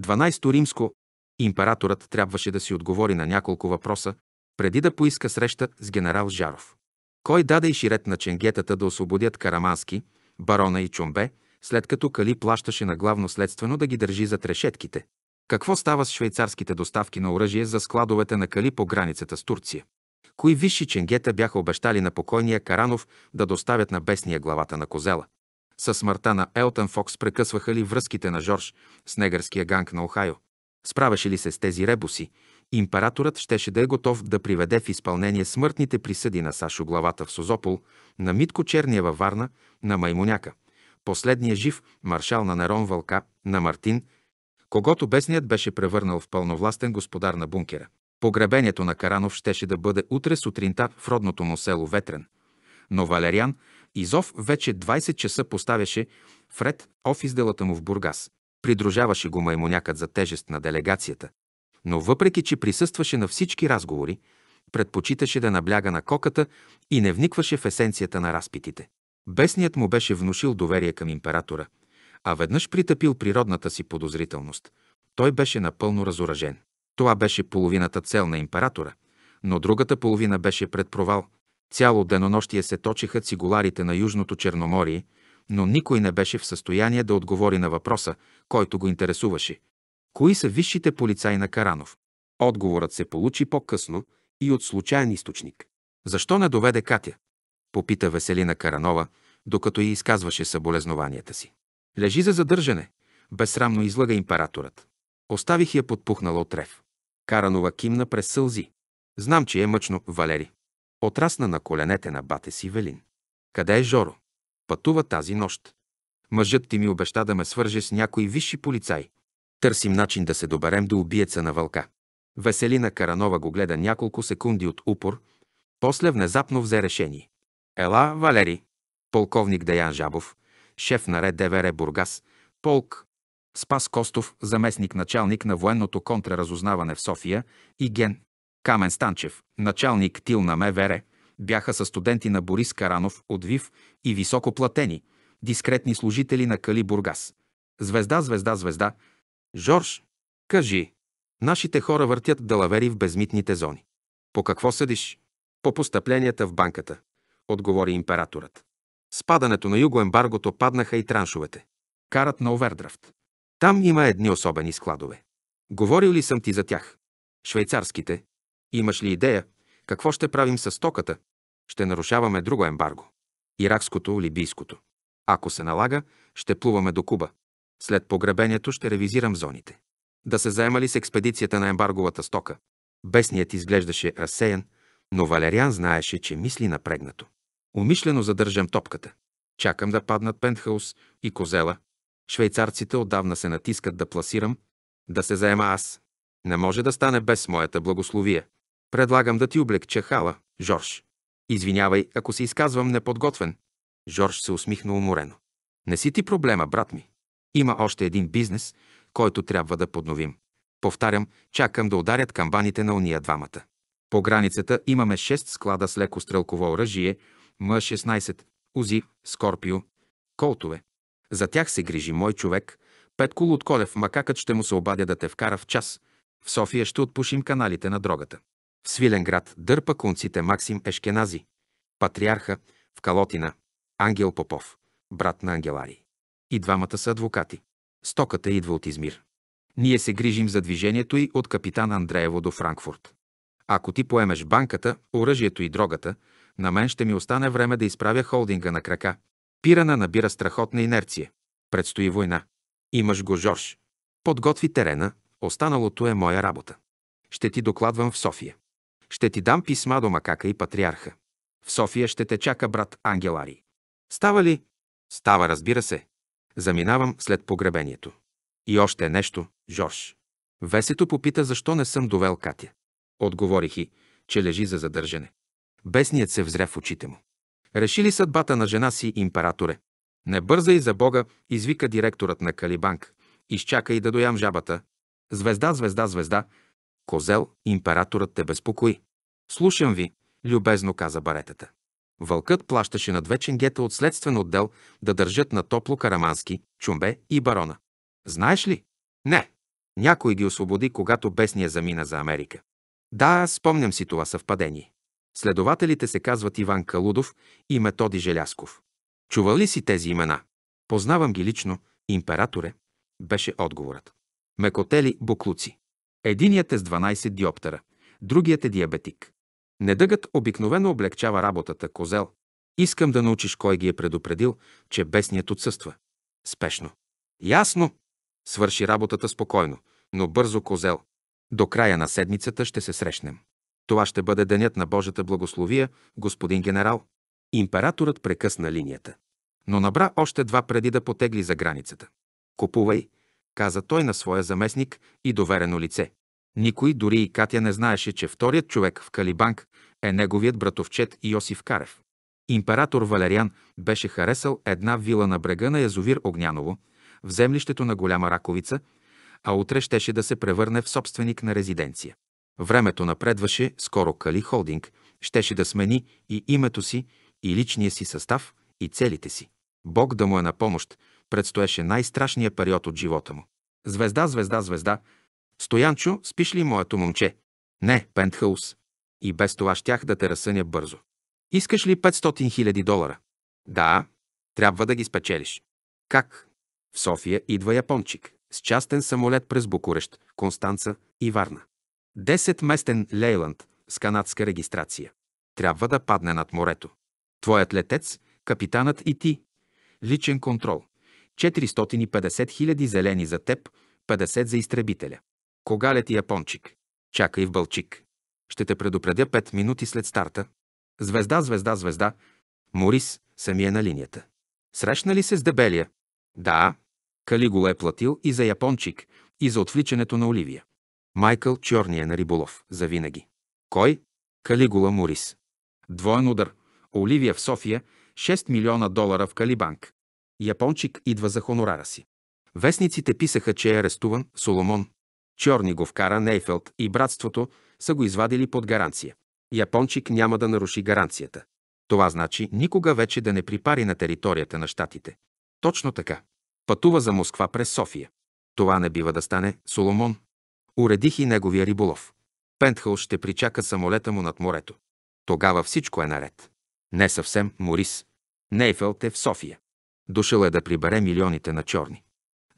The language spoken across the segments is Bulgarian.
12 римско. Императорът трябваше да си отговори на няколко въпроса, преди да поиска среща с генерал Жаров. Кой даде и ширет на ченгетата да освободят Карамански, барона и Чумбе, след като Кали плащаше на главно следствено да ги държи за трешетките? Какво става с швейцарските доставки на оръжие за складовете на Кали по границата с Турция? Кои висши ченгета бяха обещали на покойния Каранов да доставят на бесния главата на козела? Със смъртта на Елтън Фокс прекъсваха ли връзките на Жорж с негърския ганг на Охайо? Справяше ли се с тези ребуси? Императорът щеше да е готов да приведе в изпълнение смъртните присъди на Сашо Главата в Созопол, на Митко Черния във Варна, на Маймуняка, последния жив маршал на Нерон Вълка, на Мартин, когато бесният беше превърнал в пълновластен господар на бункера. Погребението на Каранов щеше да бъде утре сутринта в родното му село Ветрен. Но Валериан Изов вече 20 часа поставяше вред офис делата му в Бургас. Придружаваше го маймонякът за тежест на делегацията. Но въпреки, че присъстваше на всички разговори, предпочиташе да набляга на коката и не вникваше в есенцията на разпитите. Бесният му беше внушил доверие към императора, а веднъж притъпил природната си подозрителност. Той беше напълно разоръжен. Това беше половината цел на императора, но другата половина беше пред провал – Цяло денонощие се точиха цигуларите на Южното Черноморие, но никой не беше в състояние да отговори на въпроса, който го интересуваше. Кои са висшите полицаи на Каранов? Отговорът се получи по-късно и от случайен източник. Защо не доведе Катя? Попита Веселина Каранова, докато й изказваше съболезнованията си. Лежи за задържане, безсрамно излага императорът. Оставих я подпухнала от рев. Каранова кимна през сълзи. Знам, че е мъчно, Валери. Отрасна на коленете на бате си Велин. Къде е Жоро? Пътува тази нощ. Мъжът ти ми обеща да ме свърже с някои висши полицай. Търсим начин да се доберем до убиеца на вълка. Веселина Каранова го гледа няколко секунди от упор, после внезапно взе решение. Ела, Валери! Полковник Деян Жабов, шеф на РДВР Бургас, полк Спас Костов, заместник началник на военното контраразузнаване в София и ген Камен Станчев, началник ТИЛ на МВР, бяха са студенти на Борис Каранов от ВИВ и високоплатени, дискретни служители на Кали Бургас. Звезда, звезда, звезда. Жорж, кажи, нашите хора въртят далавери в безмитните зони. По какво съдиш? По постъпленията в банката, отговори императорът. С падането на югоембаргото паднаха и траншовете. Карат на овердрафт. Там има едни особени складове. Говорил ли съм ти за тях? Швейцарските, Имаш ли идея какво ще правим с стоката? Ще нарушаваме друго ембарго. Иракското, либийското. Ако се налага, ще плуваме до Куба. След погребението ще ревизирам зоните. Да се заема ли с експедицията на ембарговата стока? Бесният изглеждаше разсеян, но Валериан знаеше, че мисли напрегнато. Умишлено задържам топката. Чакам да паднат Пентхаус и Козела. Швейцарците отдавна се натискат да пласирам, да се заема аз. Не може да стане без моята благословия. Предлагам да ти облегча хала, Жорж. Извинявай, ако се изказвам неподготвен. Жорж се усмихна уморено. Не си ти проблема, брат ми. Има още един бизнес, който трябва да подновим. Повтарям, чакам да ударят камбаните на уния двамата. По границата имаме 6 склада с леко стрелково оръжие, М-16, УЗИ, Скорпио, Колтове. За тях се грижи мой човек. Петко Лутколев, макакът ще му се обадя да те вкара в час. В София ще отпушим каналите на дрогата. В Свиленград дърпа конците Максим Ешкенази, патриарха в Калотина, Ангел Попов, брат на Ангелари. И двамата са адвокати. Стоката идва от Измир. Ние се грижим за движението и от капитан Андреево до Франкфурт. Ако ти поемеш банката, оръжието и дрогата, на мен ще ми остане време да изправя холдинга на крака. Пирана набира страхотна инерция. Предстои война. Имаш го, Жорж. Подготви терена, останалото е моя работа. Ще ти докладвам в София. Ще ти дам писма до макака и патриарха. В София ще те чака брат Ангелари. Става ли? Става, разбира се. Заминавам след погребението. И още нещо, Жорж. Весето попита защо не съм довел Катя. Отговорих и, че лежи за задържане. Бесният се взря в очите му. Реши ли съдбата на жена си императоре? Не бързай за Бога, извика директорът на Калибанк. Изчакай да доям жабата. Звезда, звезда, звезда, Козел, императорът те безпокои. Слушам ви, любезно каза баретата. Вълкът плащаше на две ченгета от следствен отдел да държат на топло Карамански, Чумбе и барона. Знаеш ли? Не. Някой ги освободи, когато бесния замина за Америка. Да, аз спомням си това съвпадение. Следователите се казват Иван Калудов и Методи Желясков. Чувал ли си тези имена? Познавам ги лично, императоре, беше отговорът. Мекотели буклуци. Единият е с 12 диоптера, другият е диабетик. Недъгът обикновено облегчава работата, козел. Искам да научиш кой ги е предупредил, че бесният отсъства. Спешно. Ясно. Свърши работата спокойно, но бързо, козел. До края на седмицата ще се срещнем. Това ще бъде денят на Божията благословия, господин генерал. Императорът прекъсна линията. Но набра още два преди да потегли за границата. Купувай, каза той на своя заместник и доверено лице. Никой, дори и Катя, не знаеше, че вторият човек в Калибанк е неговият братовчет Йосиф Карев. Император Валериан беше харесал една вила на брега на язовир Огняново, в землището на Голяма Раковица, а утре щеше да се превърне в собственик на резиденция. Времето напредваше, скоро Кали Холдинг щеше да смени и името си, и личния си състав, и целите си. Бог да му е на помощ, предстоеше най-страшния период от живота му. Звезда, звезда, звезда, Стоянчо, спиш ли моето момче? Не, пентхаус. И без това щях да те разсъня бързо. Искаш ли 500 хиляди долара? Да, трябва да ги спечелиш. Как? В София идва япончик с частен самолет през Букурещ, Констанца и Варна. 10-местен Лейланд с канадска регистрация. Трябва да падне над морето. Твоят летец, капитанът и ти. Личен контрол. 450 хиляди зелени за теб, 50 за изтребителя. Кога лети япончик? Чакай в Бълчик. Ще те предупредя 5 минути след старта. Звезда, звезда, звезда. Морис самия е на линията. Срещна ли се с дебелия? Да. Калигула е платил и за япончик, и за отвличането на Оливия. Майкъл Чорния на риболов, завинаги. Кой? Калигула Морис. Двоен удар. Оливия в София, 6 милиона долара в Калибанк. Япончик идва за хонорара си. Вестниците писаха, че е арестуван Соломон го вкара Нейфелд и братството са го извадили под гаранция. Япончик няма да наруши гаранцията. Това значи никога вече да не припари на територията на щатите. Точно така. Пътува за Москва през София. Това не бива да стане, Соломон. Уредих и неговия риболов. Пентхъл ще причака самолета му над морето. Тогава всичко е наред. Не съвсем, Морис. Нейфелд е в София. Дошъл е да прибере милионите на чорни.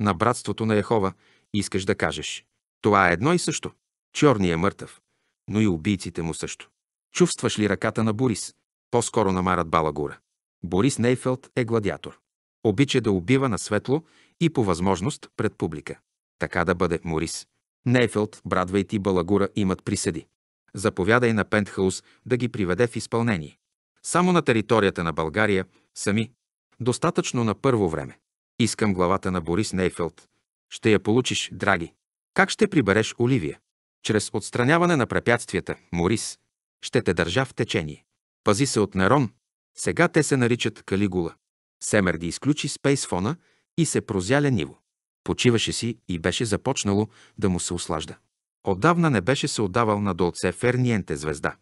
На братството на Яхова искаш да кажеш. Това е едно и също. Чорният е мъртъв, но и убийците му също. Чувстваш ли ръката на Борис? По-скоро намарат Балагура. Борис Нейфелд е гладиатор. Обича да убива на светло и по възможност пред публика. Така да бъде, Морис. Нейфелд, Брадвейт и Балагура имат присъди. Заповядай на Пентхаус да ги приведе в изпълнение. Само на територията на България, сами. Достатъчно на първо време. Искам главата на Борис Нейфелд. Ще я получиш, драги. Как ще прибереш Оливия? Чрез отстраняване на препятствията, Морис, ще те държа в течение. Пази се от Нерон. Сега те се наричат Калигула. Семерди изключи спейсфона и се прозяля ниво. Почиваше си и беше започнало да му се ослажда. Отдавна не беше се отдавал на долце Ферниенте звезда.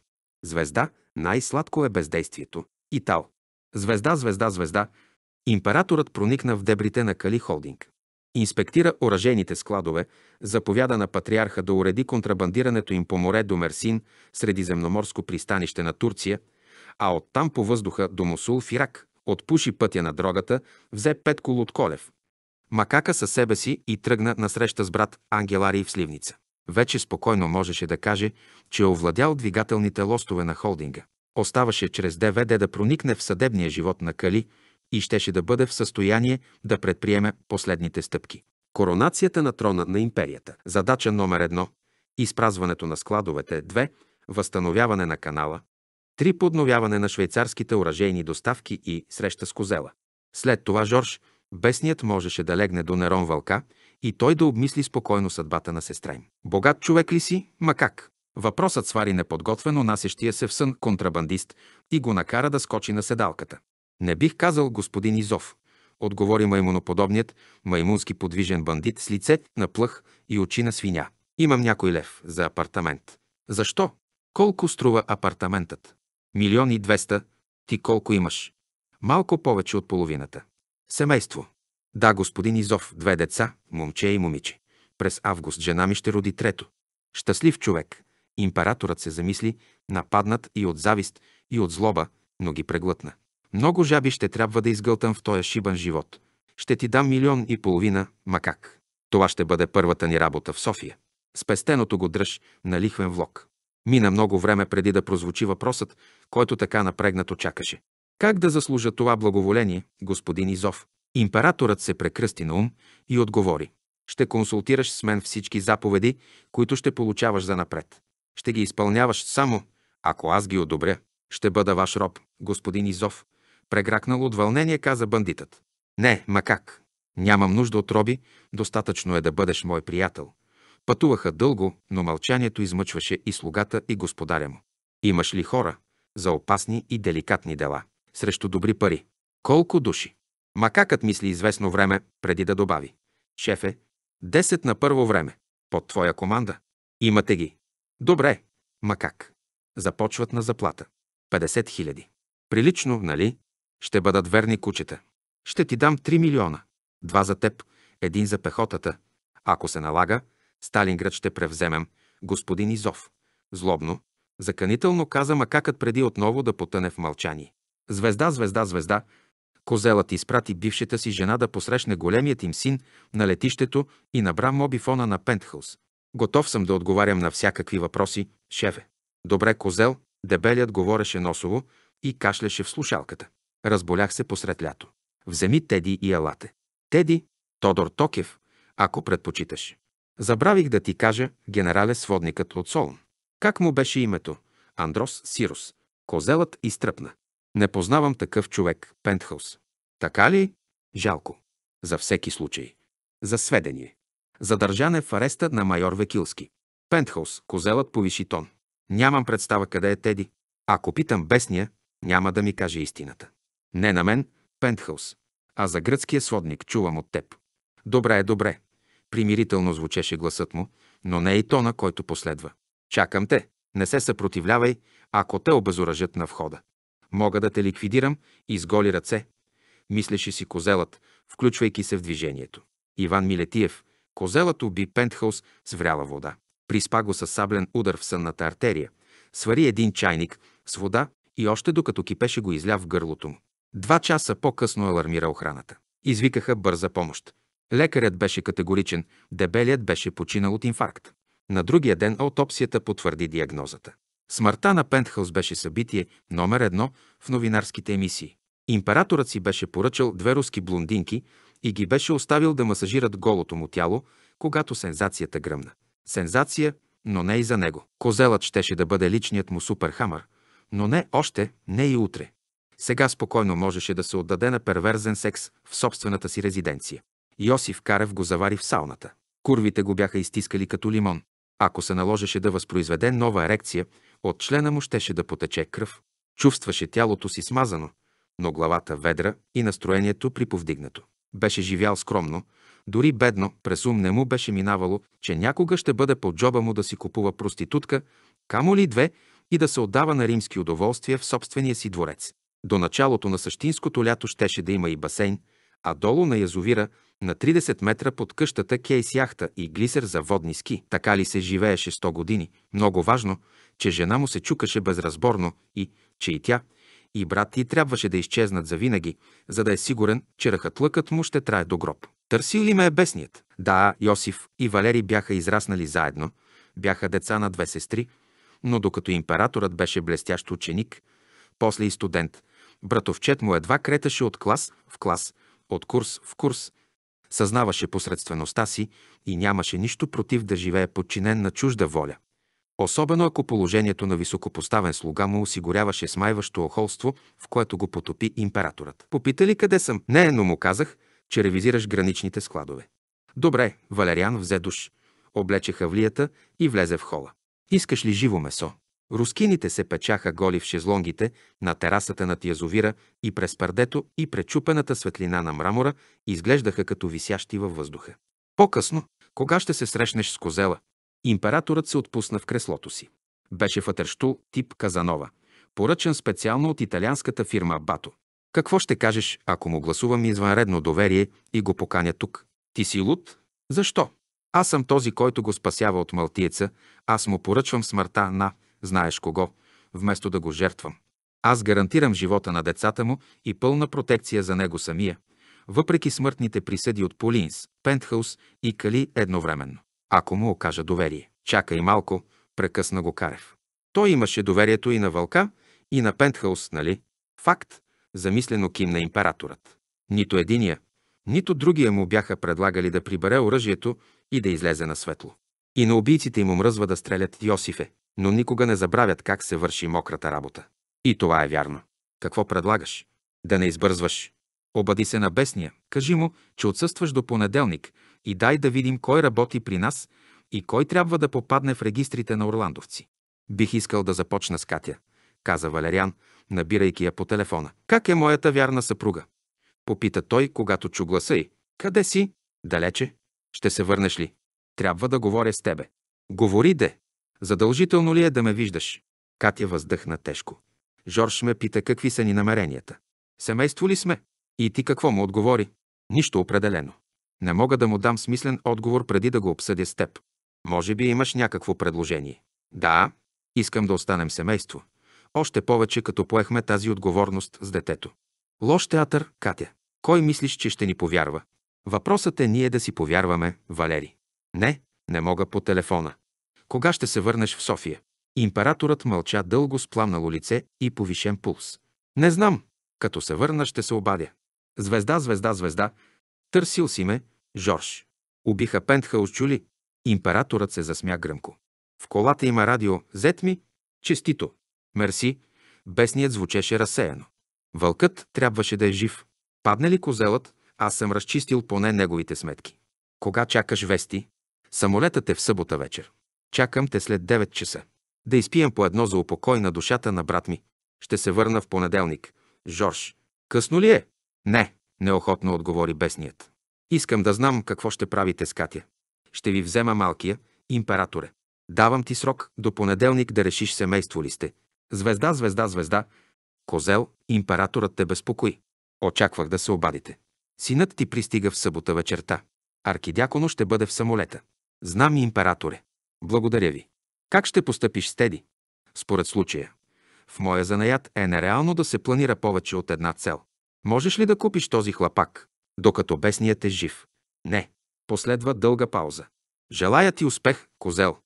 Звезда най-сладко е бездействието. Итал. Звезда, звезда, звезда. Императорът проникна в дебрите на Кали Холдинг инспектира оръжейните складове, заповяда на патриарха да уреди контрабандирането им по море до Мерсин, средиземноморско пристанище на Турция, а оттам по въздуха до Мусул в Ирак, отпуши пътя на дрогата, взе пет кол от Колев. Макака със себе си и тръгна насреща с брат Ангелари в Сливница. Вече спокойно можеше да каже, че е овладял двигателните лостове на холдинга. Оставаше чрез ДВД да проникне в съдебния живот на Кали – и щеше да бъде в състояние да предприеме последните стъпки. Коронацията на трона на империята. Задача номер едно. Изпразването на складовете. 2. Възстановяване на канала. Три. Подновяване на швейцарските уражейни доставки и среща с козела. След това Жорж, бесният можеше да легне до Нерон Вълка и той да обмисли спокойно съдбата на сестра им. Богат човек ли си? Ма как? Въпросът свари неподготвено насещия се в сън контрабандист и го накара да скочи на седалката. Не бих казал господин Изов, отговори маймуноподобният, маймунски подвижен бандит с лице на плъх и очи на свиня. Имам някой лев за апартамент. Защо? Колко струва апартаментът? Милион и двеста. Ти колко имаш? Малко повече от половината. Семейство. Да, господин Изов, две деца, момче и момиче. През август жена ми ще роди трето. Щастлив човек. Императорът се замисли, нападнат и от завист, и от злоба, но ги преглътна. Много жаби ще трябва да изгълтам в този шибан живот. Ще ти дам милион и половина, ма как? Това ще бъде първата ни работа в София. Спестеното го дръж на лихвен влог. Мина много време преди да прозвучи въпросът, който така напрегнато чакаше. Как да заслужа това благоволение, господин Изов? Императорът се прекръсти на ум и отговори. Ще консултираш с мен всички заповеди, които ще получаваш за напред. Ще ги изпълняваш само, ако аз ги одобря. Ще бъда ваш роб, господин Изов, Прегракнал от вълнение, каза бандитът. Не, ма как? Нямам нужда от роби, достатъчно е да бъдеш мой приятел. Пътуваха дълго, но мълчанието измъчваше и слугата, и господаря му. Имаш ли хора за опасни и деликатни дела, срещу добри пари? Колко души? Макакът мисли известно време, преди да добави. Шефе, 10 на първо време. Под твоя команда. Имате ги. Добре. Макак. Започват на заплата. 50 хиляди. Прилично, нали? Ще бъдат верни кучета. Ще ти дам 3 милиона. Два за теб, един за пехотата. Ако се налага, Сталинград ще превземем, господин Изов. Злобно, заканително каза макакът преди отново да потъне в мълчание. Звезда, звезда, звезда, Козелът изпрати бившата си жена да посрещне големият им син на летището и набра мобифона на Пентхълс. Готов съм да отговарям на всякакви въпроси, шефе. Добре, Козел, дебелият говореше носово и кашляше в слушалката. Разболях се посред лято. Вземи Теди и елате. Теди, Тодор Токев, ако предпочиташ. Забравих да ти кажа, генерале сводникът от Солн. Как му беше името? Андрос Сирус. Козелът изтръпна. Не познавам такъв човек, Пентхаус. Така ли? Жалко. За всеки случай. За сведение. Задържане в ареста на майор Векилски. Пентхаус, козелът повиши тон. Нямам представа къде е Теди. Ако питам бесния, няма да ми каже истината. Не на мен, Пентхаус, а за гръцкия сводник чувам от теб. Добре е, добре. Примирително звучеше гласът му, но не и тона, който последва. Чакам те. Не се съпротивлявай, ако те обезоръжат на входа. Мога да те ликвидирам и с голи ръце, мислеше си козелът, включвайки се в движението. Иван Милетиев, козелът уби пентхаус с вряла вода. Приспа го с саблен удар в сънната артерия, свари един чайник с вода и още докато кипеше го изля в гърлото му. Два часа по-късно алармира охраната. Извикаха бърза помощ. Лекарят беше категоричен, дебелият беше починал от инфаркт. На другия ден аутопсията потвърди диагнозата. Смъртта на Пентхаус беше събитие номер едно в новинарските емисии. Императорът си беше поръчал две руски блондинки и ги беше оставил да масажират голото му тяло, когато сензацията гръмна. Сензация, но не и за него. Козелът щеше да бъде личният му суперхамър, но не още, не и утре. Сега спокойно можеше да се отдаде на перверзен секс в собствената си резиденция. Йосиф Карев го завари в сауната. Курвите го бяха изтискали като лимон. Ако се наложеше да възпроизведе нова ерекция, от члена му щеше да потече кръв. Чувстваше тялото си смазано, но главата ведра и настроението приповдигнато. Беше живял скромно, дори бедно, през ум не му беше минавало, че някога ще бъде под джоба му да си купува проститутка, камо ли две, и да се отдава на римски удоволствия в собствения си дворец. До началото на същинското лято щеше да има и басейн, а долу на язовира на 30 метра под къщата кейс яхта и глисер за водни ски. Така ли се живееше 100 години? Много важно, че жена му се чукаше безразборно и, че и тя, и брат ти трябваше да изчезнат завинаги, за да е сигурен, че лъкът му ще трае до гроб. Търси ли ме е бесният? Да, Йосиф и Валери бяха израснали заедно, бяха деца на две сестри, но докато императорът беше блестящ ученик, после и студент, Братовчет му едва креташе от клас в клас, от курс в курс. Съзнаваше посредствеността си и нямаше нищо против да живее подчинен на чужда воля. Особено ако положението на високопоставен слуга му осигуряваше смайващо охолство, в което го потопи императорът. Попита ли къде съм? Не, но му казах, че ревизираш граничните складове. Добре, Валериан взе душ. Облече хавлията и влезе в хола. Искаш ли живо месо? Рускините се печаха голи в шезлонгите на терасата над язовира и през пардето и пречупената светлина на мрамора изглеждаха като висящи във въздуха. По-късно, кога ще се срещнеш с козела? Императорът се отпусна в креслото си. Беше фатърштул тип Казанова, поръчан специално от италианската фирма Бато. Какво ще кажеш, ако му гласувам извънредно доверие и го поканя тук? Ти си луд? Защо? Аз съм този, който го спасява от малтиеца, аз му поръчвам смъртта на знаеш кого, вместо да го жертвам. Аз гарантирам живота на децата му и пълна протекция за него самия, въпреки смъртните присъди от Полинс, Пентхаус и Кали едновременно. Ако му окажа доверие. Чакай малко, прекъсна го Карев. Той имаше доверието и на Вълка, и на Пентхаус, нали? Факт, замислено Ким на императорът. Нито единия, нито другия му бяха предлагали да прибере оръжието и да излезе на светло. И на убийците им омръзва да стрелят Йосифе но никога не забравят как се върши мократа работа. И това е вярно. Какво предлагаш? Да не избързваш. Обади се на бесния, кажи му, че отсъстваш до понеделник и дай да видим кой работи при нас и кой трябва да попадне в регистрите на орландовци. Бих искал да започна с Катя, каза Валериан, набирайки я по телефона. Как е моята вярна съпруга? Попита той, когато чу гласа й. Къде си? Далече. Ще се върнеш ли? Трябва да говоря с тебе. Говори де. Задължително ли е да ме виждаш? Катя въздъхна тежко. Жорж ме пита какви са ни намеренията. Семейство ли сме? И ти какво му отговори? Нищо определено. Не мога да му дам смислен отговор преди да го обсъдя с теб. Може би имаш някакво предложение. Да, искам да останем семейство. Още повече като поехме тази отговорност с детето. Лош театър, Катя. Кой мислиш, че ще ни повярва? Въпросът е ние да си повярваме, Валери. Не, не мога по телефона. Кога ще се върнеш в София? Императорът мълча дълго с пламнало лице и повишен пулс. Не знам. Като се върна, ще се обадя. Звезда, звезда, звезда. Търсил си ме, Жорж. Убиха Пентхаус, чули? Императорът се засмя гръмко. В колата има радио. Зет ми? Честито. Мерси. Бесният звучеше разсеяно. Вълкът трябваше да е жив. Падне ли козелът, аз съм разчистил поне неговите сметки. Кога чакаш вести? Самолетът е в събота вечер. Чакам те след 9 часа. Да изпием по едно за упокой на душата на брат ми. Ще се върна в понеделник. Жорж, късно ли е? Не, неохотно отговори бесният. Искам да знам какво ще правите с Катя. Ще ви взема малкия, императоре. Давам ти срок до понеделник да решиш семейство ли сте. Звезда, звезда, звезда. Козел, императорът те безпокои. Очаквах да се обадите. Синът ти пристига в събота вечерта. Аркидяконо ще бъде в самолета. Знам, императоре. Благодаря ви. Как ще постъпиш с Теди? Според случая. В моя занаят е нереално да се планира повече от една цел. Можеш ли да купиш този хлапак, докато бесният е жив? Не. Последва дълга пауза. Желая ти успех, козел.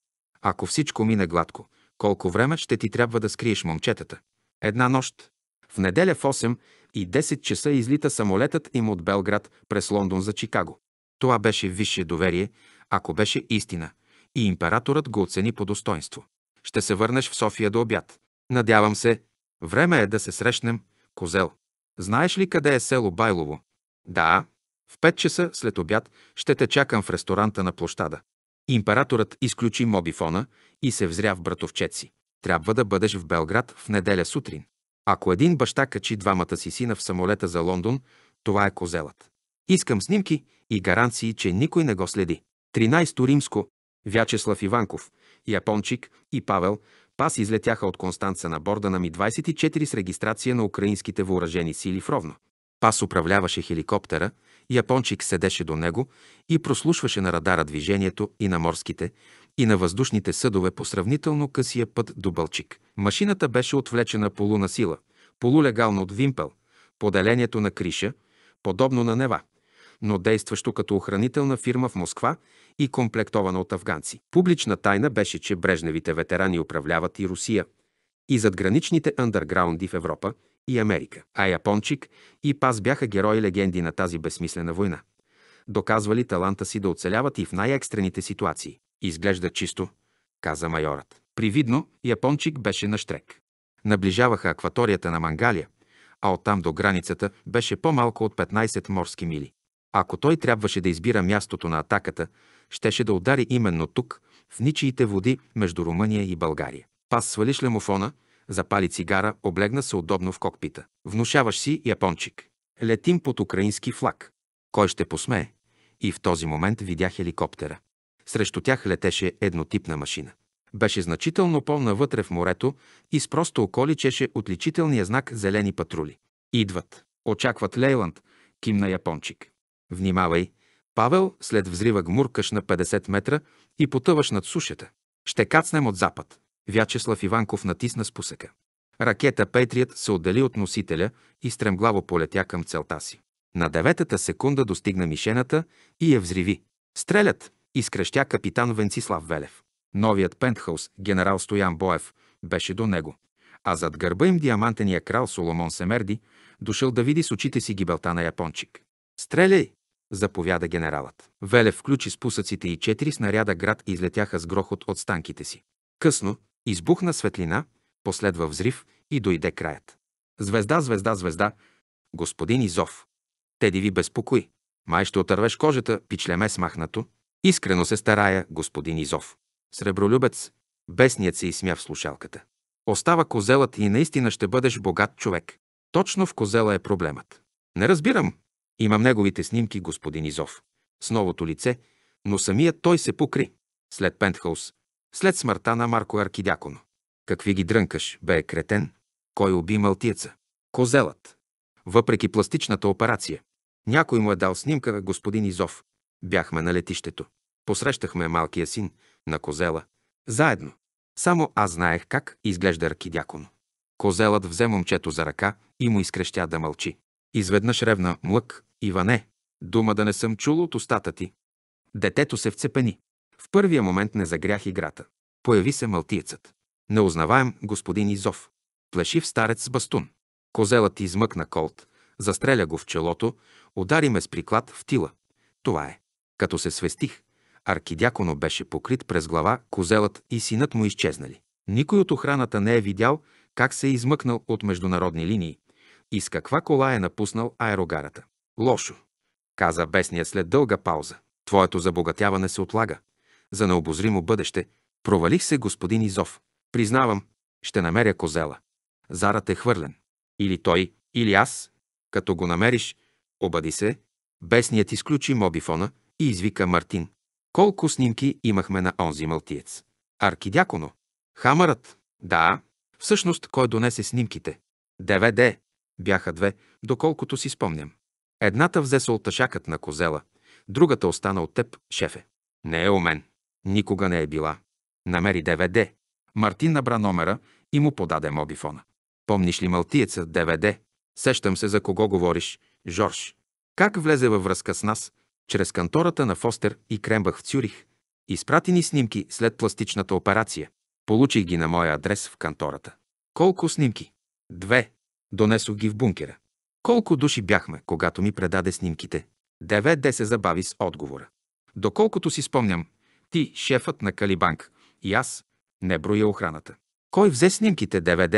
Ако всичко мине гладко, колко време ще ти трябва да скриеш момчетата? Една нощ. В неделя в 8 и 10 часа излита самолетът им от Белград през Лондон за Чикаго. Това беше висше доверие, ако беше истина – и императорът го оцени по достоинство. Ще се върнеш в София до обяд. Надявам се. Време е да се срещнем, козел. Знаеш ли къде е село Байлово? Да. В 5 часа след обяд ще те чакам в ресторанта на площада. Императорът изключи мобифона и се взря в братовчеци. си. Трябва да бъдеш в Белград в неделя сутрин. Ако един баща качи двамата си сина в самолета за Лондон, това е козелът. Искам снимки и гаранции, че никой не го следи. 13 римско Вячеслав Иванков, Япончик и Павел Пас излетяха от Констанца на борда на Ми-24 с регистрация на украинските въоръжени сили в Ровно. Пас управляваше хеликоптера, Япончик седеше до него и прослушваше на радара движението и на морските, и на въздушните съдове по сравнително късия път до Бълчик. Машината беше отвлечена полуна сила, полулегално от Вимпел, поделението на Криша, подобно на Нева, но действащо като охранителна фирма в Москва и комплектована от афганци. Публична тайна беше, че брежневите ветерани управляват и Русия, и задграничните андерграунди в Европа и Америка. А Япончик и Пас бяха герои-легенди на тази безсмислена война. Доказвали таланта си да оцеляват и в най-екстрените ситуации. Изглежда чисто, каза майорът. Привидно, Япончик беше на штрек. Наближаваха акваторията на Мангалия, а оттам до границата беше по-малко от 15 морски мили. Ако той трябваше да избира мястото на атаката, щеше да удари именно тук, в ничиите води между Румъния и България. Пас свали шлемофона, запали цигара, облегна се удобно в кокпита. Внушаваш си япончик. Летим под украински флаг. Кой ще посмее? И в този момент видя хеликоптера. Срещу тях летеше еднотипна машина. Беше значително по-навътре в морето и с просто околичеше отличителния знак зелени патрули. Идват. Очакват Лейланд, кимна япончик. Внимавай, Павел след взрива гмуркаш на 50 метра и потъваш над сушата. Ще кацнем от запад. Вячеслав Иванков натисна спусъка. Ракета Пейтрият се отдели от носителя и стремглаво полетя към целта си. На деветата секунда достигна мишената и я взриви. Стрелят! изкръщя капитан Венцислав Велев. Новият пентхаус, генерал Стоян Боев, беше до него. А зад гърба им диамантения крал Соломон Семерди дошъл да види с очите си гибелта на япончик. Стреляй! заповяда генералът. Велев включи спусъците и четири снаряда град излетяха с грохот от станките си. Късно избухна светлина, последва взрив и дойде краят. Звезда, звезда, звезда, господин Изов. Теди ви безпокои. Май ще отървеш кожата, пичлеме смахнато. Искрено се старая, господин Изов. Сребролюбец, бесният се изсмя в слушалката. Остава козелът и наистина ще бъдеш богат човек. Точно в козела е проблемът. Не разбирам, Имам неговите снимки, господин Изов, с новото лице, но самият той се покри. След Пентхаус, след смъртта на Марко Аркидякон. Какви ги дрънкаш, бе е кретен? Кой уби малтиеца? Козелът. Въпреки пластичната операция. Някой му е дал снимка, господин Изов. Бяхме на летището. Посрещахме малкия син на Козела. Заедно. Само аз знаех как изглежда Аркидякон. Козелът взе момчето за ръка и му изкрещя да мълчи. Изведнъж ревна млък, Иване, дума да не съм чул от устата ти. Детето се вцепени. В първия момент не загрях играта. Появи се мълтиецът. Неузнаваем господин Изов. Плешив старец с бастун. Козелът измъкна колт, застреля го в челото, удари ме с приклад в тила. Това е. Като се свестих, аркидяконо беше покрит през глава, козелът и синът му изчезнали. Никой от охраната не е видял как се е измъкнал от международни линии и с каква кола е напуснал аерогарата. Лошо, каза бесният след дълга пауза. Твоето забогатяване се отлага. За необозримо бъдеще провалих се господин Изов. Признавам, ще намеря козела. Зарът е хвърлен. Или той, или аз. Като го намериш, обади се. Бесният изключи мобифона и извика Мартин. Колко снимки имахме на онзи мълтиец? Аркидяконо. Хамърът. Да. Всъщност, кой донесе снимките? ДВД. Бяха две, доколкото си спомням. Едната взе солташакът на козела, другата остана от теб, шефе. Не е у мен. Никога не е била. Намери ДВД. Мартин набра номера и му подаде мобифона. Помниш ли малтиеца ДВД? Сещам се за кого говориш, Жорж. Как влезе във връзка с нас? Чрез кантората на Фостер и Крембах в Цюрих. Изпрати ни снимки след пластичната операция. Получих ги на моя адрес в кантората. Колко снимки? Две. Донесох ги в бункера. Колко души бяхме, когато ми предаде снимките? 9 се забави с отговора. Доколкото си спомням, ти, шефът на Калибанк, и аз, не броя охраната. Кой взе снимките ДВД?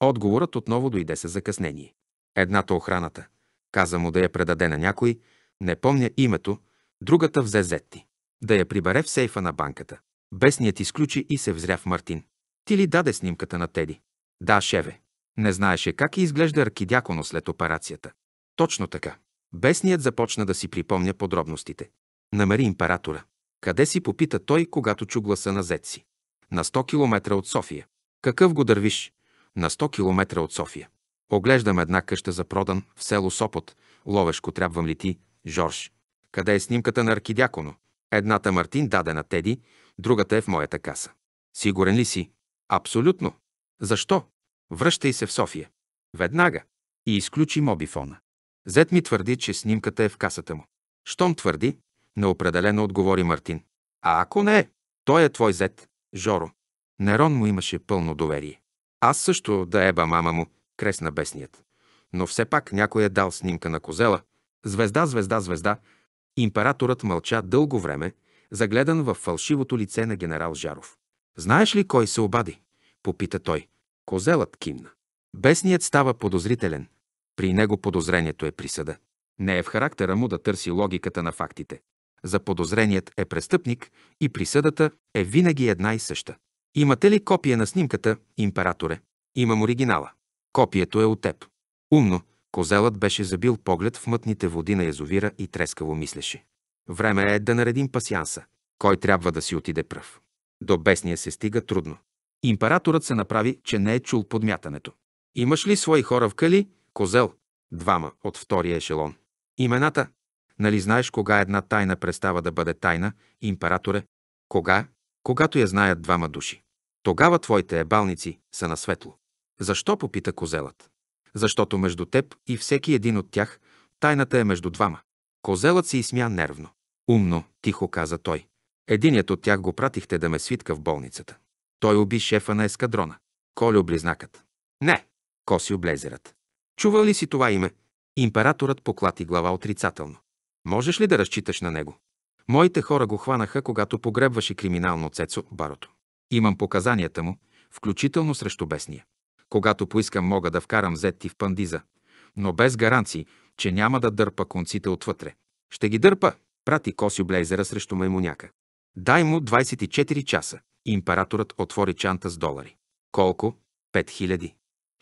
Отговорът отново дойде с закъснение. Едната охраната. Каза му да я предаде на някой, не помня името, другата взе Зетти. Да я прибере в сейфа на банката. Бесният изключи и се взря в Мартин. Ти ли даде снимката на Теди? Да, шеве. Не знаеше как изглежда аркидяконо след операцията. Точно така. Бесният започна да си припомня подробностите. Намери императора. Къде си попита той, когато чу гласа на зет си? На 100 километра от София. Какъв го дървиш? На 100 километра от София. Оглеждам една къща за продан в село Сопот. Ловешко трябвам ли ти, Жорж? Къде е снимката на аркидяконо? Едната Мартин даде на Теди, другата е в моята каса. Сигурен ли си? Абсолютно. Защо? Връщай се в София. Веднага. И изключи мобифона. Зет ми твърди, че снимката е в касата му. Щом твърди, неопределено отговори Мартин. А ако не е, той е твой зет, Жоро. Нерон му имаше пълно доверие. Аз също да еба мама му, кресна бесният. Но все пак някой е дал снимка на козела. Звезда, звезда, звезда. Императорът мълча дълго време, загледан в фалшивото лице на генерал Жаров. Знаеш ли кой се обади? Попита той. Козелът кимна. Бесният става подозрителен. При него подозрението е присъда. Не е в характера му да търси логиката на фактите. За подозреният е престъпник и присъдата е винаги една и съща. Имате ли копия на снимката, императоре? Имам оригинала. Копието е от теб. Умно, козелът беше забил поглед в мътните води на язовира и трескаво мислеше. Време е да наредим пасианса. Кой трябва да си отиде пръв? До бесния се стига трудно. Императорът се направи, че не е чул подмятането. Имаш ли свои хора в Кали, Козел? Двама от втория ешелон. Имената. Нали знаеш кога една тайна престава да бъде тайна, императоре? Кога? Когато я знаят двама души. Тогава твоите ебалници са на светло. Защо попита козелът? Защото между теб и всеки един от тях тайната е между двама. Козелът се изсмя нервно. Умно, тихо каза той. Единият от тях го пратихте да ме свитка в болницата. Той уби шефа на ескадрона. Колю Близнакът. Не, Косио блезерът. Чувал ли си това име? Императорът поклати глава отрицателно. Можеш ли да разчиташ на него? Моите хора го хванаха, когато погребваше криминално Цецо Барото. Имам показанията му, включително срещу бесния. Когато поискам, мога да вкарам зетти в пандиза, но без гаранции, че няма да дърпа конците отвътре. Ще ги дърпа, прати Косио Блейзера срещу маймуняка. Дай му 24 часа. Императорът отвори чанта с долари. Колко? Пет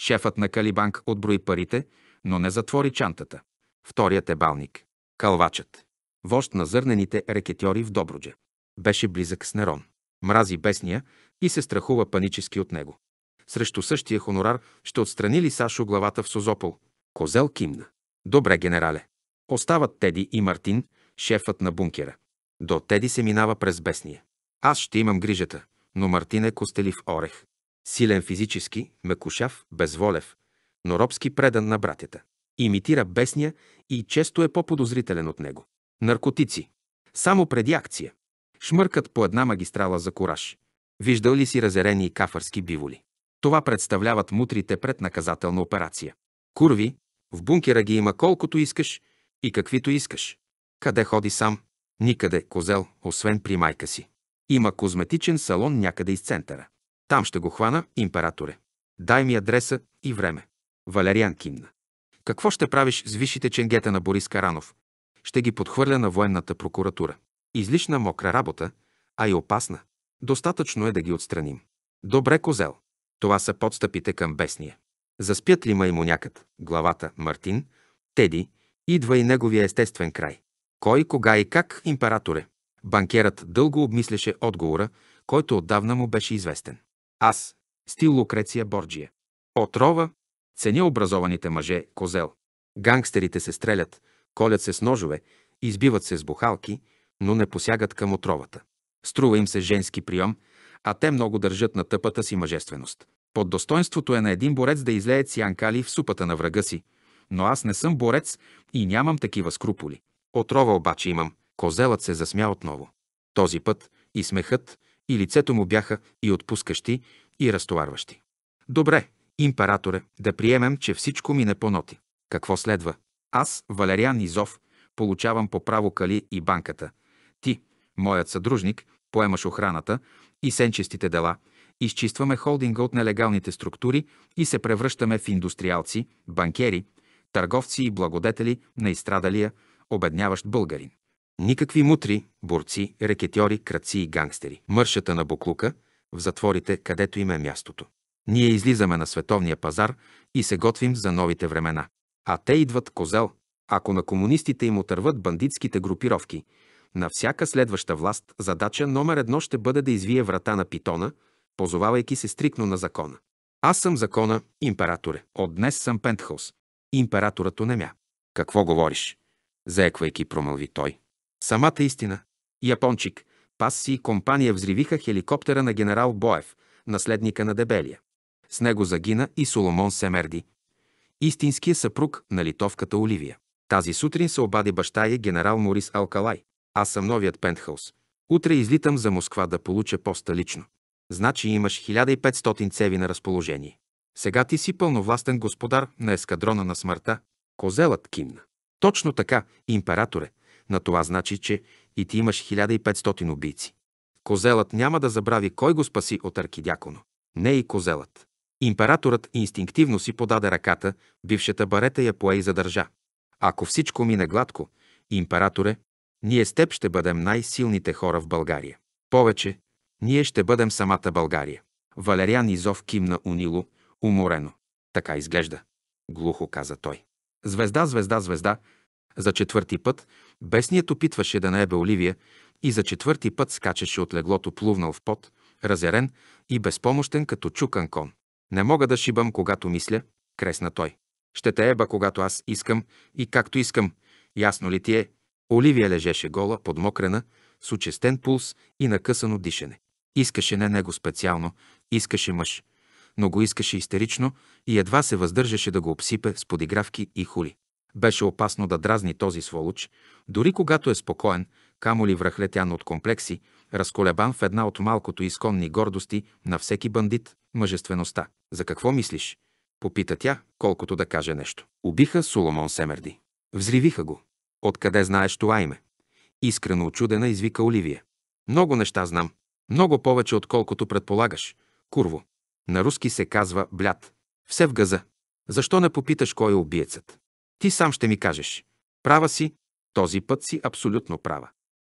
Шефът на Калибанк отброи парите, но не затвори чантата. Вторият е балник. Калвачът. Вожд на зърнените рекетьори в Добруджа. Беше близък с Нерон. Мрази бесния и се страхува панически от него. Срещу същия хонорар ще отстрани ли Сашо главата в Созопол? Козел кимна. Добре, генерале. Остават Теди и Мартин, шефът на бункера. До Теди се минава през бесния. Аз ще имам грижата, но Мартин е костелив орех. Силен физически, мекушав, безволев, но робски предан на братята. Имитира бесния и често е по-подозрителен от него. Наркотици. Само преди акция. Шмъркат по една магистрала за кураж. Виждал ли си разерени и кафарски биволи? Това представляват мутрите пред наказателна операция. Курви, в бункера ги има колкото искаш и каквито искаш. Къде ходи сам? Никъде, козел, освен при майка си. Има козметичен салон някъде из центъра. Там ще го хвана, императоре. Дай ми адреса и време. Валериан кимна. Какво ще правиш с висшите ченгета на Борис Каранов? Ще ги подхвърля на военната прокуратура. Излишна мокра работа, а и опасна. Достатъчно е да ги отстраним. Добре, козел. Това са подстъпите към бесния. Заспят ли маймунякът, главата Мартин, Теди, идва и неговия естествен край. Кой, кога и как, императоре? Банкерът дълго обмисляше отговора, който отдавна му беше известен. Аз, стил Лукреция Борджия. Отрова, ценя образованите мъже, козел. Гангстерите се стрелят, колят се с ножове, избиват се с бухалки, но не посягат към отровата. Струва им се женски прием, а те много държат на тъпата си мъжественост. Под достоинството е на един борец да излее цианкали в супата на врага си, но аз не съм борец и нямам такива скрупули. Отрова обаче имам – Козелът се засмя отново. Този път и смехът, и лицето му бяха и отпускащи, и разтоварващи. Добре, императоре, да приемем, че всичко мине по ноти. Какво следва? Аз, Валериан Изов, получавам по право Кали и банката. Ти, моят съдружник, поемаш охраната и сенчестите дела, изчистваме холдинга от нелегалните структури и се превръщаме в индустриалци, банкери, търговци и благодетели на изстрадалия, обедняващ българин. Никакви мутри, борци, рекетьори, краци и гангстери. Мършата на Буклука в затворите, където им е мястото. Ние излизаме на световния пазар и се готвим за новите времена. А те идват козел. Ако на комунистите им отърват бандитските групировки, на всяка следваща власт задача номер едно ще бъде да извие врата на питона, позовавайки се стрикно на закона. Аз съм закона, императоре. От днес съм пентхаус. Императорът онемя. Какво говориш? Заеквайки промълви той. Самата истина. Япончик, Паси и компания взривиха хеликоптера на генерал Боев, наследника на Дебелия. С него загина и Соломон Семерди, истинския съпруг на литовката Оливия. Тази сутрин се обади баща и генерал Морис Алкалай. Аз съм новият пентхаус. Утре излитам за Москва да получа поста лично. Значи имаш 1500 цеви на разположение. Сега ти си пълновластен господар на ескадрона на смъртта. Козелът кимна. Точно така, императоре, на това значи, че и ти имаш 1500 убийци. Козелът няма да забрави кой го спаси от аркидяконо. Не и козелът. Императорът инстинктивно си подаде ръката, бившата барета я пое и задържа. Ако всичко мине гладко, императоре, ние с теб ще бъдем най-силните хора в България. Повече, ние ще бъдем самата България. Валериан Изов кимна унило, уморено. Така изглежда. Глухо каза той. Звезда, звезда, звезда, за четвърти път бесният опитваше да наебе Оливия и за четвърти път скачаше от леглото плувнал в пот, разярен и безпомощен като чукан кон. Не мога да шибам, когато мисля, кресна той. Ще те еба, когато аз искам и както искам. Ясно ли ти е? Оливия лежеше гола, подмокрена, с учестен пулс и накъсано дишане. Искаше не него специално, искаше мъж, но го искаше истерично и едва се въздържаше да го обсипе с подигравки и хули. Беше опасно да дразни този сволоч, дори когато е спокоен, камо ли връхлетян от комплекси, разколебан в една от малкото изконни гордости на всеки бандит – мъжествеността. «За какво мислиш?» – попита тя, колкото да каже нещо. Убиха Соломон Семерди. Взривиха го. Откъде знаеш това име? Искрено очудена извика Оливия. Много неща знам. Много повече, отколкото предполагаш. Курво. На руски се казва бляд. Все в газа. Защо не попиташ кой е убиецът? Ти сам ще ми кажеш. Права си, този път си абсолютно права.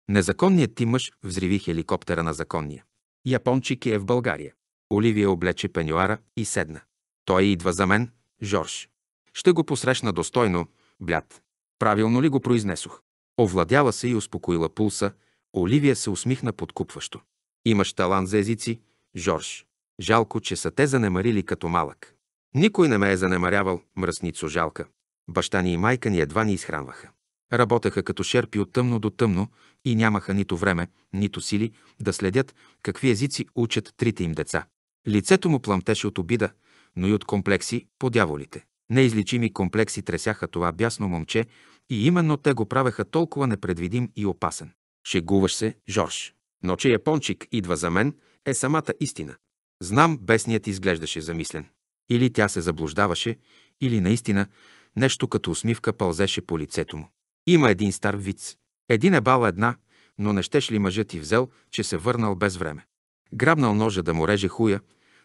Незаконният ти мъж взриви хеликоптера на законния. Япончик е в България. Оливия облече пенюара и седна. Той идва за мен, Жорж. Ще го посрещна достойно, бляд. Правилно ли го произнесох? Овладяла се и успокоила пулса. Оливия се усмихна подкупващо. Имаш талант за езици, Жорж. Жалко, че са те занемарили като малък. Никой не ме е занемарявал, мръсницо жалка. Баща ни и майка ни едва ни изхранваха. Работеха като шерпи от тъмно до тъмно и нямаха нито време, нито сили да следят какви езици учат трите им деца. Лицето му пламтеше от обида, но и от комплекси по дяволите. Неизличими комплекси тресяха това бясно момче и именно те го правеха толкова непредвидим и опасен. Шегуваш се, Жорж. Но че япончик идва за мен е самата истина. Знам, бесният изглеждаше замислен. Или тя се заблуждаваше, или наистина Нещо като усмивка пълзеше по лицето му. Има един стар виц. Един е бал една, но не щеш ли мъжът и взел, че се върнал без време. Грабнал ножа да му реже хуя,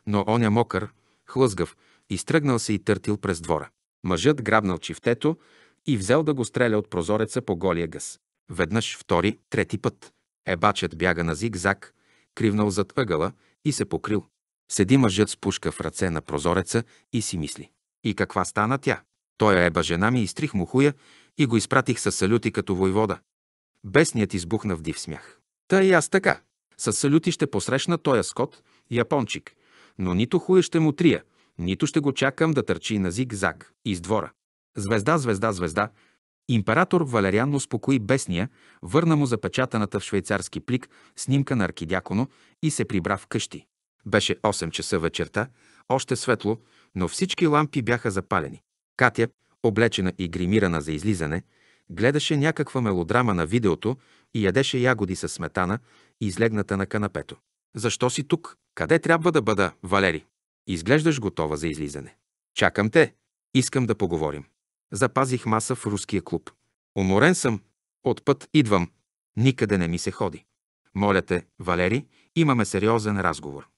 но оня е мокър, хлъзгав, изтръгнал се и търтил през двора. Мъжът грабнал чифтето и взел да го стреля от прозореца по голия гъс. Веднъж, втори, трети път. Ебачът бяга на зигзаг, кривнал зад ъгъла и се покрил. Седи мъжът с пушка в ръце на прозореца и си мисли. И каква стана тя? Той еба жена ми, изтрих му хуя и го изпратих с салюти като войвода. Бесният избухна в див смях. Та и аз така. С салюти ще посрещна тоя скот, япончик, но нито хуя ще му трия, нито ще го чакам да търчи на зиг-заг из двора. Звезда, звезда, звезда. Император Валериан успокои бесния, върна му запечатаната в швейцарски плик снимка на аркидяконо и се прибра в къщи. Беше 8 часа вечерта, още светло, но всички лампи бяха запалени. Катя, облечена и гримирана за излизане, гледаше някаква мелодрама на видеото и ядеше ягоди със сметана, излегната на канапето. Защо си тук? Къде трябва да бъда, Валери? Изглеждаш готова за излизане. Чакам те. Искам да поговорим. Запазих маса в руския клуб. Уморен съм. От път идвам. Никъде не ми се ходи. Моля те, Валери, имаме сериозен разговор.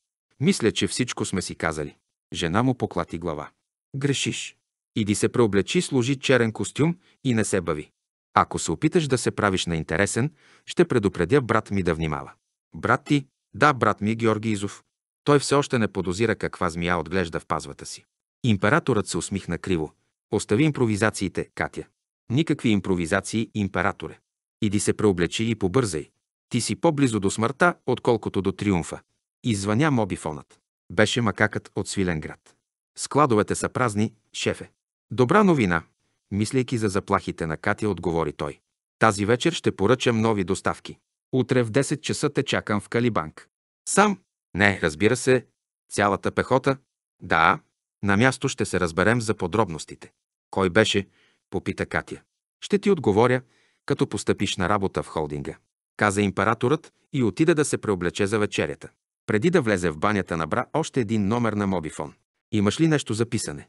Мисля, че всичко сме си казали. Жена му поклати глава. Грешиш. Иди се преоблечи, служи черен костюм и не се бави. Ако се опиташ да се правиш на интересен, ще предупредя брат ми да внимава. Брат ти? Да, брат ми е Георги Изов. Той все още не подозира каква змия отглежда в пазвата си. Императорът се усмихна криво. Остави импровизациите, Катя. Никакви импровизации, императоре. Иди се преоблечи и побързай. Ти си по-близо до смъртта, отколкото до триумфа. Извъня мобифонът. Беше макакът от Свиленград. Складовете са празни, шефе. Добра новина, мислейки за заплахите на Катя, отговори той. Тази вечер ще поръчам нови доставки. Утре в 10 часа те чакам в Калибанк. Сам? Не, разбира се. Цялата пехота? Да. На място ще се разберем за подробностите. Кой беше? Попита Катя. Ще ти отговоря, като постъпиш на работа в холдинга. Каза императорът и отида да се преоблече за вечерята. Преди да влезе в банята набра още един номер на мобифон. Имаш ли нещо за писане?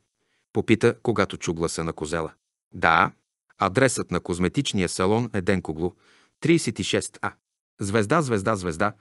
Попита, когато чу гласа на козела. Да, адресът на козметичния салон е Денкоглу, 36А. Звезда, звезда, звезда.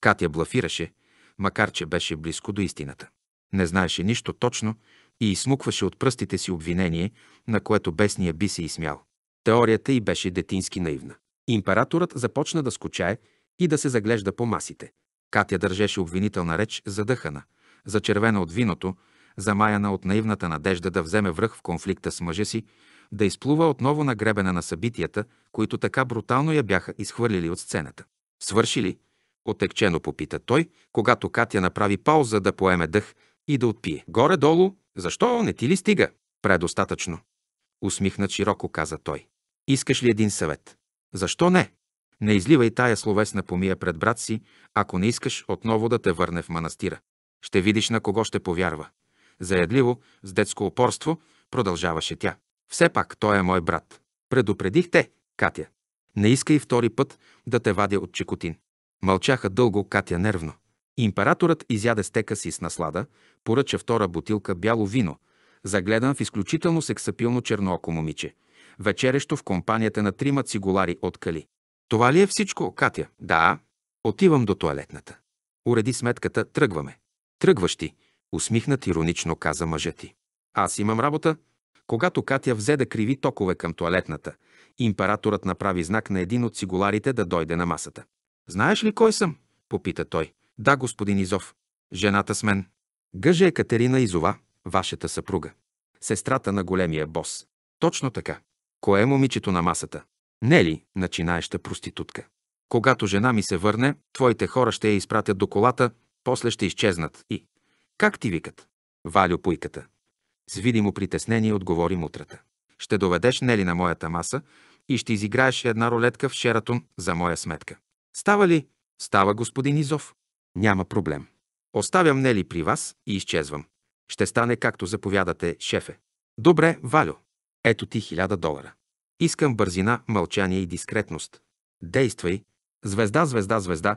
Катя блафираше, макар че беше близко до истината. Не знаеше нищо точно и изсмукваше от пръстите си обвинение, на което бесния би се изсмял. Теорията й беше детински наивна. Императорът започна да скочае и да се заглежда по масите. Катя държеше обвинителна реч задъхана, зачервена от виното, замаяна от наивната надежда да вземе връх в конфликта с мъжа си, да изплува отново на гребена на събитията, които така брутално я бяха изхвърлили от сцената. Свърши ли? Отекчено попита той, когато Катя направи пауза да поеме дъх и да отпие. Горе-долу, защо не ти ли стига? Предостатъчно. Усмихнат широко каза той. Искаш ли един съвет? Защо не? Не изливай тая словесна помия пред брат си, ако не искаш отново да те върне в манастира. Ще видиш на кого ще повярва заядливо, с детско упорство, продължаваше тя. Все пак той е мой брат. Предупредих те, Катя. Не искай втори път да те вадя от Чекотин. Мълчаха дълго Катя нервно. Императорът изяде стека си с наслада, поръча втора бутилка бяло вино, загледан в изключително сексапилно чернооко момиче, вечерещо в компанията на трима цигулари от Кали. Това ли е всичко, Катя? Да. Отивам до туалетната. Уреди сметката, тръгваме. Тръгващи усмихнат иронично каза мъжът ти. Аз имам работа. Когато Катя взе да криви токове към туалетната, императорът направи знак на един от сигуларите да дойде на масата. Знаеш ли кой съм? попита той. Да, господин Изов. Жената с мен. Гъже е Катерина Изова, вашата съпруга. Сестрата на големия бос. Точно така. Кое е момичето на масата? Не ли, начинаеща проститутка? Когато жена ми се върне, твоите хора ще я изпратят до колата, после ще изчезнат и... Как ти викат? Валю пуйката. С видимо притеснение отговори мутрата. Ще доведеш Нели на моята маса и ще изиграеш една ролетка в Шератон за моя сметка. Става ли? Става, господин Изов. Няма проблем. Оставям Нели при вас и изчезвам. Ще стане както заповядате, шефе. Добре, Валю. Ето ти хиляда долара. Искам бързина, мълчание и дискретност. Действай. Звезда, звезда, звезда.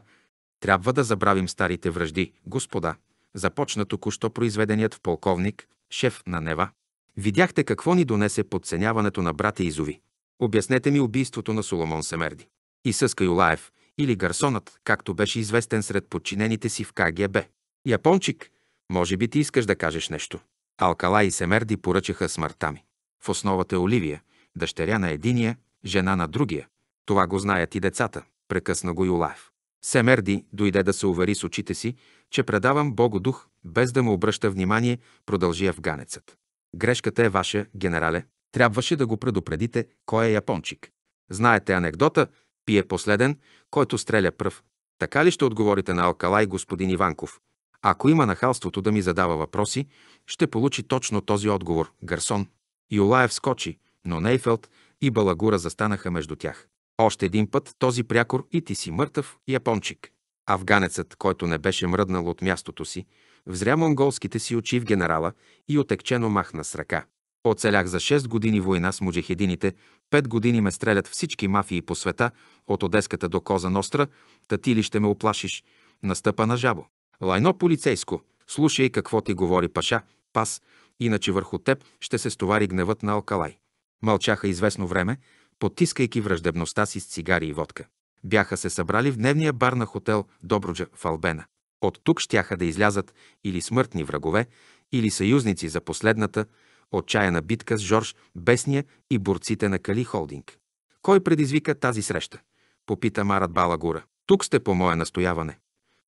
Трябва да забравим старите връжди, господа започна току-що произведеният в полковник, шеф на Нева. Видяхте какво ни донесе подценяването на брата Изови. Обяснете ми убийството на Соломон Семерди. с Кайолаев, или Гарсонът, както беше известен сред подчинените си в КГБ. Япончик, може би ти искаш да кажеш нещо. Алкала и Семерди поръчаха смъртта ми. В основата е Оливия, дъщеря на единия, жена на другия. Това го знаят и децата, прекъсна го Юлаев. Семерди дойде да се увери с очите си, че предавам Богу дух, без да му обръща внимание, продължи афганецът. Грешката е ваша, генерале. Трябваше да го предупредите кой е япончик. Знаете анекдота, пие последен, който стреля пръв. Така ли ще отговорите на Алкалай, господин Иванков? Ако има нахалството да ми задава въпроси, ще получи точно този отговор, гарсон. Юлаев скочи, но Нейфелд и Балагура застанаха между тях. Още един път този прякор и ти си мъртъв, япончик. Афганецът, който не беше мръднал от мястото си, взря монголските си очи в генерала и отекчено махна с ръка. Оцелях за 6 години война с муджехедините, 5 години ме стрелят всички мафии по света, от Одеската до Коза Ностра, татили ще ме оплашиш, настъпа на жабо. Лайно полицейско, слушай какво ти говори паша, пас, иначе върху теб ще се стовари гневът на Алкалай. Мълчаха известно време, потискайки враждебността си с цигари и водка. Бяха се събрали в дневния бар на хотел Добруджа в Албена. От тук щяха да излязат или смъртни врагове, или съюзници за последната, отчаяна битка с Жорж Бесния и борците на Кали Холдинг. Кой предизвика тази среща? Попита Марат Балагура. Тук сте по мое настояване.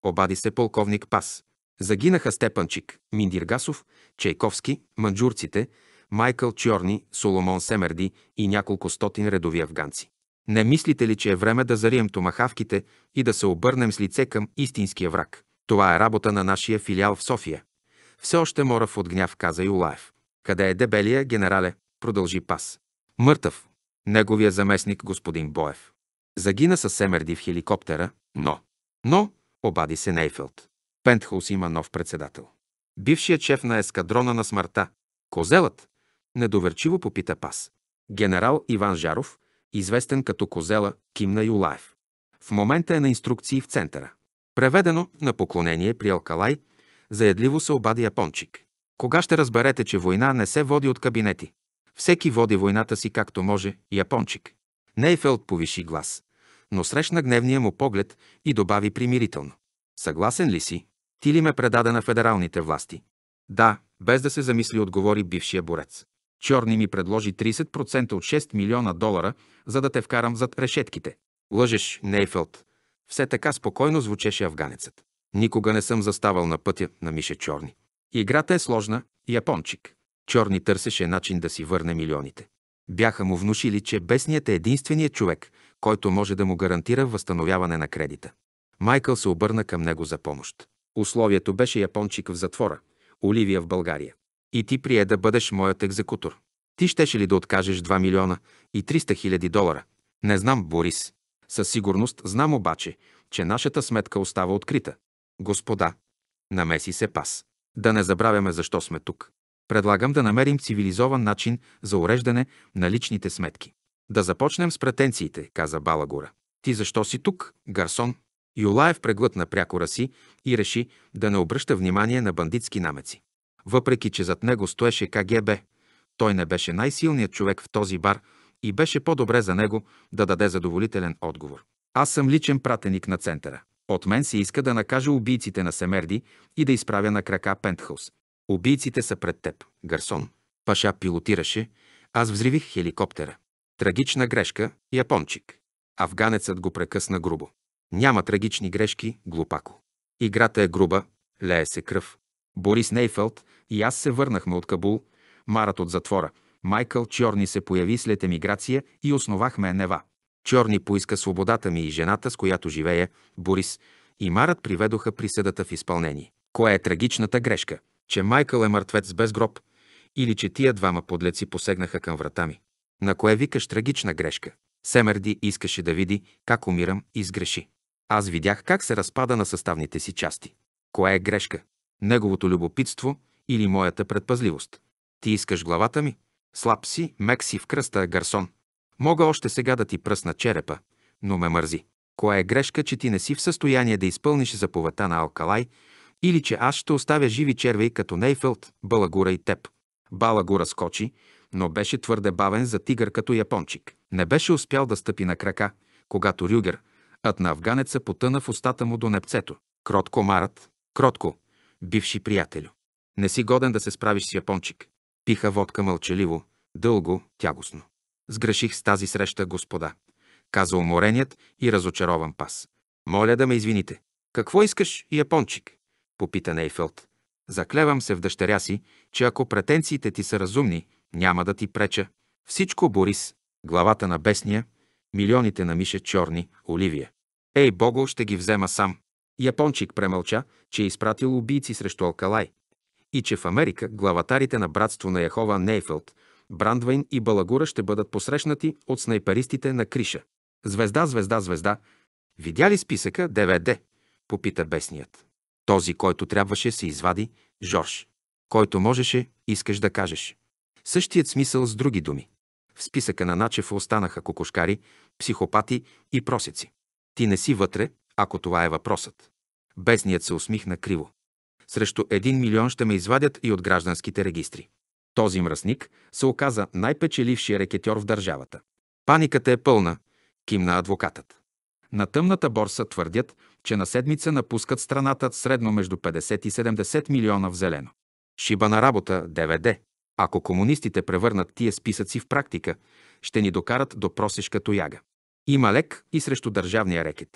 Обади се полковник Пас. Загинаха Степанчик, Миндиргасов, Чайковски, манджурците, Майкъл Чорни, Соломон Семерди и няколко стотин редови афганци. Не мислите ли, че е време да зарием томахавките и да се обърнем с лице към истинския враг? Това е работа на нашия филиал в София. Все още морав от гняв, каза Юлаев. Къде е дебелия генерале? Продължи пас. Мъртъв. Неговия заместник господин Боев. Загина със Семерди в хеликоптера, но... Но, обади се Нейфелд. Пентхаус има нов председател. Бившият шеф на ескадрона на смъртта. Козелът, недоверчиво попита пас. Генерал Иван Жаров, известен като Козела, кимна Юлаев. В момента е на инструкции в центъра. Преведено на поклонение при Алкалай, заедливо се обади Япончик. Кога ще разберете, че война не се води от кабинети? Всеки води войната си както може, Япончик. Нейфелд повиши глас, но срещна гневния му поглед и добави примирително. Съгласен ли си? Ти ли ме предаде на федералните власти? Да, без да се замисли, отговори бившия борец. Чорни ми предложи 30% от 6 милиона долара, за да те вкарам зад решетките. Лъжеш, Нейфелд. Все така спокойно звучеше афганецът. Никога не съм заставал на пътя на Мише Чорни. Играта е сложна, япончик. Чорни търсеше начин да си върне милионите. Бяха му внушили, че бесният е единственият човек, който може да му гарантира възстановяване на кредита. Майкъл се обърна към него за помощ. Условието беше япончик в затвора, Оливия в България и ти прие да бъдеш моят екзекутор. Ти щеше ли да откажеш 2 милиона и 300 хиляди долара? Не знам, Борис. Със сигурност знам обаче, че нашата сметка остава открита. Господа, намеси се пас. Да не забравяме защо сме тук. Предлагам да намерим цивилизован начин за уреждане на личните сметки. Да започнем с претенциите, каза Балагора. Ти защо си тук, гарсон? Юлаев преглътна прякора си и реши да не обръща внимание на бандитски намеци. Въпреки, че зад него стоеше КГБ, той не беше най-силният човек в този бар и беше по-добре за него да даде задоволителен отговор. Аз съм личен пратеник на центъра. От мен се иска да накажа убийците на Семерди и да изправя на крака Пентхаус. Убийците са пред теб, гарсон. Паша пилотираше, аз взривих хеликоптера. Трагична грешка, япончик. Афганецът го прекъсна грубо. Няма трагични грешки, глупако. Играта е груба, лее се кръв. Борис Нейфелд и аз се върнахме от Кабул, марат от затвора. Майкъл Чорни се появи след емиграция и основахме Нева. Чорни поиска свободата ми и жената, с която живея, Борис, и Марат приведоха присъдата в изпълнение. Коя е трагичната грешка? Че Майкъл е мъртвец без гроб или че тия двама подлеци посегнаха към врата ми? На кое викаш трагична грешка? Семерди искаше да види как умирам и сгреши. Аз видях как се разпада на съставните си части. Коя е грешка? неговото любопитство или моята предпазливост. Ти искаш главата ми? Слаб си, мек си в кръста, гарсон. Мога още сега да ти пръсна черепа, но ме мързи. Коя е грешка, че ти не си в състояние да изпълниш заповедта на Алкалай или че аз ще оставя живи червей като Нейфелд, Балагура и теб? Балагура скочи, но беше твърде бавен за тигър като япончик. Не беше успял да стъпи на крака, когато Рюгер, ад на афганеца потъна в устата му до непцето. Кротко марат, кротко, бивши приятелю. Не си годен да се справиш с япончик. Пиха водка мълчаливо, дълго, тягостно. Сгреших с тази среща, господа, каза умореният и разочарован пас. Моля да ме извините. Какво искаш, япончик? попита Нейфелд. Заклевам се в дъщеря си, че ако претенциите ти са разумни, няма да ти преча. Всичко, Борис. Главата на бесния, милионите на Мише Чорни, Оливия. Ей, Бого, ще ги взема сам. Япончик премълча, че е изпратил убийци срещу Алкалай и че в Америка главатарите на братство на Яхова Нейфелд, Брандвайн и Балагура ще бъдат посрещнати от снайперистите на Криша. Звезда, звезда, звезда. Видя ли списъка ДВД? Попита бесният. Този, който трябваше, се извади, Жорж. Който можеше, искаш да кажеш. Същият смисъл с други думи. В списъка на Начев останаха кокошкари, психопати и просеци. Ти не си вътре, ако това е въпросът. Безният се усмихна криво. Срещу един милион ще ме извадят и от гражданските регистри. Този мръсник се оказа най-печелившия рекетьор в държавата. Паниката е пълна, кимна адвокатът. На тъмната борса твърдят, че на седмица напускат страната средно между 50 и 70 милиона в зелено. Шиба на работа ДВД. Ако комунистите превърнат тия списъци в практика, ще ни докарат до просешка тояга. Има лек и срещу държавния рекет.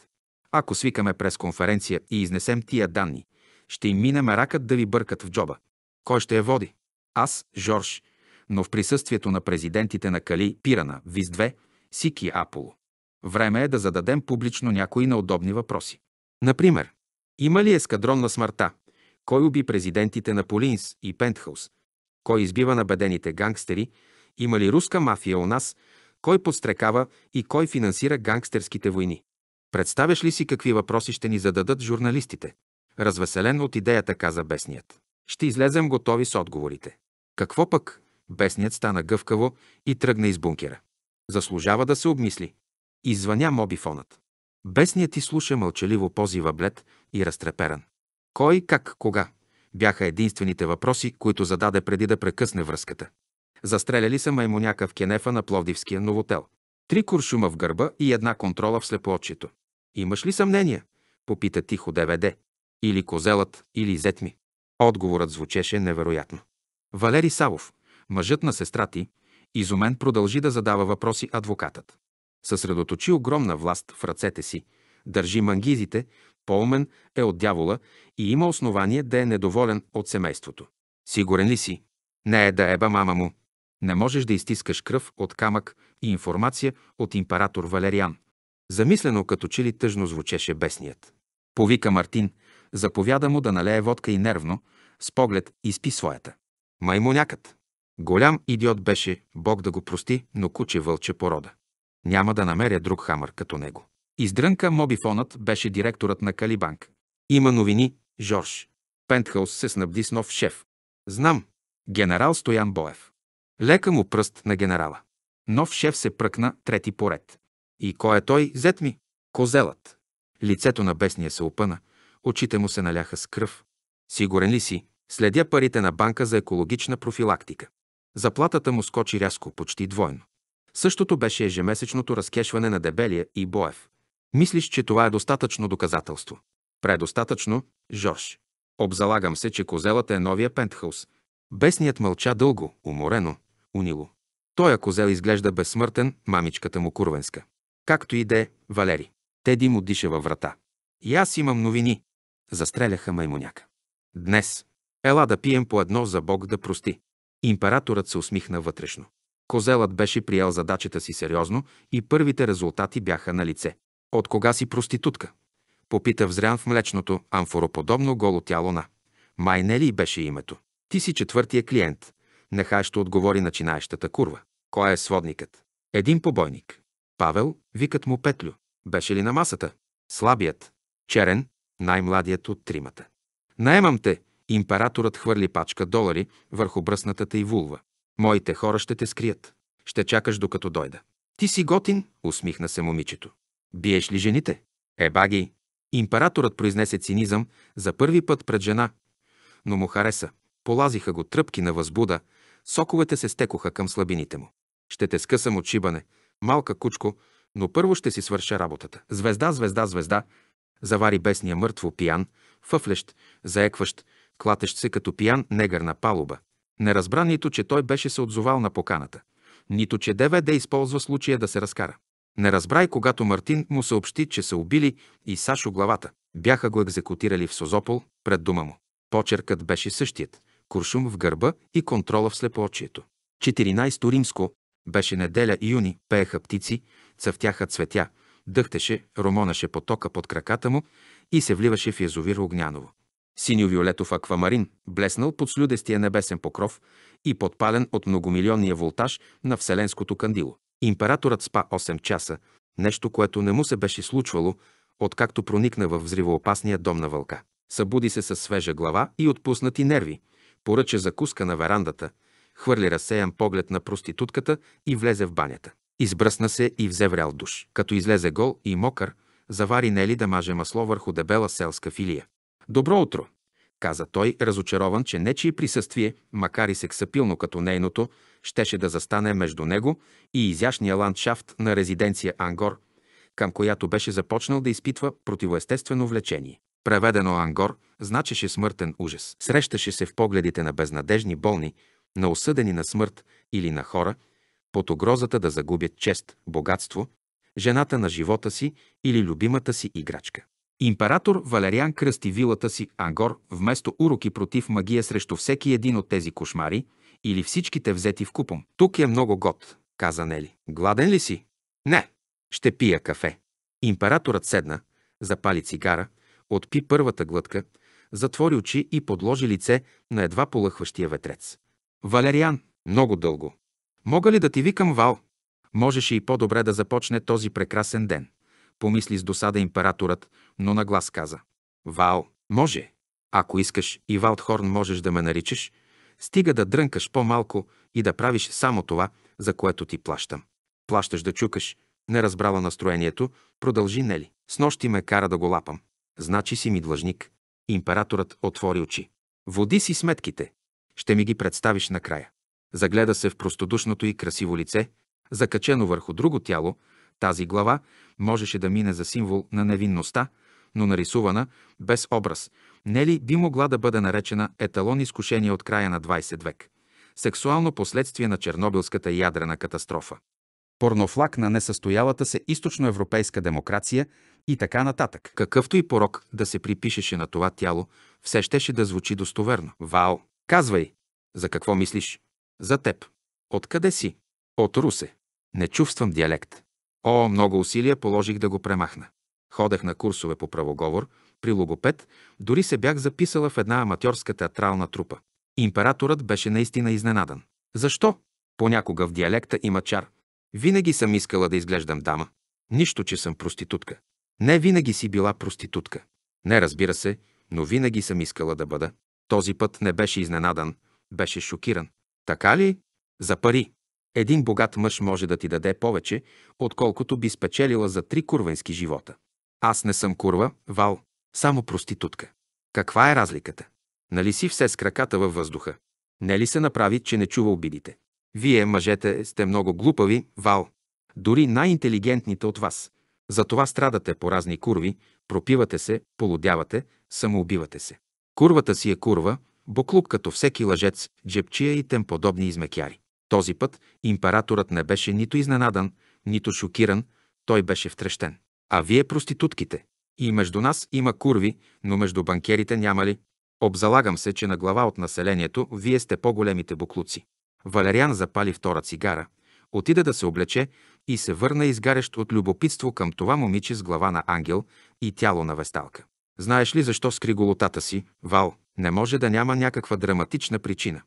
Ако свикаме пресконференция и изнесем тия данни, ще им минем ракът да ви бъркат в джоба. Кой ще я води? Аз, Жорж, но в присъствието на президентите на Кали, Пирана, Виздве, Сики Аполо. Време е да зададем публично някои неудобни въпроси. Например, има ли ескадрон на смъртта? Кой уби президентите на Полинс и Пентхаус? Кой избива набедените гангстери? Има ли руска мафия у нас? Кой подстрекава и кой финансира гангстерските войни? Представяш ли си какви въпроси ще ни зададат журналистите? Развеселен от идеята каза Бесният. Ще излезем готови с отговорите. Какво пък? Бесният стана гъвкаво и тръгна из бункера. Заслужава да се обмисли. Извъня мобифонът. Бесният ти слуша мълчаливо позива блед и разтреперан. Кой, как, кога? Бяха единствените въпроси, които зададе преди да прекъсне връзката. Застреляли са маймоняка в кенефа на Пловдивския новотел. Три куршума в гърба и една контрола в слепоочието. Имаш ли съмнение? Попита тихо ДВД. Или козелът, или зет ми. Отговорът звучеше невероятно. Валери Савов, мъжът на сестра ти, изумен продължи да задава въпроси адвокатът. Съсредоточи огромна власт в ръцете си, държи мангизите, по-умен е от дявола и има основание да е недоволен от семейството. Сигурен ли си? Не е да еба мама му. Не можеш да изтискаш кръв от камък и информация от император Валериан. Замислено като че ли тъжно звучеше бесният. Повика Мартин, заповяда му да налее водка и нервно, с поглед изпи своята. Маймунякът. Голям идиот беше, Бог да го прости, но куче вълче порода. Няма да намеря друг хамър като него. Издрънка мобифонът беше директорът на Калибанк. Има новини, Жорж. Пентхаус се снабди с нов шеф. Знам. Генерал Стоян Боев. Лека му пръст на генерала. Нов шеф се пръкна трети поред. И кой е той, зет ми? Козелът. Лицето на бесния се опъна, очите му се наляха с кръв. Сигурен ли си? Следя парите на банка за екологична профилактика. Заплатата му скочи рязко, почти двойно. Същото беше ежемесечното разкешване на Дебелия и Боев. Мислиш, че това е достатъчно доказателство? Предостатъчно, Жорж. Обзалагам се, че козелът е новия пентхаус. Бесният мълча дълго, уморено, унило. Той, козел изглежда безсмъртен, мамичката му курвенска. Както и де, Валери. Теди му диша във врата. И аз имам новини. Застреляха маймуняка. Днес. Ела да пием по едно за Бог да прости. Императорът се усмихна вътрешно. Козелът беше приел задачата си сериозно и първите резултати бяха на лице. От кога си проститутка? Попита взрян в млечното, амфороподобно голо тяло на. Май не ли беше името? Ти си четвъртия клиент. Нехай ще отговори начинаещата курва. Кой е сводникът? Един побойник. Павел, викат му Петлю, беше ли на масата? Слабият, черен, най-младият от тримата. Наемам те, императорът хвърли пачка долари върху бръснатата и вулва. Моите хора ще те скрият. Ще чакаш докато дойда. Ти си готин, усмихна се момичето. Биеш ли жените? Е, баги, Императорът произнесе цинизъм за първи път пред жена, но му хареса. Полазиха го тръпки на възбуда, соковете се стекоха към слабините му. Ще те скъсам от шибане, малка кучко, но първо ще си свърша работата. Звезда, звезда, звезда, завари бесния мъртво пиян, фъфлещ, заекващ, клатещ се като пиян негър на палуба. Не разбра нито, че той беше се отзовал на поканата, нито, че ДВД използва случая да се разкара. Не разбрай, когато Мартин му съобщи, че са убили и Сашо главата. Бяха го екзекутирали в Созопол, пред дума му. Почеркът беше същият – куршум в гърба и контрола в слепоочието. 14 Римско беше неделя и юни, пееха птици, цъфтяха цветя, дъхтеше, ромонаше потока под краката му и се вливаше в язовир Огняново. Синьо-виолетов аквамарин блеснал под слюдестия небесен покров и подпален от многомилионния волтаж на вселенското кандило. Императорът спа 8 часа, нещо, което не му се беше случвало, откакто проникна в взривоопасния дом на вълка. Събуди се със свежа глава и отпуснати нерви, поръча закуска на верандата – хвърли разсеян поглед на проститутката и влезе в банята. Избръсна се и взе врял душ. Като излезе гол и мокър, завари Нели да маже масло върху дебела селска филия. «Добро утро!» каза той, разочарован, че нечие присъствие, макар и сексапилно като нейното, щеше да застане между него и изящния ландшафт на резиденция Ангор, към която беше започнал да изпитва противоестествено влечение. Преведено Ангор значеше смъртен ужас. Срещаше се в погледите на безнадежни болни, на осъдени на смърт или на хора, под угрозата да загубят чест, богатство, жената на живота си или любимата си играчка. Император Валериан кръсти вилата си Ангор вместо уроки против магия срещу всеки един от тези кошмари или всичките взети в купом. Тук е много год, каза Нели. Гладен ли си? Не, ще пия кафе. Императорът седна, запали цигара, отпи първата глътка, затвори очи и подложи лице на едва полъхващия ветрец. Валериан, много дълго. Мога ли да ти викам Вал? Можеше и по-добре да започне този прекрасен ден. Помисли с досада императорът, но на глас каза. Вал, може. Ако искаш и Валдхорн можеш да ме наричаш, стига да дрънкаш по-малко и да правиш само това, за което ти плащам. Плащаш да чукаш, не разбрала настроението, продължи Нели. С нощи ме кара да го лапам. Значи си ми длъжник. Императорът отвори очи. Води си сметките. Ще ми ги представиш накрая. Загледа се в простодушното и красиво лице, закачено върху друго тяло, тази глава можеше да мине за символ на невинността, но нарисувана, без образ, Нели би могла да бъде наречена еталон изкушение от края на 20 век. Сексуално последствие на чернобилската ядрена катастрофа. Порнофлак на несъстоялата се източноевропейска демокрация и така нататък. Какъвто и порок да се припишеше на това тяло, все щеше да звучи достоверно. Вау! Казвай, за какво мислиш? За теб. Откъде си? От Русе. Не чувствам диалект. О, много усилия положих да го премахна. Ходех на курсове по правоговор, при логопед, дори се бях записала в една аматьорска театрална трупа. Императорът беше наистина изненадан. Защо? Понякога в диалекта има чар. Винаги съм искала да изглеждам дама. Нищо, че съм проститутка. Не винаги си била проститутка. Не, разбира се, но винаги съм искала да бъда. Този път не беше изненадан, беше шокиран. Така ли? За пари. Един богат мъж може да ти даде повече, отколкото би спечелила за три курвенски живота. Аз не съм курва, Вал, само проститутка. Каква е разликата? Нали си все с краката във въздуха? Не ли се направи, че не чува обидите? Вие, мъжете, сте много глупави, Вал. Дори най-интелигентните от вас. Затова страдате по разни курви, пропивате се, полудявате, самоубивате се. Курвата си е курва, буклук като всеки лъжец, джепчия и тем подобни измекяри. Този път императорът не беше нито изненадан, нито шокиран, той беше втрещен. А вие проститутките. И между нас има курви, но между банкерите няма ли? Обзалагам се, че на глава от населението вие сте по-големите буклуци. Валериан запали втора цигара, отида да се облече и се върна изгарящ от любопитство към това момиче с глава на ангел и тяло на весталка. Знаеш ли защо скри голотата си, Вал? Не може да няма някаква драматична причина.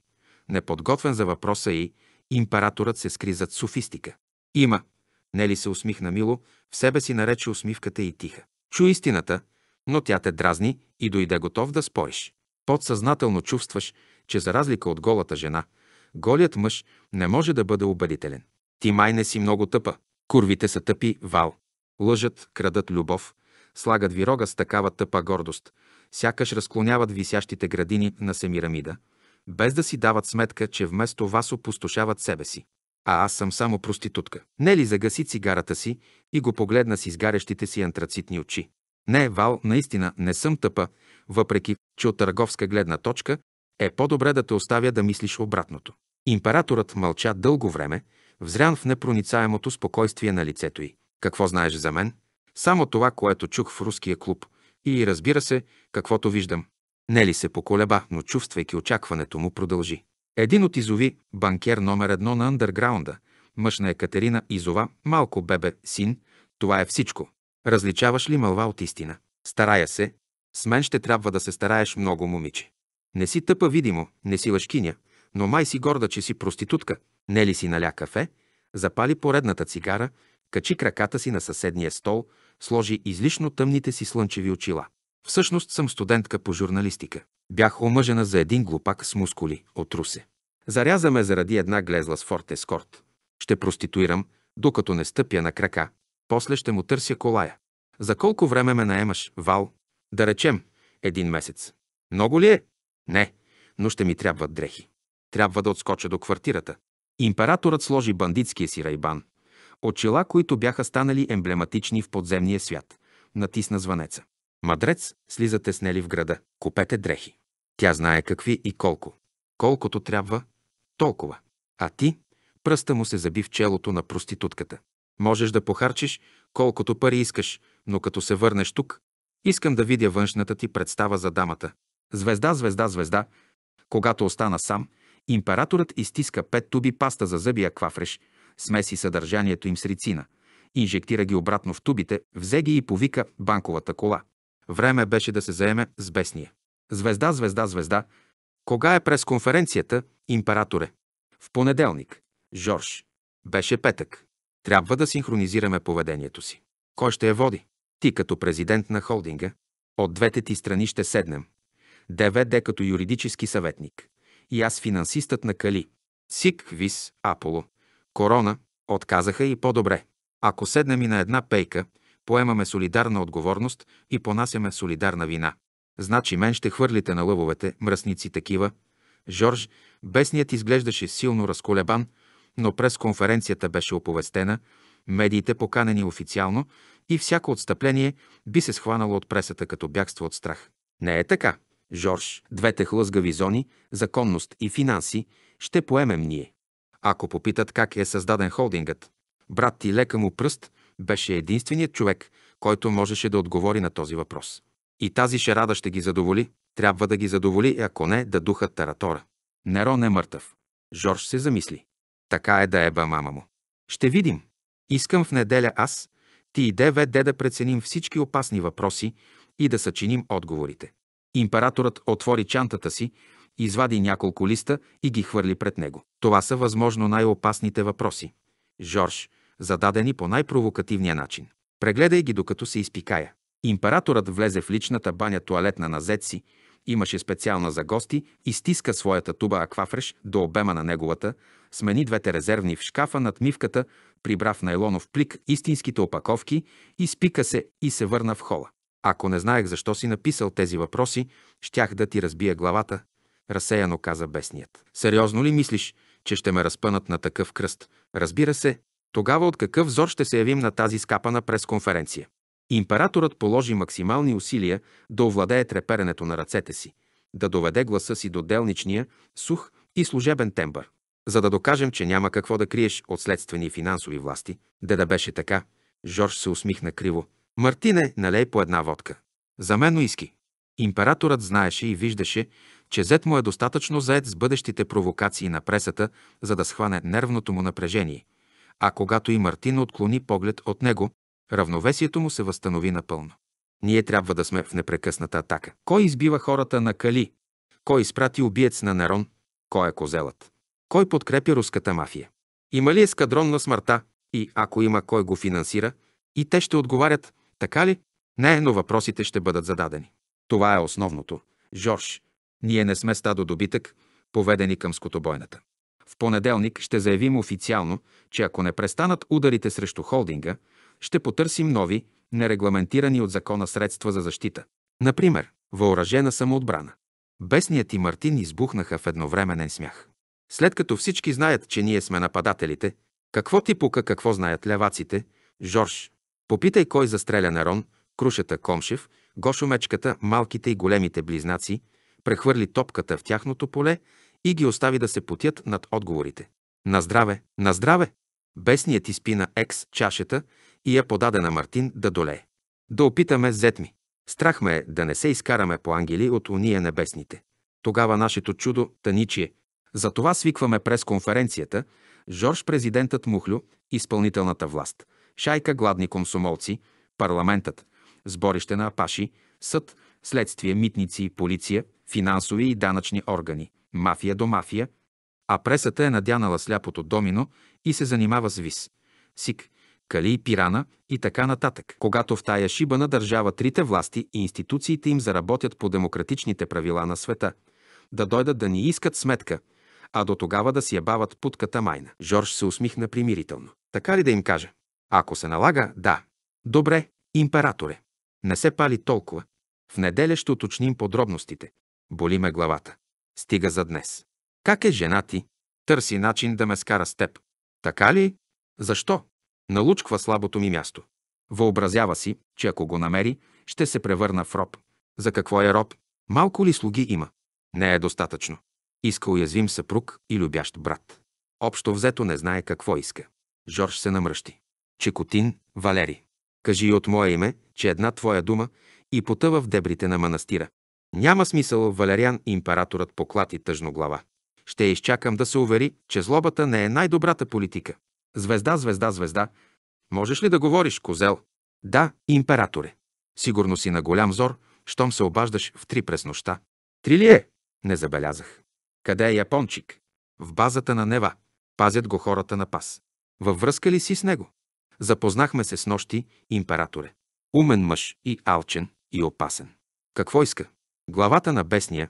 Неподготвен за въпроса и императорът се скри зад софистика. Има. Нели се усмихна мило, в себе си нарече усмивката и тиха. Чу истината, но тя те дразни и дойде готов да спориш. Подсъзнателно чувстваш, че за разлика от голата жена, голият мъж не може да бъде убедителен. Ти май не си много тъпа. Курвите са тъпи, Вал. Лъжат, крадат любов, Слагат вирога с такава тъпа гордост, сякаш разклоняват висящите градини на Семирамида, без да си дават сметка, че вместо вас опустошават себе си. А аз съм само проститутка. Нели загаси цигарата си и го погледна с изгарящите си антрацитни очи. Не, Вал, наистина не съм тъпа, въпреки, че от търговска гледна точка е по-добре да те оставя да мислиш обратното. Императорът мълча дълго време, взрян в непроницаемото спокойствие на лицето й. Какво знаеш за мен? Само това, което чух в руския клуб и, разбира се, каквото виждам. Нели се поколеба, но чувствайки очакването му продължи. Един от изови, банкер номер едно на андерграунда, мъж на Екатерина Изова, малко бебе, син, това е всичко. Различаваш ли мълва от истина? Старая се. С мен ще трябва да се стараеш много, момиче. Не си тъпа видимо, не си лъшкиня, но май си горда, че си проститутка. Не ли си наля кафе? Запали поредната цигара, качи краката си на съседния стол, сложи излишно тъмните си слънчеви очила. Всъщност съм студентка по журналистика. Бях омъжена за един глупак с мускули от Русе. Заряза ме заради една глезла с форт ескорт. Ще проституирам, докато не стъпя на крака. После ще му търся колая. За колко време ме наемаш, Вал? Да речем, един месец. Много ли е? Не, но ще ми трябват дрехи. Трябва да отскоча до квартирата. Императорът сложи бандитския си райбан очила, които бяха станали емблематични в подземния свят. Натисна звънеца. Мадрец с Нели в града. Купете дрехи. Тя знае какви и колко. Колкото трябва, толкова. А ти, пръста му се заби в челото на проститутката. Можеш да похарчиш колкото пари искаш, но като се върнеш тук, искам да видя външната ти представа за дамата. Звезда, звезда, звезда. Когато остана сам, императорът изтиска пет туби паста за зъби аквафреш – смеси съдържанието им с рицина, инжектира ги обратно в тубите, взе ги и повика банковата кола. Време беше да се заеме с бесния. Звезда, звезда, звезда. Кога е през конференцията, императоре? В понеделник. Жорж. Беше петък. Трябва да синхронизираме поведението си. Кой ще я води? Ти като президент на холдинга. От двете ти страни ще седнем. ДВД като юридически съветник. И аз финансистът на Кали. Сик, Вис, Аполо. Корона, отказаха и по-добре. Ако седнем и на една пейка, поемаме солидарна отговорност и понасяме солидарна вина. Значи мен ще хвърлите на лъвовете, мръсници такива. Жорж, бесният изглеждаше силно разколебан, но през конференцията беше оповестена, медиите поканени официално и всяко отстъпление би се схванало от пресата като бягство от страх. Не е така. Жорж, двете хлъзгави зони, законност и финанси, ще поемем ние. Ако попитат как е създаден холдингът, брат ти лека му пръст беше единственият човек, който можеше да отговори на този въпрос. И тази шерада ще ги задоволи, трябва да ги задоволи, ако не, да духат таратора. Нерон е мъртъв. Жорж се замисли. Така е да еба мама му. Ще видим. Искам в неделя аз, ти и ДВД да преценим всички опасни въпроси и да съчиним отговорите. Императорът отвори чантата си извади няколко листа и ги хвърли пред него. Това са възможно най-опасните въпроси. Жорж, зададени по най-провокативния начин. Прегледай ги, докато се изпикая. Императорът влезе в личната баня туалетна на зет си, имаше специална за гости и стиска своята туба аквафреш до обема на неговата, смени двете резервни в шкафа над мивката, прибра в найлонов плик истинските опаковки, изпика се и се върна в хола. Ако не знаех защо си написал тези въпроси, щях да ти разбия главата, разсеяно каза бесният. Сериозно ли мислиш, че ще ме разпънат на такъв кръст? Разбира се, тогава от какъв зор ще се явим на тази скапана пресконференция? Императорът положи максимални усилия да овладее треперенето на ръцете си, да доведе гласа си до делничния, сух и служебен тембър. За да докажем, че няма какво да криеш от следствени и финансови власти, де да беше така, Жорж се усмихна криво. Мартине, налей по една водка. За мен иски. Императорът знаеше и виждаше, че Зет му е достатъчно заед с бъдещите провокации на пресата, за да схване нервното му напрежение. А когато и Мартин отклони поглед от него, равновесието му се възстанови напълно. Ние трябва да сме в непрекъсната атака. Кой избива хората на Кали? Кой изпрати убиец на Нерон? Кой е козелът? Кой подкрепи руската мафия? Има ли ескадрон на смъртта? И ако има, кой го финансира? И те ще отговарят, така ли? Не, но въпросите ще бъдат зададени. Това е основното. Жорж, ние не сме стадо добитък, поведени към скотобойната. В понеделник ще заявим официално, че ако не престанат ударите срещу холдинга, ще потърсим нови, нерегламентирани от закона средства за защита. Например, въоръжена самоотбрана. Бесният и Мартин избухнаха в едновременен смях. След като всички знаят, че ние сме нападателите, какво ти пука, какво знаят леваците, Жорж? Попитай кой застреля Нерон, крушата Комшев, Гошомечката, малките и големите близнаци, прехвърли топката в тяхното поле и ги остави да се потят над отговорите. На здраве, на здраве! Бесният изпина екс чашата и я подаде на Мартин да долее. Да опитаме, зет ми. Страх ме е да не се изкараме по ангели от уния небесните. Тогава нашето чудо таничие. Затова свикваме през конференцията Жорж президентът Мухлю, изпълнителната власт, шайка гладни комсомолци, парламентът, сборище на апаши, съд, следствие, митници, полиция, финансови и данъчни органи, мафия до мафия, а пресата е надянала сляпото домино и се занимава с вис, сик, кали и пирана и така нататък. Когато в тая шибана държава трите власти и институциите им заработят по демократичните правила на света, да дойдат да ни искат сметка, а до тогава да си я бават путката майна. Жорж се усмихна примирително. Така ли да им кажа? Ако се налага, да. Добре, императоре. Не се пали толкова. В неделя ще уточним подробностите. Боли ме главата. Стига за днес. Как е жена ти? Търси начин да ме скара с теб. Така ли? Защо? Налучква слабото ми място. Въобразява си, че ако го намери, ще се превърна в роб. За какво е роб? Малко ли слуги има? Не е достатъчно. Иска уязвим съпруг и любящ брат. Общо взето не знае какво иска. Жорж се намръщи. Чекотин, Валери. Кажи и от мое име, че една твоя дума и потъва в дебрите на манастира. Няма смисъл Валериан императорът поклати тъжно глава. Ще изчакам да се увери, че злобата не е най-добрата политика. Звезда, звезда, звезда. Можеш ли да говориш, козел? Да, императоре. Сигурно си на голям зор, щом се обаждаш в три през нощта. Три ли е? Не забелязах. Къде е Япончик? В базата на Нева. Пазят го хората на пас. Във връзка ли си с него? Запознахме се с нощи, императоре. Умен мъж и алчен и опасен. Какво иска? Главата на Бесния,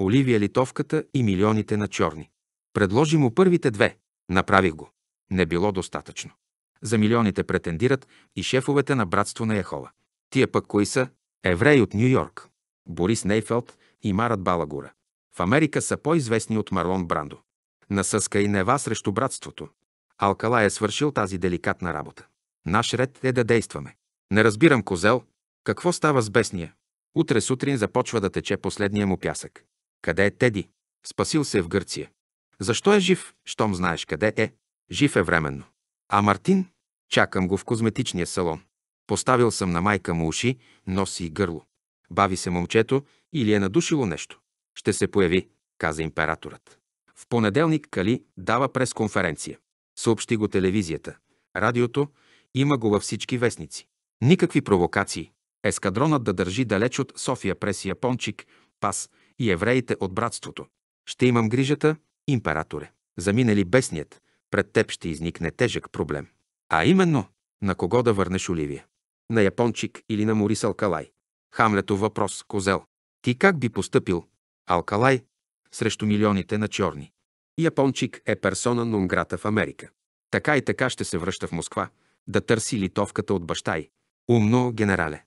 Оливия Литовката и Милионите на Чорни. Предложи му първите две. Направих го. Не било достатъчно. За милионите претендират и шефовете на Братство на Яхова. Тия пък кои са? Евреи от Нью Йорк. Борис Нейфелд и Марат Балагура. В Америка са по-известни от Марлон Брандо. Насъска и Нева срещу братството. Алкала е свършил тази деликатна работа. Наш ред е да действаме. Не разбирам, Козел, какво става с Бесния? Утре сутрин започва да тече последния му пясък. Къде е Теди? Спасил се е в Гърция. Защо е жив, щом знаеш къде е? Жив е временно. А Мартин? Чакам го в козметичния салон. Поставил съм на майка му уши, носи и гърло. Бави се момчето или е надушило нещо. Ще се появи, каза императорът. В понеделник Кали дава пресконференция. Съобщи го телевизията, радиото, има го във всички вестници. Никакви провокации ескадронът да държи далеч от София през Япончик, Пас и евреите от братството. Ще имам грижата, императоре. Заминали бесният, пред теб ще изникне тежък проблем. А именно, на кого да върнеш Оливия? На Япончик или на Морис Алкалай? Хамлето въпрос, козел. Ти как би поступил? Алкалай, срещу милионите на черни? Япончик е персона нонграта в Америка. Така и така ще се връща в Москва, да търси литовката от баща й. Умно, генерале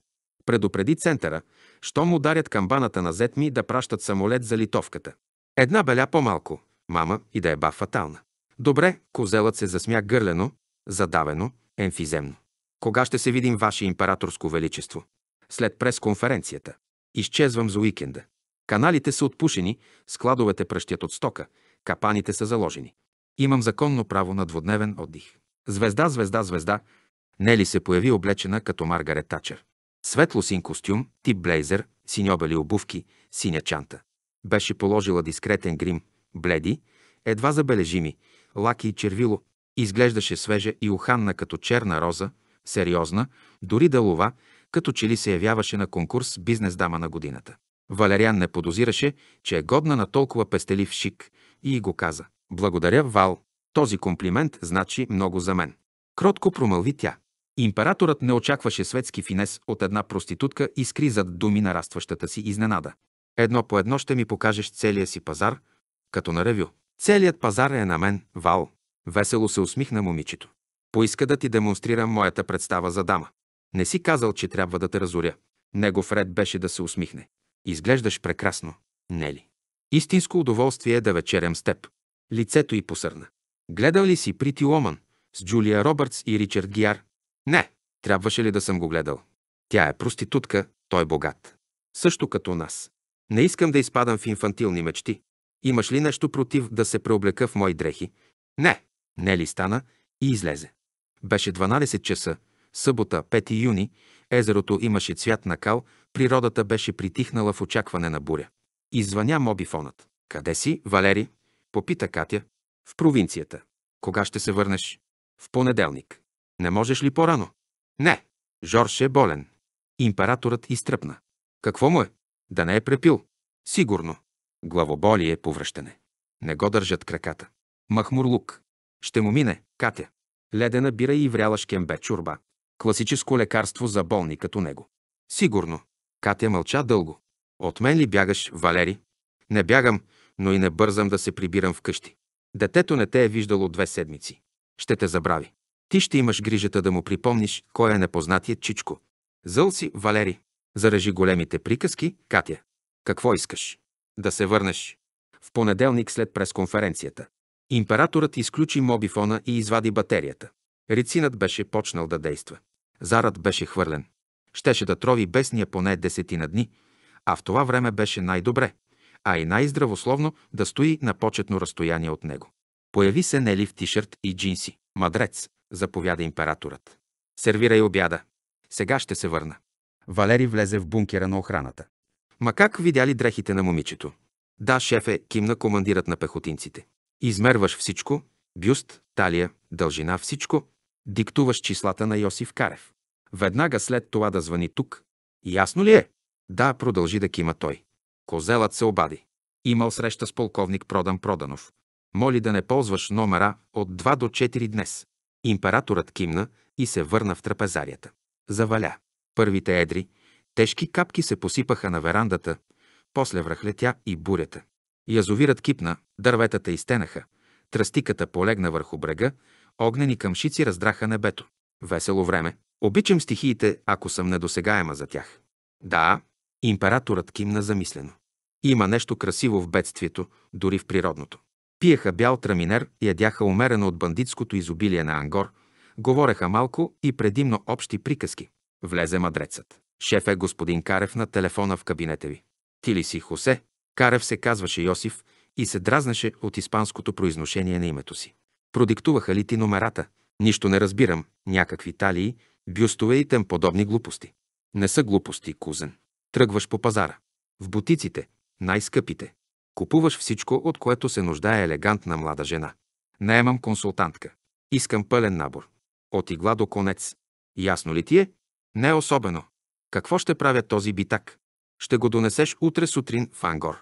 предупреди центъра, щом ударят камбаната на зет ми да пращат самолет за литовката. Една беля по-малко, мама, и да е ба фатална. Добре, козелът се засмя гърлено, задавено, емфиземно. Кога ще се видим, Ваше императорско величество? След пресконференцията. Изчезвам за уикенда. Каналите са отпушени, складовете пръщят от стока, капаните са заложени. Имам законно право на дводневен отдих. Звезда, звезда, звезда, Нели се появи облечена като Маргарет Тачер. Светло-син костюм, тип блейзер, синьобели обувки, синя чанта. Беше положила дискретен грим, бледи, едва забележими, лаки и червило. Изглеждаше свежа и уханна като черна роза, сериозна, дори лова, като че ли се явяваше на конкурс бизнес-дама на годината. Валериан не подозираше, че е годна на толкова пестелив шик и го каза. Благодаря, Вал. Този комплимент значи много за мен. Кротко промълви тя. Императорът не очакваше светски финес от една проститутка и скри зад думи нарастващата си изненада. Едно по едно ще ми покажеш целия си пазар, като на ревю. Целият пазар е на мен, Вал. Весело се усмихна момичето. Поиска да ти демонстрирам моята представа за дама. Не си казал, че трябва да те разоря. Негов ред беше да се усмихне. Изглеждаш прекрасно, Нели. Истинско удоволствие е да вечерям с теб. Лицето й посърна. Гледал ли си Прити Ломан с Джулия Робъртс и Ричард Гиар? Не, трябваше ли да съм го гледал? Тя е проститутка, той богат. Също като нас. Не искам да изпадам в инфантилни мечти. Имаш ли нещо против да се преоблека в мои дрехи? Не. Нели стана и излезе. Беше 12 часа, събота, 5 юни, езерото имаше цвят на кал, природата беше притихнала в очакване на буря. Извъня мобифонът. Къде си, Валери? Попита Катя. В провинцията. Кога ще се върнеш? В понеделник. Не можеш ли по-рано? Не. Жорж е болен. Императорът изтръпна. Какво му е? Да не е препил. Сигурно. Главоболие е повръщане. Не го държат краката. Махмурлук. Ще му мине, Катя. Ледена бира и вряла шкембе чурба. Класическо лекарство за болни като него. Сигурно. Катя мълча дълго. От мен ли бягаш, Валери? Не бягам, но и не бързам да се прибирам вкъщи. Детето не те е виждало две седмици. Ще те забрави. Ти ще имаш грижата да му припомниш кой е непознатият чичко. Зъл си, Валери. Зарежи големите приказки, Катя. Какво искаш? Да се върнеш. В понеделник след пресконференцията. Императорът изключи мобифона и извади батерията. Рецинът беше почнал да действа. Зарът беше хвърлен. Щеше да трови бесния поне десетина дни, а в това време беше най-добре, а и най-здравословно да стои на почетно разстояние от него. Появи се Нели в тишърт и джинси, мадрец, заповяда императорът. Сервирай обяда. Сега ще се върна. Валери влезе в бункера на охраната. Ма как видяли дрехите на момичето? Да, шефе, кимна командират на пехотинците. Измерваш всичко, бюст, талия, дължина, всичко, диктуваш числата на Йосиф Карев. Веднага след това да звъни тук. Ясно ли е? Да, продължи да кима той. Козелът се обади. Имал среща с полковник Продан Проданов. Моли да не ползваш номера от 2 до 4 днес. Императорът кимна и се върна в трапезарията. Заваля. Първите едри, тежки капки се посипаха на верандата, после връхлетя и бурята. Язовирът кипна, дърветата изтенаха, тръстиката полегна върху брега, огнени къмшици раздраха небето. Весело време. Обичам стихиите, ако съм недосегаема за тях. Да, императорът кимна замислено. Има нещо красиво в бедствието, дори в природното. Пиеха бял траминер, ядяха умерено от бандитското изобилие на Ангор, говореха малко и предимно общи приказки. Влезе мадрецът. Шеф е господин Карев на телефона в кабинета ви. Ти ли си Хосе? Карев се казваше Йосиф и се дразнаше от испанското произношение на името си. Продиктуваха ли ти номерата? Нищо не разбирам. Някакви талии, бюстове и тем подобни глупости. Не са глупости, кузен. Тръгваш по пазара. В бутиците, най-скъпите, Купуваш всичко, от което се нуждае елегантна млада жена. Наемам консултантка. Искам пълен набор. От игла до конец. Ясно ли ти е? Не особено. Какво ще правя този битак? Ще го донесеш утре сутрин в Ангор.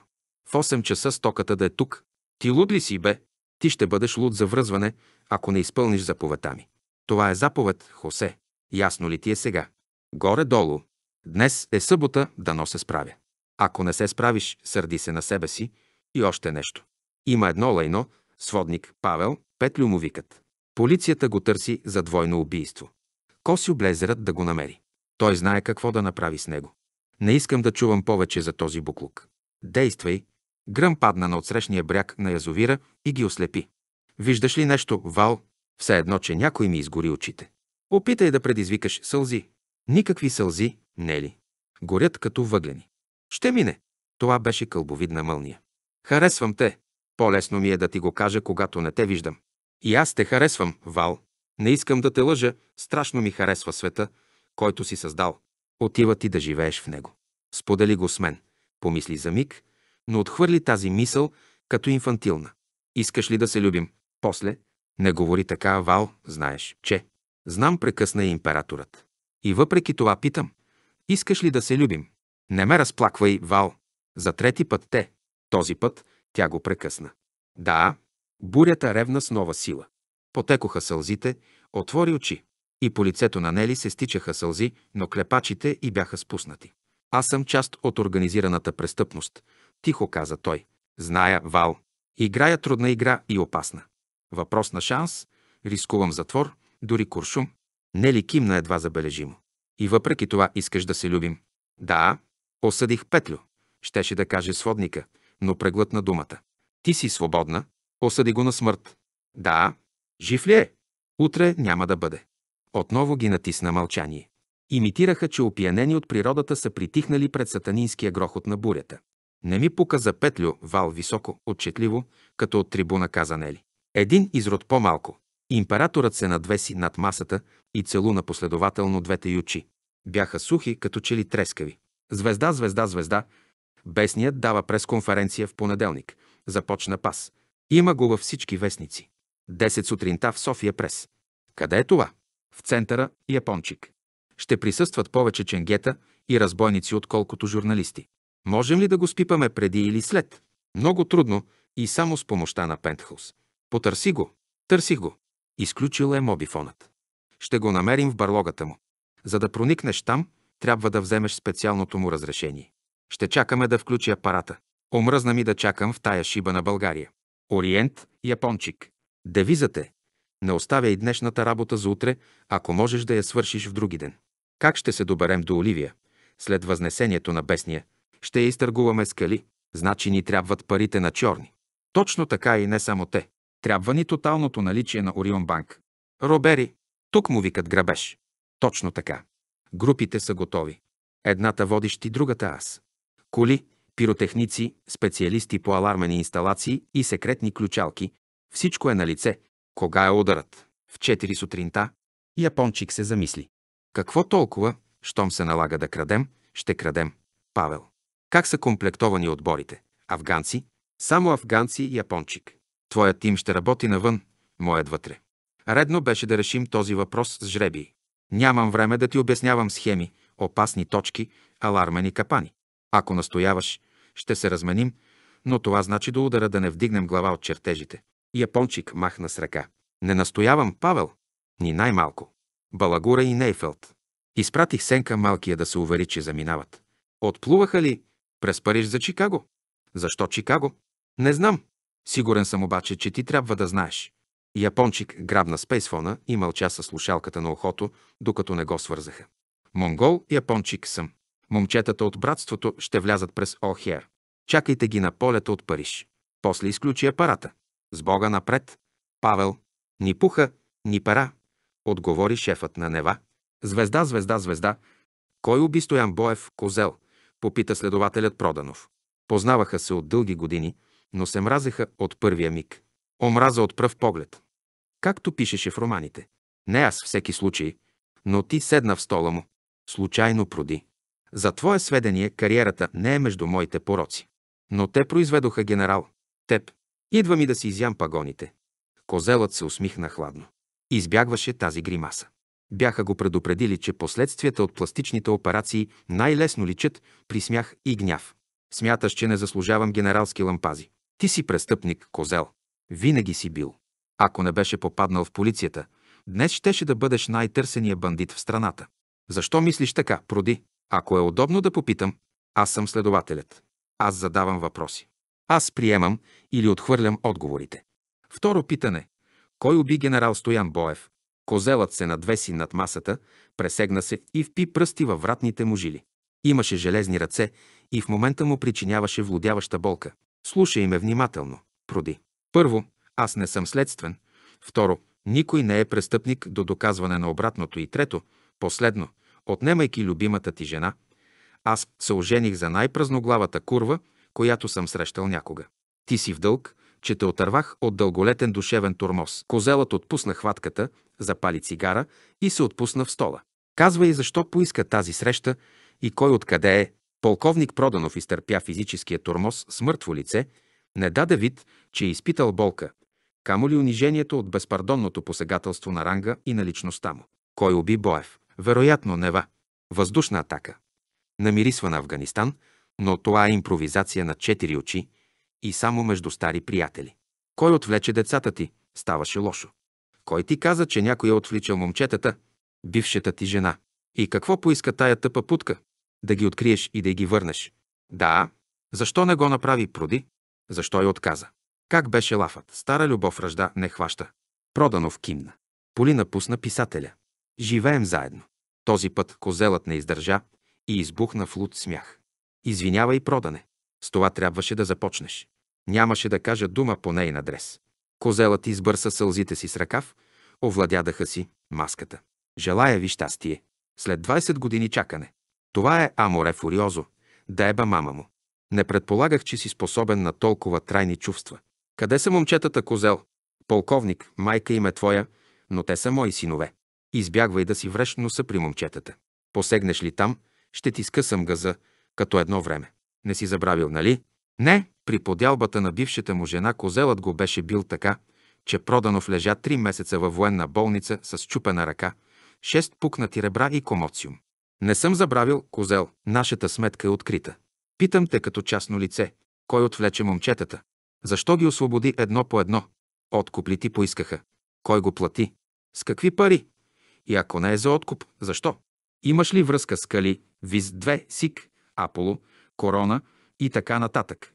В 8 часа стоката да е тук. Ти луд ли си, бе? Ти ще бъдеш луд за връзване, ако не изпълниш заповедта ми. Това е заповед, Хосе. Ясно ли ти е сега? Горе-долу. Днес е събота, да но се справя. Ако не се справиш, сърди се на себе си, и още нещо. Има едно лайно, сводник Павел, Петлю му викат. Полицията го търси за двойно убийство. Косио Блезерът да го намери. Той знае какво да направи с него. Не искам да чувам повече за този буклук. Действай. Гръм падна на отсрещния бряг на язовира и ги ослепи. Виждаш ли нещо, Вал? Все едно, че някой ми изгори очите. Опитай да предизвикаш сълзи. Никакви сълзи, не ли? Горят като въглени. Ще мине. Това беше кълбовидна мълния. Харесвам те. По-лесно ми е да ти го кажа, когато не те виждам. И аз те харесвам, Вал. Не искам да те лъжа, страшно ми харесва света, който си създал. Отива ти да живееш в него. Сподели го с мен. Помисли за миг, но отхвърли тази мисъл като инфантилна. Искаш ли да се любим? После. Не говори така, Вал, знаеш, че. Знам, прекъсна и императорът. И въпреки това питам. Искаш ли да се любим? Не ме разплаквай, Вал. За трети път те. Този път тя го прекъсна. Да, бурята ревна с нова сила. Потекоха сълзите, отвори очи. И по лицето на Нели се стичаха сълзи, но клепачите и бяха спуснати. Аз съм част от организираната престъпност, тихо каза той. Зная, Вал. Играя трудна игра и опасна. Въпрос на шанс, рискувам затвор, дори куршум. Нели кимна едва забележимо. И въпреки това искаш да се любим. Да, осъдих Петлю. Щеше да каже сводника, но преглътна думата. Ти си свободна, осъди го на смърт. Да, жив ли е? Утре няма да бъде. Отново ги натисна мълчание. Имитираха, че опиянени от природата са притихнали пред сатанинския грохот на бурята. Не ми показа петлю, вал високо, отчетливо, като от трибуна каза Нели. Един изрод по-малко. Императорът се надвеси над масата и целуна последователно двете ючи. Бяха сухи, като че ли трескави. Звезда, звезда, звезда, Бесният дава пресконференция в понеделник. Започна пас. Има го във всички вестници. Десет сутринта в София прес. Къде е това? В центъра Япончик. Е Ще присъстват повече ченгета и разбойници, отколкото журналисти. Можем ли да го спипаме преди или след? Много трудно и само с помощта на Пентхаус. Потърси го. Търсих го. Изключил е мобифонът. Ще го намерим в барлогата му. За да проникнеш там, трябва да вземеш специалното му разрешение. Ще чакаме да включи апарата. Омръзна ми да чакам в тая шиба на България. Ориент, Япончик. Девизът е. Не оставяй днешната работа за утре, ако можеш да я свършиш в други ден. Как ще се доберем до Оливия? След възнесението на бесния, ще я изтъргуваме скали. Значи ни трябват парите на чорни. Точно така и не само те. Трябва ни тоталното наличие на Орион Банк. Робери, тук му викат грабеж. Точно така. Групите са готови. Едната водиш ти, другата аз коли, пиротехници, специалисти по алармени инсталации и секретни ключалки. Всичко е на лице. Кога е ударът? В 4 сутринта Япончик се замисли. Какво толкова, щом се налага да крадем, ще крадем. Павел. Как са комплектовани отборите? Афганци? Само афганци и япончик. Твоят тим ще работи навън, моят вътре. Редно беше да решим този въпрос с жреби. Нямам време да ти обяснявам схеми, опасни точки, алармени капани. Ако настояваш, ще се разменим, но това значи до удара да не вдигнем глава от чертежите. Япончик махна с ръка. Не настоявам, Павел. Ни най-малко. Балагура и Нейфелд. Изпратих Сенка малкия да се увери, че заминават. Отплуваха ли? През Париж за Чикаго. Защо Чикаго? Не знам. Сигурен съм обаче, че ти трябва да знаеш. Япончик грабна спейсфона и мълча със слушалката на ухото, докато не го свързаха. Монгол, япончик съм. Момчетата от братството ще влязат през Охер. Чакайте ги на полето от Париж. После изключи апарата. С Бога напред. Павел. Ни пуха, ни пера. Отговори шефът на Нева. Звезда, звезда, звезда. Кой уби Стоян Боев, козел? Попита следователят Проданов. Познаваха се от дълги години, но се мразеха от първия миг. Омраза от пръв поглед. Както пишеше в романите. Не аз всеки случай, но ти седна в стола му. Случайно проди. За твое сведение, кариерата не е между моите пороци. Но те произведоха генерал. Теб. Идва ми да си изям пагоните. Козелът се усмихна хладно. Избягваше тази гримаса. Бяха го предупредили, че последствията от пластичните операции най-лесно личат при смях и гняв. Смяташ, че не заслужавам генералски лампази. Ти си престъпник, козел. Винаги си бил. Ако не беше попаднал в полицията, днес щеше да бъдеш най-търсения бандит в страната. Защо мислиш така, проди? Ако е удобно да попитам, аз съм следователят. Аз задавам въпроси. Аз приемам или отхвърлям отговорите. Второ питане. Кой уби генерал Стоян Боев? Козелът се надвеси над масата, пресегна се и впи пръсти във вратните му жили. Имаше железни ръце и в момента му причиняваше владяваща болка. Слушай ме внимателно, проди. Първо, аз не съм следствен. Второ, никой не е престъпник до доказване на обратното. И трето, последно, отнемайки любимата ти жена, аз се ожених за най-празноглавата курва, която съм срещал някога. Ти си в дълг, че те отървах от дълголетен душевен турмоз. Козелът отпусна хватката, запали цигара и се отпусна в стола. Казва и защо поиска тази среща и кой откъде е. Полковник Проданов изтърпя физическия турмоз с мъртво лице, не даде вид, че е изпитал болка, камо ли унижението от безпардонното посегателство на ранга и на личността му. Кой уби Боев? вероятно Нева. Въздушна атака. Намирисва на Афганистан, но това е импровизация на четири очи и само между стари приятели. Кой отвлече децата ти? Ставаше лошо. Кой ти каза, че някой е отвличал момчетата? Бившата ти жена. И какво поиска тая тъпа путка? Да ги откриеш и да ги върнеш. Да, защо не го направи проди? Защо я отказа? Как беше лафът? Стара любов ръжда не хваща. Проданов кимна. Полина пусна писателя. Живеем заедно. Този път козелът не издържа и избухна в луд смях. Извинявай, продане. С това трябваше да започнеш. Нямаше да кажа дума по нейн адрес. Козелът избърса сълзите си с ръкав, овладядаха си, маската. Желая ви щастие. След 20 години чакане. Това е Аморе Фуриозо, да еба мама му. Не предполагах, че си способен на толкова трайни чувства. Къде са момчетата, козел? Полковник, майка им е твоя, но те са мои синове. Избягвай да си вреш носа при момчетата. Посегнеш ли там, ще ти скъсам газа, като едно време. Не си забравил, нали? Не, при подялбата на бившата му жена козелът го беше бил така, че Проданов лежа три месеца във военна болница с чупена ръка, шест пукнати ребра и комоциум. Не съм забравил, козел, нашата сметка е открита. Питам те като частно лице, кой отвлече момчетата? Защо ги освободи едно по едно? Откуп ли ти поискаха? Кой го плати? С какви пари? И ако не е за откуп, защо? Имаш ли връзка с Кали, Виз 2, Сик, Аполо, Корона и така нататък?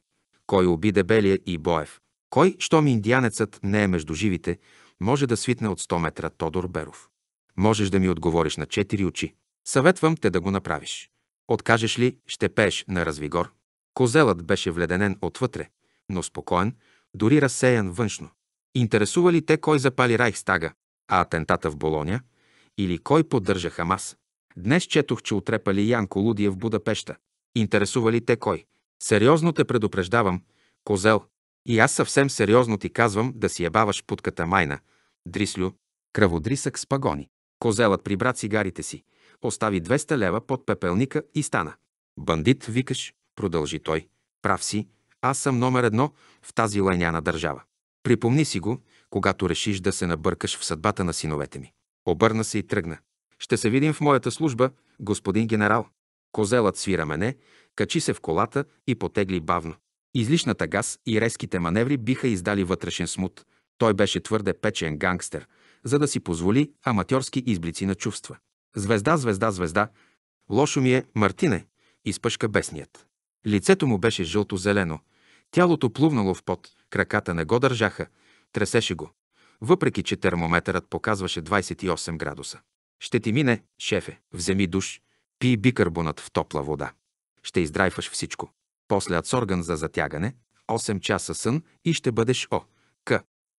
Кой уби Дебелия и Боев? Кой, щом индианецът не е между живите, може да свитне от 100 метра Тодор Беров? Можеш да ми отговориш на четири очи. Съветвам те да го направиш. Откажеш ли, ще пееш на развигор. Козелът беше вледенен отвътре, но спокоен, дори разсеян външно. Интересува ли те кой запали Райхстага, а атентата в Болоня – или кой поддържа Хамас. Днес четох, че отрепали Янко Лудия в Будапеща. Интересува ли те кой? Сериозно те предупреждавам, козел. И аз съвсем сериозно ти казвам да си ебаваш путката майна. Дрислю, кръводрисък с пагони. Козелът прибра цигарите си, остави 200 лева под пепелника и стана. Бандит, викаш, продължи той. Прав си, аз съм номер едно в тази лайняна държава. Припомни си го, когато решиш да се набъркаш в съдбата на синовете ми. Обърна се и тръгна. Ще се видим в моята служба, господин генерал. Козелът свира мене, качи се в колата и потегли бавно. Излишната газ и резките маневри биха издали вътрешен смут. Той беше твърде печен гангстер, за да си позволи аматьорски изблици на чувства. Звезда, звезда, звезда. Лошо ми е, Мартине, изпъшка бесният. Лицето му беше жълто-зелено, тялото плувнало в пот, краката не го държаха, тресеше го въпреки че термометърът показваше 28 градуса. Ще ти мине, шефе, вземи душ, пи бикарбонат в топла вода. Ще издрайваш всичко. После орган за затягане, 8 часа сън и ще бъдеш О. К.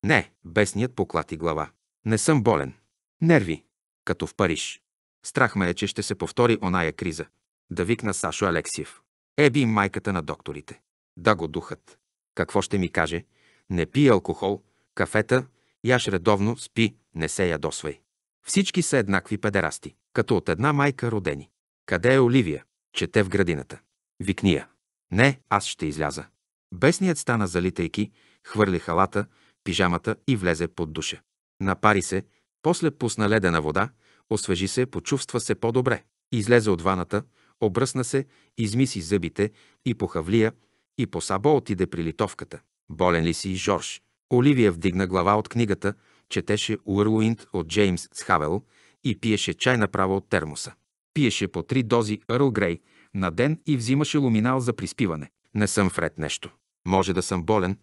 Не, бесният поклати глава. Не съм болен. Нерви. Като в Париж. Страх ме е, че ще се повтори оная криза. Да викна Сашо Алексиев. Еби майката на докторите. Да го духат. Какво ще ми каже? Не пи алкохол, кафета, яш редовно, спи, не се ядосвай. Всички са еднакви педерасти, като от една майка родени. Къде е Оливия? Чете в градината. Викния. Не, аз ще изляза. Бесният стана залитайки, хвърли халата, пижамата и влезе под душа. Напари се, после пусна ледена вода, освежи се, почувства се по-добре. Излезе от ваната, обръсна се, измиси зъбите и по хавлия, и по сабо отиде при литовката. Болен ли си, Жорж? Оливия вдигна глава от книгата, четеше Уърлуинд от Джеймс Схавел и пиеше чай направо от термоса. Пиеше по три дози Ерл Грей на ден и взимаше луминал за приспиване. Не съм вред нещо. Може да съм болен,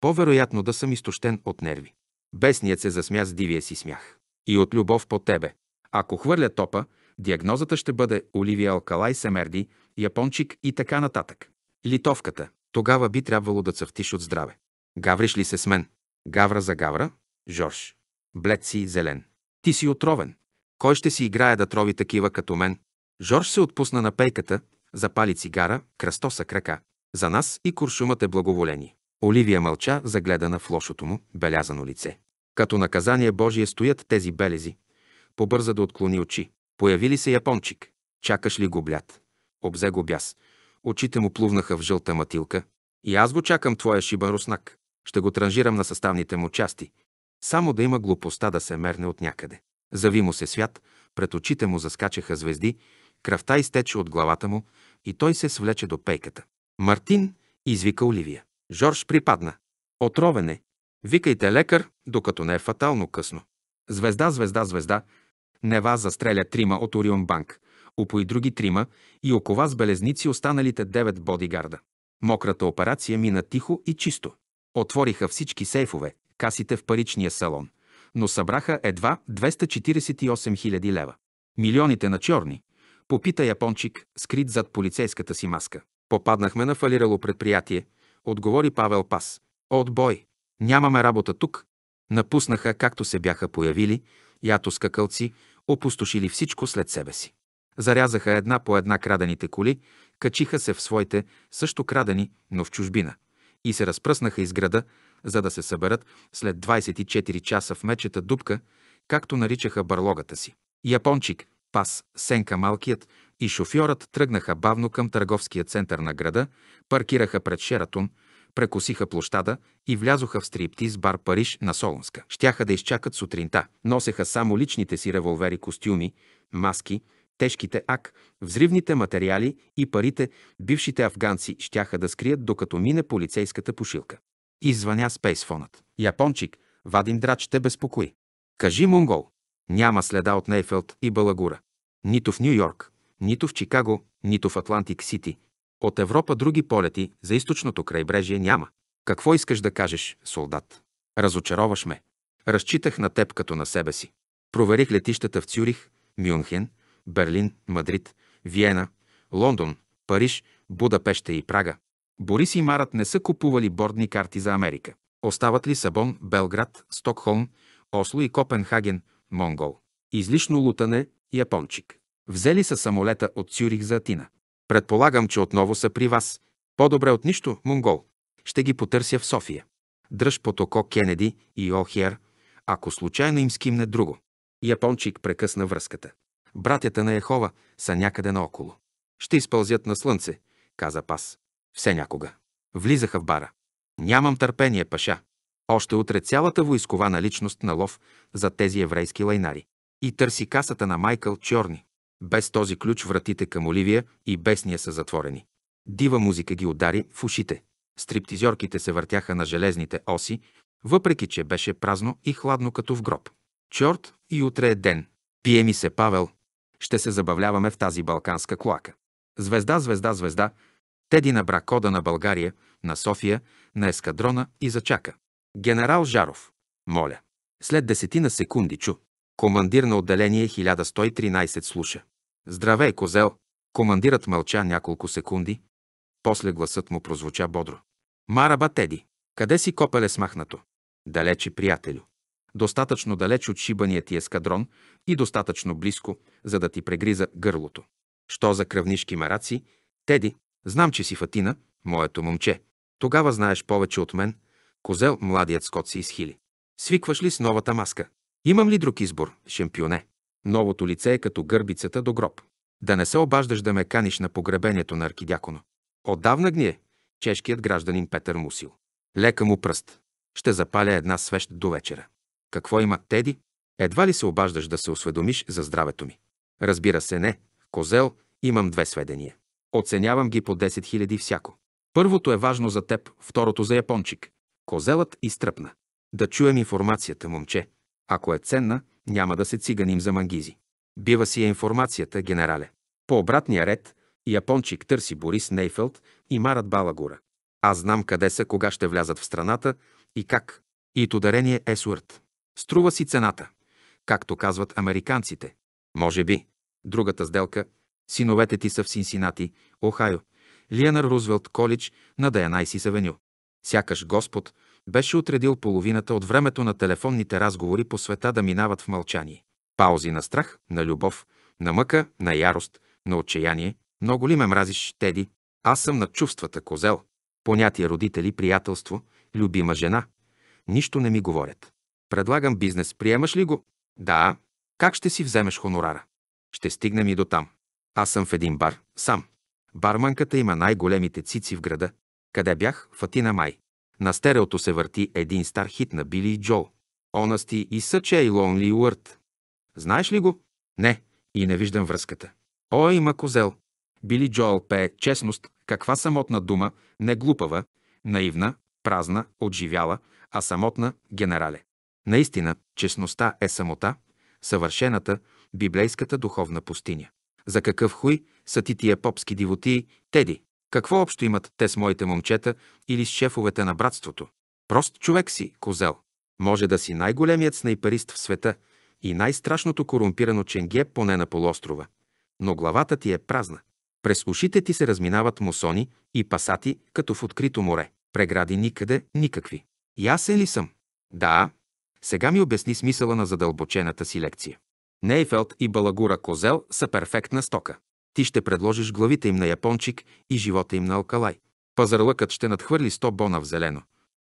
по-вероятно да съм изтощен от нерви. Бесният се засмя с дивия си смях. И от любов по тебе. Ако хвърля топа, диагнозата ще бъде Оливия Алкалай Семерди, япончик и така нататък. Литовката. Тогава би трябвало да цъфтиш от здраве. Гавриш ли се с мен? Гавра за гавра? Жорж. Блед си зелен. Ти си отровен. Кой ще си играе да трови такива като мен? Жорж се отпусна на пейката, запали цигара, кръстоса крака. За нас и куршумът е благоволени. Оливия мълча, загледана в лошото му, белязано лице. Като наказание Божие стоят тези белези. Побърза да отклони очи. Появи ли се япончик? Чакаш ли го, блят? Обзе го бяс. Очите му плувнаха в жълта матилка. И аз го чакам твоя шибан руснак. Ще го транжирам на съставните му части. Само да има глупостта да се мерне от някъде. Зави му се свят, пред очите му заскачаха звезди, кръвта изтече от главата му и той се свлече до пейката. Мартин извика Оливия. Жорж припадна. Отровен е. Викайте лекар, докато не е фатално късно. Звезда, звезда, звезда. Нева застреля трима от Орион Банк. Упои други трима и окова с белезници останалите девет бодигарда. Мократа операция мина тихо и чисто. Отвориха всички сейфове, касите в паричния салон, но събраха едва 248 000 лева. Милионите на черни, попита япончик, скрит зад полицейската си маска. Попаднахме на фалирало предприятие, отговори Павел Пас. Отбой! Нямаме работа тук. Напуснаха, както се бяха появили, ято скакълци, опустошили всичко след себе си. Зарязаха една по една крадените коли, качиха се в своите, също крадени, но в чужбина и се разпръснаха из града, за да се съберат след 24 часа в мечета дупка, както наричаха барлогата си. Япончик, Пас, Сенка Малкият и шофьорът тръгнаха бавно към търговския център на града, паркираха пред Шератун, прекосиха площада и влязоха в стриптиз бар Париж на Солонска. Щяха да изчакат сутринта. Носеха само личните си револвери костюми, маски, тежките ак, взривните материали и парите бившите афганци щяха да скрият, докато мине полицейската пошилка. Извъня спейсфонът. Япончик, Вадим Драч те безпокои. Кажи, монгол, няма следа от Нейфелд и Балагура. Нито в Нью-Йорк, нито в Чикаго, нито в Атлантик Сити. От Европа други полети за източното крайбрежие няма. Какво искаш да кажеш, солдат? Разочароваш ме. Разчитах на теб като на себе си. Проверих летищата в Цюрих, Мюнхен, Берлин, Мадрид, Виена, Лондон, Париж, Будапеща и Прага. Борис и Марат не са купували бордни карти за Америка. Остават ли Сабон, Белград, Стокхолм, Осло и Копенхаген, Монгол. Излишно лутане, япончик. Взели са самолета от Цюрих за Атина. Предполагам, че отново са при вас. По-добре от нищо, монгол. Ще ги потърся в София. Дръж под око Кенеди и Охиер, ако случайно им скимне друго. Япончик прекъсна връзката братята на Ехова са някъде наоколо. Ще изпълзят на слънце, каза Пас. Все някога. Влизаха в бара. Нямам търпение, паша. Още утре цялата войскова наличност на лов за тези еврейски лайнари. И търси касата на Майкъл Чорни. Без този ключ вратите към Оливия и Бесния са затворени. Дива музика ги удари в ушите. Стриптизьорките се въртяха на железните оси, въпреки че беше празно и хладно като в гроб. Чорт и утре е ден. Пие ми се, Павел, ще се забавляваме в тази балканска клака. Звезда, звезда, звезда, Теди набра кода на България, на София, на ескадрона и зачака. Генерал Жаров, моля. След десетина секунди чу. Командир на отделение 1113 слуша. Здравей, козел! Командирът мълча няколко секунди. После гласът му прозвуча бодро. Мараба, Теди! Къде си копеле смахнато? Далече, приятелю. Достатъчно далеч от шибаният ти ескадрон, и достатъчно близко, за да ти прегриза гърлото. Що за кръвнишки мараци? Теди, знам, че си Фатина, моето момче. Тогава знаеш повече от мен. Козел, младият скот се изхили. Свикваш ли с новата маска? Имам ли друг избор, шампионе? Новото лице е като гърбицата до гроб. Да не се обаждаш да ме каниш на погребението на аркидякона. Отдавна гние, чешкият гражданин Петър Мусил. Лека му пръст. Ще запаля една свещ до вечера. Какво има Теди? Едва ли се обаждаш да се осведомиш за здравето ми? Разбира се, не. Козел, имам две сведения. Оценявам ги по 10 000 всяко. Първото е важно за теб, второто за япончик. Козелът изтръпна. Да чуем информацията, момче. Ако е ценна, няма да се циганим за мангизи. Бива си е информацията, генерале. По обратния ред, япончик търси Борис Нейфелд и Марат Балагура. Аз знам къде са, кога ще влязат в страната и как. И ударение е сурт. Струва си цената както казват американците. Може би. Другата сделка – синовете ти са в Синсинати, Охайо, Лианър Рузвелт Колич на Даянайси Савеню. Сякаш Господ беше отредил половината от времето на телефонните разговори по света да минават в мълчание. Паузи на страх, на любов, на мъка, на ярост, на отчаяние. Много ли ме мразиш, Теди? Аз съм на чувствата, козел. Понятия родители, приятелство, любима жена. Нищо не ми говорят. Предлагам бизнес, приемаш ли го? Да, как ще си вземеш хонорара? Ще стигнем и до там. Аз съм в един бар, сам. Барманката има най-големите цици в града. Къде бях? В Атина Май. На стереото се върти един стар хит на Били и Джол. Онасти и съче и Лонли Уърт. Знаеш ли го? Не, и не виждам връзката. О, има козел. Били Джоел пее честност, каква самотна дума, не глупава, наивна, празна, отживяла, а самотна, генерале. Наистина, честността е самота, съвършената, библейската духовна пустиня. За какъв хуй са ти тия попски дивотии, Теди? Какво общо имат те с моите момчета или с шефовете на братството? Прост човек си, козел. Може да си най-големият снайперист в света и най-страшното корумпирано ченге поне на полуострова. Но главата ти е празна. През ушите ти се разминават мусони и пасати, като в открито море. Прегради никъде, никакви. Ясен ли съм? Да, сега ми обясни смисъла на задълбочената си лекция. Нейфелд и Балагура Козел са перфектна стока. Ти ще предложиш главите им на япончик и живота им на алкалай. Пазарлъкът ще надхвърли 100 бона в зелено.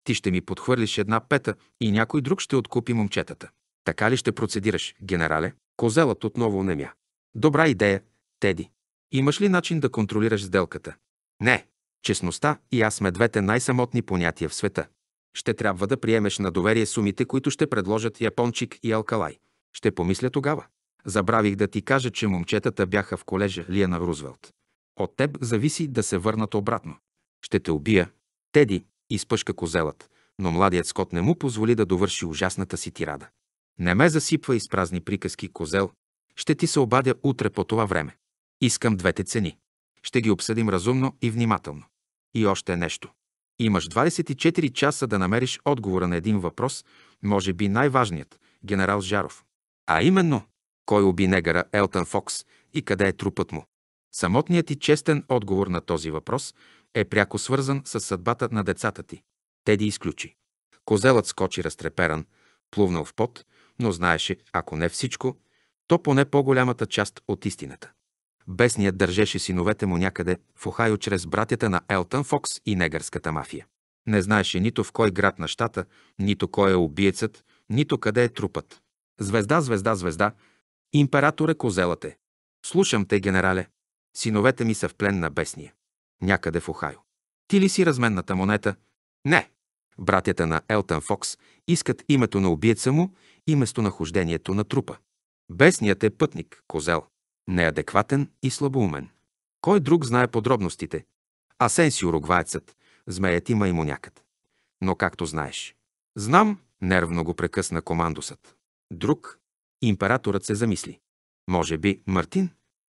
Ти ще ми подхвърлиш една пета и някой друг ще откупи момчетата. Така ли ще процедираш, генерале? Козелът отново немя. Добра идея, Теди. Имаш ли начин да контролираш сделката? Не. Честността и аз сме двете най-самотни понятия в света. Ще трябва да приемеш на доверие сумите, които ще предложат Япончик и Алкалай. Ще помисля тогава. Забравих да ти кажа, че момчетата бяха в колежа Лиана Рузвелт. От теб зависи да се върнат обратно. Ще те убия. Теди, изпъшка козелът, но младият скот не му позволи да довърши ужасната си тирада. Не ме засипва из празни приказки, козел. Ще ти се обадя утре по това време. Искам двете цени. Ще ги обсъдим разумно и внимателно. И още нещо. Имаш 24 часа да намериш отговора на един въпрос, може би най-важният, генерал Жаров. А именно, кой уби негара Елтън Фокс и къде е трупът му? Самотният и честен отговор на този въпрос е пряко свързан с съдбата на децата ти. Теди изключи. Козелът скочи разтреперан, плувнал в пот, но знаеше, ако не всичко, то поне по-голямата част от истината. Бесният държеше синовете му някъде в Охайо чрез братята на Елтън Фокс и негърската мафия. Не знаеше нито в кой град на щата, нито кой е убиецът, нито къде е трупът. Звезда, звезда, звезда, император е козелът е. Слушам те, генерале. Синовете ми са в плен на бесния. Някъде в Охайо. Ти ли си разменната монета? Не. Братята на Елтън Фокс искат името на убиеца му и местонахождението на трупа. Бесният е пътник, козел неадекватен и слабоумен. Кой друг знае подробностите? Асенсио рогваецът, змеят и маймунякът. Но както знаеш. Знам, нервно го прекъсна командосът. Друг? Императорът се замисли. Може би Мартин?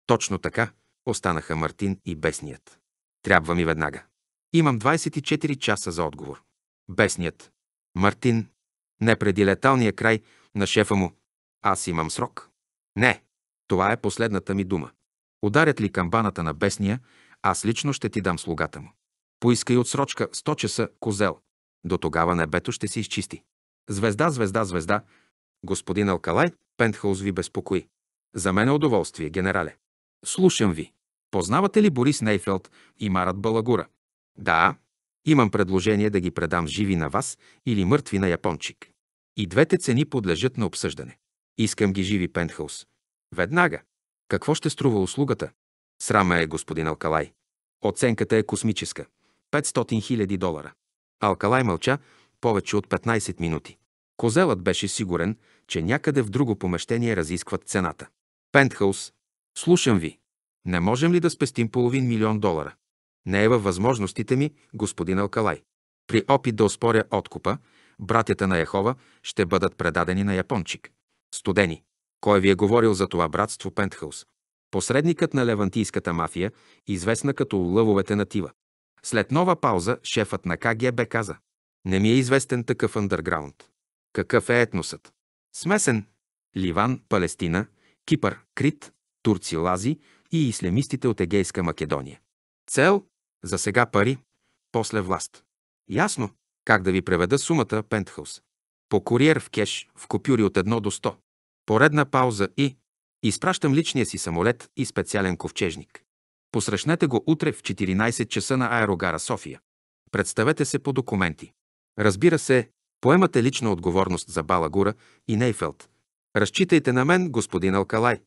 Точно така, останаха Мартин и Бесният. Трябва ми веднага. Имам 24 часа за отговор. Бесният. Мартин. Не преди леталния край на шефа му. Аз имам срок. Не, това е последната ми дума. Ударят ли камбаната на бесния, аз лично ще ти дам слугата му. Поискай отсрочка 100 часа, козел. До тогава небето ще се изчисти. Звезда, звезда, звезда. Господин Алкалай, Пентхаус ви безпокои. За мен е удоволствие, генерале. Слушам ви. Познавате ли Борис Нейфелд и Марат Балагура? Да. Имам предложение да ги предам живи на вас или мъртви на япончик. И двете цени подлежат на обсъждане. Искам ги живи, Пентхаус. Веднага. Какво ще струва услугата? Срама е господин Алкалай. Оценката е космическа. 500 хиляди долара. Алкалай мълча повече от 15 минути. Козелът беше сигурен, че някъде в друго помещение разискват цената. Пентхаус. Слушам ви. Не можем ли да спестим половин милион долара? Не е във възможностите ми, господин Алкалай. При опит да оспоря откупа, братята на Яхова ще бъдат предадени на япончик. Студени. Кой ви е говорил за това братство Пентхаус? Посредникът на левантийската мафия, известна като лъвовете на Тива. След нова пауза, шефът на КГБ каза Не ми е известен такъв андърграунд. Какъв е етносът? Смесен. Ливан, Палестина, Кипър, Крит, турци лази и ислемистите от Егейска Македония. Цел – за сега пари, после власт. Ясно. Как да ви преведа сумата, Пентхаус? По куриер в кеш, в купюри от 1 до 100. Поредна пауза и изпращам личния си самолет и специален ковчежник. Посрещнете го утре в 14 часа на аерогара София. Представете се по документи. Разбира се, поемате лична отговорност за Балагура и Нейфелд. Разчитайте на мен, господин Алкалай.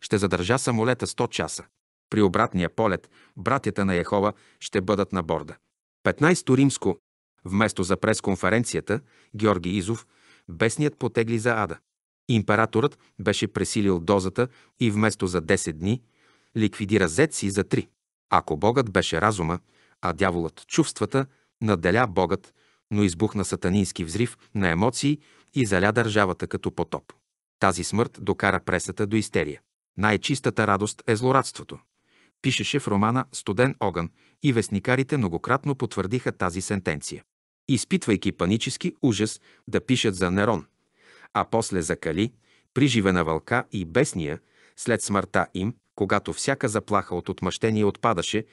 Ще задържа самолета 100 часа. При обратния полет, братята на Яхова ще бъдат на борда. 15-то римско. Вместо за пресконференцията, Георги Изов, бесният потегли за ада. Императорът беше пресилил дозата и вместо за 10 дни ликвидира зет си за 3. Ако Богът беше разума, а дяволът чувствата, наделя Богът, но избухна сатанински взрив на емоции и заля държавата като потоп. Тази смърт докара пресата до истерия. Най-чистата радост е злорадството. Пишеше в романа «Студен огън» и вестникарите многократно потвърдиха тази сентенция. Изпитвайки панически ужас да пишат за Нерон – а после закали, приживе на вълка и бесния, след смъртта им, когато всяка заплаха от отмъщение отпадаше,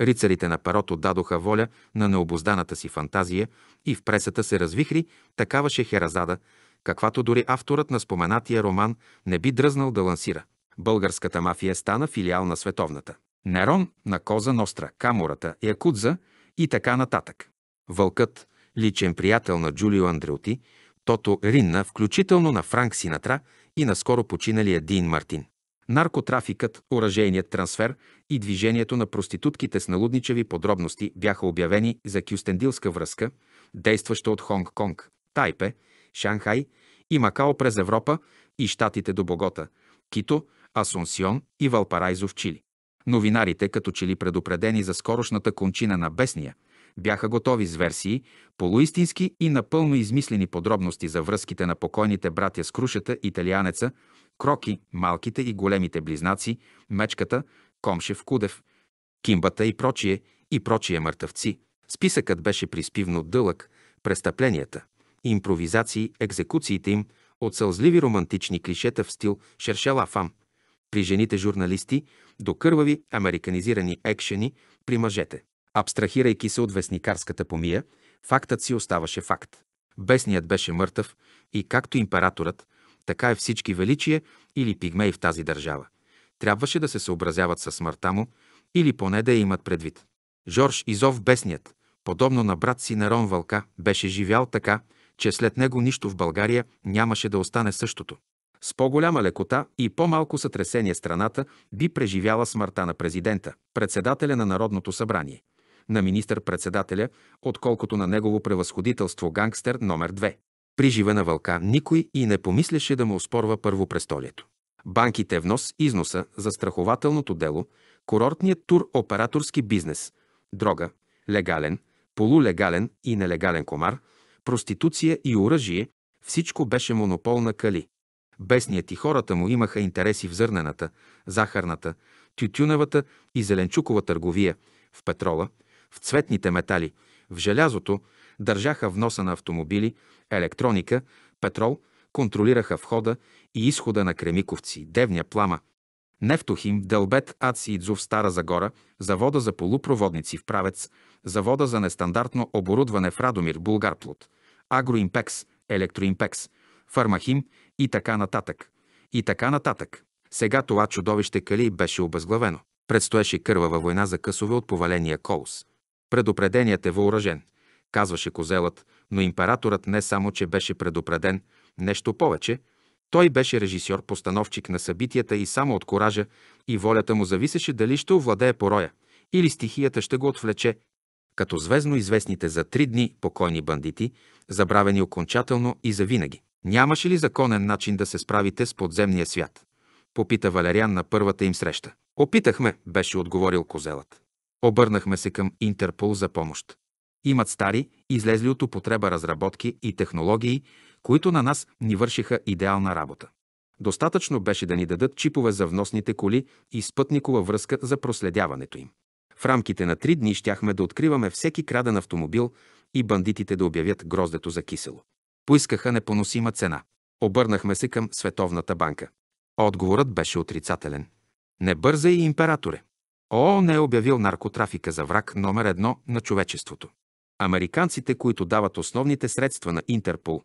рицарите на парото дадоха воля на необозданата си фантазия и в пресата се развихри такава шехеразада, каквато дори авторът на споменатия роман не би дръзнал да лансира. Българската мафия стана филиал на световната. Нерон, на Коза Ностра, Камората, Якудза и така нататък. Вълкът, личен приятел на Джулио Андреоти, Тото Ринна, включително на Франк Синатра и на скоро починалия Дин Мартин. Наркотрафикът, оръжейният трансфер и движението на проститутките с налудничави подробности бяха обявени за кюстендилска връзка, действаща от Хонг-Конг, Тайпе, Шанхай и Макао през Европа и щатите до Богота, Кито, Асунсион и Валпарайзо в Чили. Новинарите, като че ли предупредени за скорошната кончина на Бесния – бяха готови с версии, полуистински и напълно измислени подробности за връзките на покойните братя с крушата, италианеца, кроки, малките и големите близнаци, мечката, Комшев Кудев, кимбата и прочие, и прочие мъртъвци. Списъкът беше приспивно дълъг, престъпленията, импровизации, екзекуциите им, от сълзливи романтични клишета в стил Шершела Фам, при жените журналисти, до кървави американизирани екшени при мъжете. Абстрахирайки се от вестникарската помия, фактът си оставаше факт. Бесният беше мъртъв и както императорът, така и е всички величия или пигмеи в тази държава. Трябваше да се съобразяват със смъртта му или поне да я имат предвид. Жорж Изов Бесният, подобно на брат си Нарон Вълка, беше живял така, че след него нищо в България нямаше да остане същото. С по-голяма лекота и по-малко сътресение страната би преживяла смъртта на президента, председателя на Народното събрание на министър-председателя, отколкото на негово превъзходителство гангстер номер 2. При жива на вълка никой и не помисляше да му оспорва първо престолието. Банките, внос, износа, застрахователното дело, курортният тур, операторски бизнес, дрога, легален, полулегален и нелегален комар, проституция и оръжие, всичко беше монопол на Кали. Бесният и хората му имаха интереси в зърнената, захарната, тютюневата и зеленчукова търговия, в петрола, в цветните метали, в желязото, държаха вноса на автомобили, електроника, петрол, контролираха входа и изхода на Кремиковци, Девня Плама, Нефтохим, Дълбет Аци и Дзов, Стара Загора, завода за полупроводници в Правец, завода за нестандартно оборудване в Радомир, Булгарплод, Агроимпекс, Електроимпекс, Фармахим и така нататък. И така нататък. Сега това чудовище Кали беше обезглавено. Предстоеше кървава война за късове от поваления колос. Предупреденият е въоръжен, казваше козелът, но императорът не само, че беше предупреден, нещо повече. Той беше режисьор-постановчик на събитията и само от коража и волята му зависеше дали ще овладее пороя или стихията ще го отвлече. Като звездно известните за три дни покойни бандити, забравени окончателно и завинаги. Нямаше ли законен начин да се справите с подземния свят? Попита Валериан на първата им среща. Опитахме, беше отговорил козелът. Обърнахме се към Интерпол за помощ. Имат стари, излезли от употреба разработки и технологии, които на нас ни вършиха идеална работа. Достатъчно беше да ни дадат чипове за вносните коли и спътникова връзка за проследяването им. В рамките на три дни щяхме да откриваме всеки краден автомобил и бандитите да обявят гроздето за кисело. Поискаха непоносима цена. Обърнахме се към Световната банка. Отговорът беше отрицателен. Не бързай, императоре. ООН е обявил наркотрафика за враг номер едно на човечеството. Американците, които дават основните средства на Интерпол,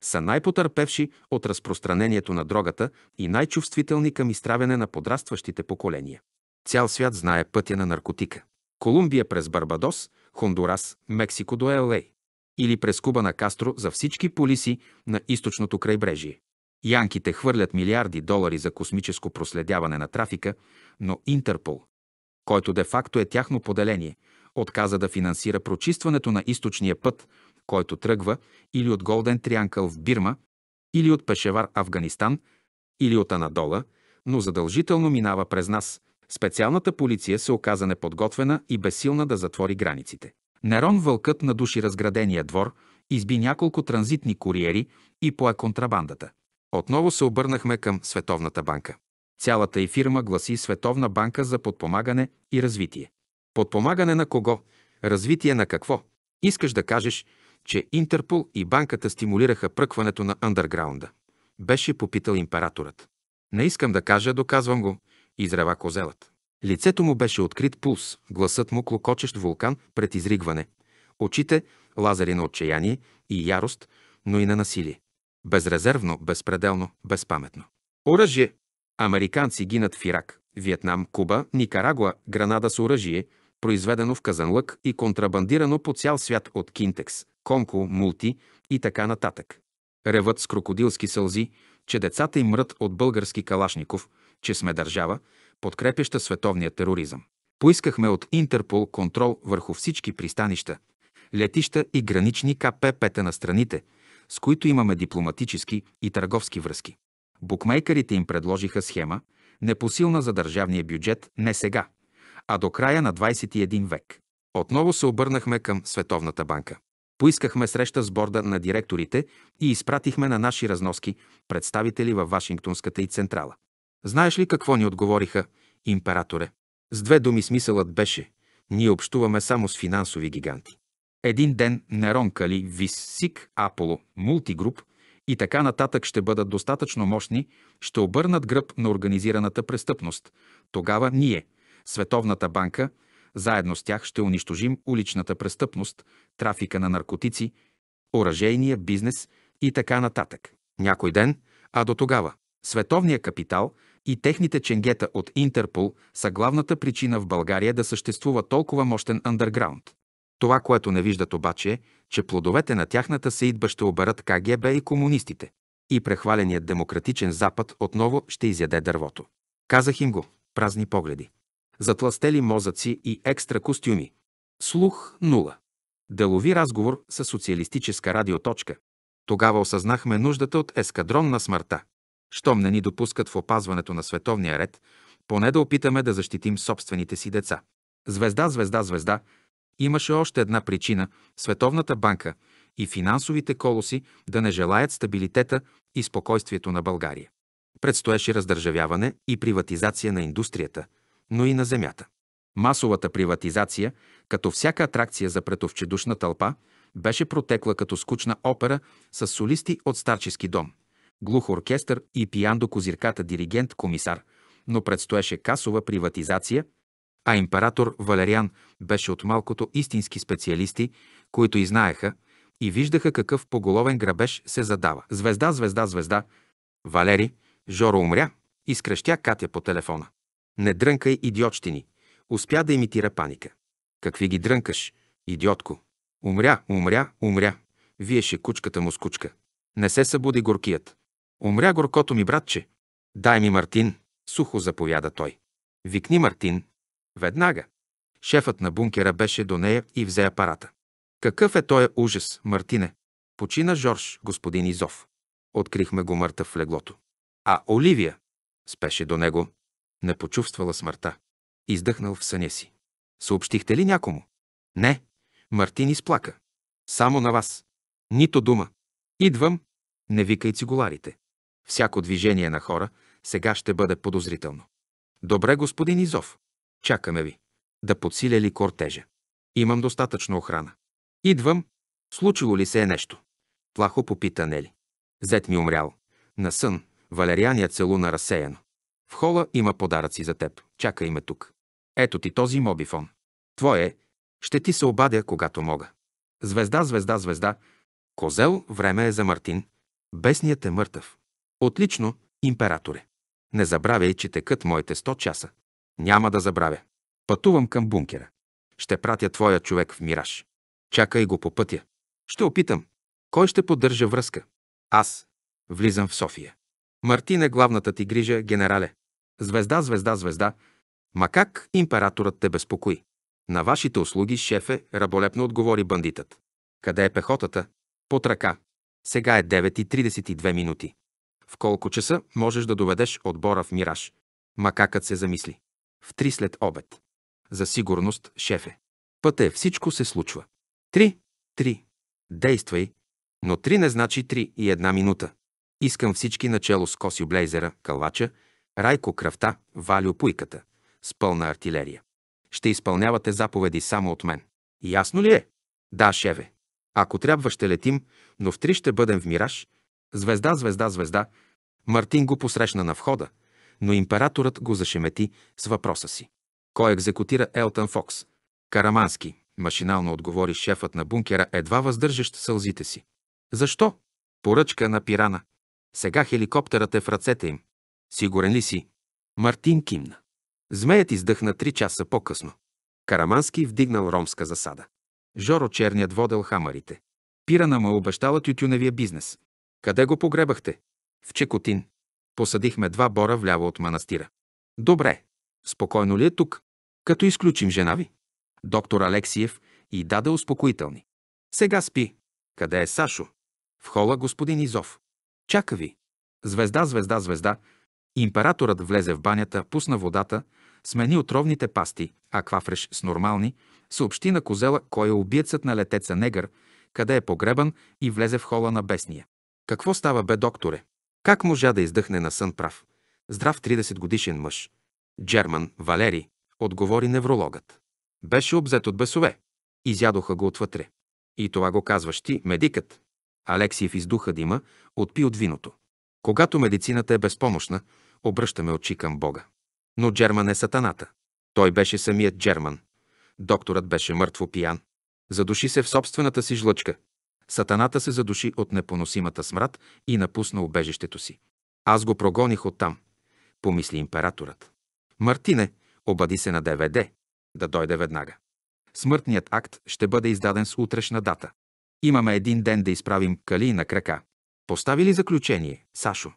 са най-потърпевши от разпространението на дрогата и най-чувствителни към изтравяне на подрастващите поколения. Цял свят знае пътя на наркотика. Колумбия през Барбадос, Хондурас, Мексико до ЛА. Или през Куба на Кастро за всички полиси на източното крайбрежие. Янките хвърлят милиарди долари за космическо проследяване на трафика, но Интерпол който де-факто е тяхно поделение, отказа да финансира прочистването на източния път, който тръгва или от Голден Трианкъл в Бирма, или от Пешевар Афганистан, или от Анадола, но задължително минава през нас. Специалната полиция се оказа неподготвена и безсилна да затвори границите. Нерон Вълкът надуши разградения двор, изби няколко транзитни куриери и пое контрабандата. Отново се обърнахме към Световната банка. Цялата й фирма гласи Световна банка за подпомагане и развитие. Подпомагане на кого? Развитие на какво? Искаш да кажеш, че Интерпол и банката стимулираха пръкването на андърграунда. Беше попитал императорът. Не искам да кажа, доказвам го, изрева козелът. Лицето му беше открит пулс, гласът му клокочещ вулкан пред изригване. Очите – лазари на отчаяние и ярост, но и на насилие. Безрезервно, безпределно, безпаметно. Оръжие! Американци гинат в Ирак, Виетнам, Куба, Никарагуа, Гранада с оръжие, произведено в Казанлък и контрабандирано по цял свят от Кинтекс, Комко, Мулти и така нататък. Ревът с крокодилски сълзи, че децата им мрът от български Калашников, че сме държава, подкрепяща световния тероризъм. Поискахме от Интерпол контрол върху всички пристанища, летища и гранични КПП-та на страните, с които имаме дипломатически и търговски връзки. Букмейкерите им предложиха схема, непосилна за държавния бюджет не сега, а до края на 21 век. Отново се обърнахме към Световната банка. Поискахме среща с борда на директорите и изпратихме на наши разноски представители във Вашингтонската и Централа. Знаеш ли какво ни отговориха, императоре? С две думи смисълът беше – ние общуваме само с финансови гиганти. Един ден Нерон Кали сик Аполо Мултигруп и така нататък ще бъдат достатъчно мощни, ще обърнат гръб на организираната престъпност. Тогава ние, Световната банка, заедно с тях ще унищожим уличната престъпност, трафика на наркотици, оръжейния бизнес и така нататък. Някой ден, а до тогава, световния капитал и техните ченгета от Интерпол са главната причина в България да съществува толкова мощен андерграунд. Това, което не виждат обаче, е, че плодовете на тяхната съидба ще оберат КГБ и комунистите. И прехваленият демократичен Запад отново ще изяде дървото. Казах им го. Празни погледи. Затластели мозъци и екстра костюми. Слух – нула. Делови разговор с социалистическа радиоточка. Тогава осъзнахме нуждата от ескадрон на смъртта. Щом не ни допускат в опазването на световния ред, поне да опитаме да защитим собствените си деца. Звезда, звезда, звезда – Имаше още една причина – Световната банка и финансовите колоси да не желаят стабилитета и спокойствието на България. Предстоеше раздържавяване и приватизация на индустрията, но и на земята. Масовата приватизация, като всяка атракция за претовчедушна тълпа, беше протекла като скучна опера с солисти от старчески дом, глух оркестър и пиян до козирката диригент-комисар, но предстоеше касова приватизация а император Валериан беше от малкото истински специалисти, които и знаеха, и виждаха какъв поголовен грабеж се задава. Звезда, звезда, звезда. Валери, Жоро умря, изкръщя Катя по телефона. Не дрънкай идиотщини. Успя да имитира паника. Какви ги дрънкаш, идиотко? Умря, умря, умря. Виеше кучката му с кучка. Не се събуди горкият. Умря горкото ми братче. Дай ми Мартин, сухо заповяда той. Викни Мартин, Веднага. Шефът на бункера беше до нея и взе апарата. Какъв е той ужас, Мартине? Почина Жорж, господин Изов. Открихме го мъртъв в леглото. А Оливия спеше до него. Не почувствала смъртта. Издъхнал в съня си. Съобщихте ли някому? Не. Мартин изплака. Само на вас. Нито дума. Идвам. Не викай цигуларите. Всяко движение на хора сега ще бъде подозрително. Добре, господин Изов. Чакаме ви. Да подсиля ли кортежа? Имам достатъчно охрана. Идвам. Случило ли се е нещо? Плахо попита Нели. Зет ми умрял. На сън, Валериан целуна разсеяно. В хола има подаръци за теб. Чакай ме тук. Ето ти този мобифон. Твое Ще ти се обадя, когато мога. Звезда, звезда, звезда. Козел, време е за Мартин. Бесният е мъртъв. Отлично, императоре. Не забравяй, че текат моите 100 часа. Няма да забравя. Пътувам към бункера. Ще пратя твоя човек в Мираж. Чакай го по пътя. Ще опитам. Кой ще поддържа връзка? Аз. Влизам в София. Мартин е главната ти грижа, генерале. Звезда, звезда, звезда. Ма как императорът те безпокои? На вашите услуги, шефе, раболепно отговори бандитът. Къде е пехотата? Под ръка. Сега е 9.32 минути. В колко часа можеш да доведеш отбора в Мираж? Макакът се замисли в три след обед. За сигурност, шефе. Път е, всичко се случва. Три, три. Действай, но три не значи три и една минута. Искам всички начало с Коси Блейзера, Калвача, Райко кръвта, Валю Пуйката, с пълна артилерия. Ще изпълнявате заповеди само от мен. Ясно ли е? Да, шеве. Ако трябва, ще летим, но в три ще бъдем в Мираж. Звезда, звезда, звезда. Мартин го посрещна на входа, но императорът го зашемети с въпроса си. Кой екзекутира Елтън Фокс? Карамански, машинално отговори шефът на бункера, едва въздържащ сълзите си. Защо? Поръчка на пирана. Сега хеликоптерът е в ръцете им. Сигурен ли си? Мартин кимна. Змеят издъхна три часа по-късно. Карамански вдигнал ромска засада. Жоро Черният водел хамарите. Пирана му е обещала тютюневия бизнес. Къде го погребахте? В Чекотин. Посадихме два бора вляво от манастира. Добре, спокойно ли е тук, като изключим жена ви? Доктор Алексиев и даде успокоителни. Сега спи. Къде е Сашо? В хола господин Изов. Чака ви. Звезда, звезда, звезда. Императорът влезе в банята, пусна водата, смени отровните пасти, а квафреш с нормални, съобщи на козела кой е убиецът на летеца негър, къде е погребан и влезе в хола на бесния. Какво става бе, докторе? Как можа да издъхне на сън прав? Здрав 30-годишен мъж. Джерман, Валери, отговори неврологът. Беше обзет от бесове. Изядоха го отвътре. И това го казваш ти, медикът. Алексиев издуха дима, отпи от виното. Когато медицината е безпомощна, обръщаме очи към Бога. Но Джерман е сатаната. Той беше самият Джерман. Докторът беше мъртво пиян. Задуши се в собствената си жлъчка. Сатаната се задуши от непоносимата смрад и напусна убежището си. Аз го прогоних оттам, помисли императорът. Мартине, обади се на ДВД, да дойде веднага. Смъртният акт ще бъде издаден с утрешна дата. Имаме един ден да изправим кали на крака. Постави ли заключение, Сашо?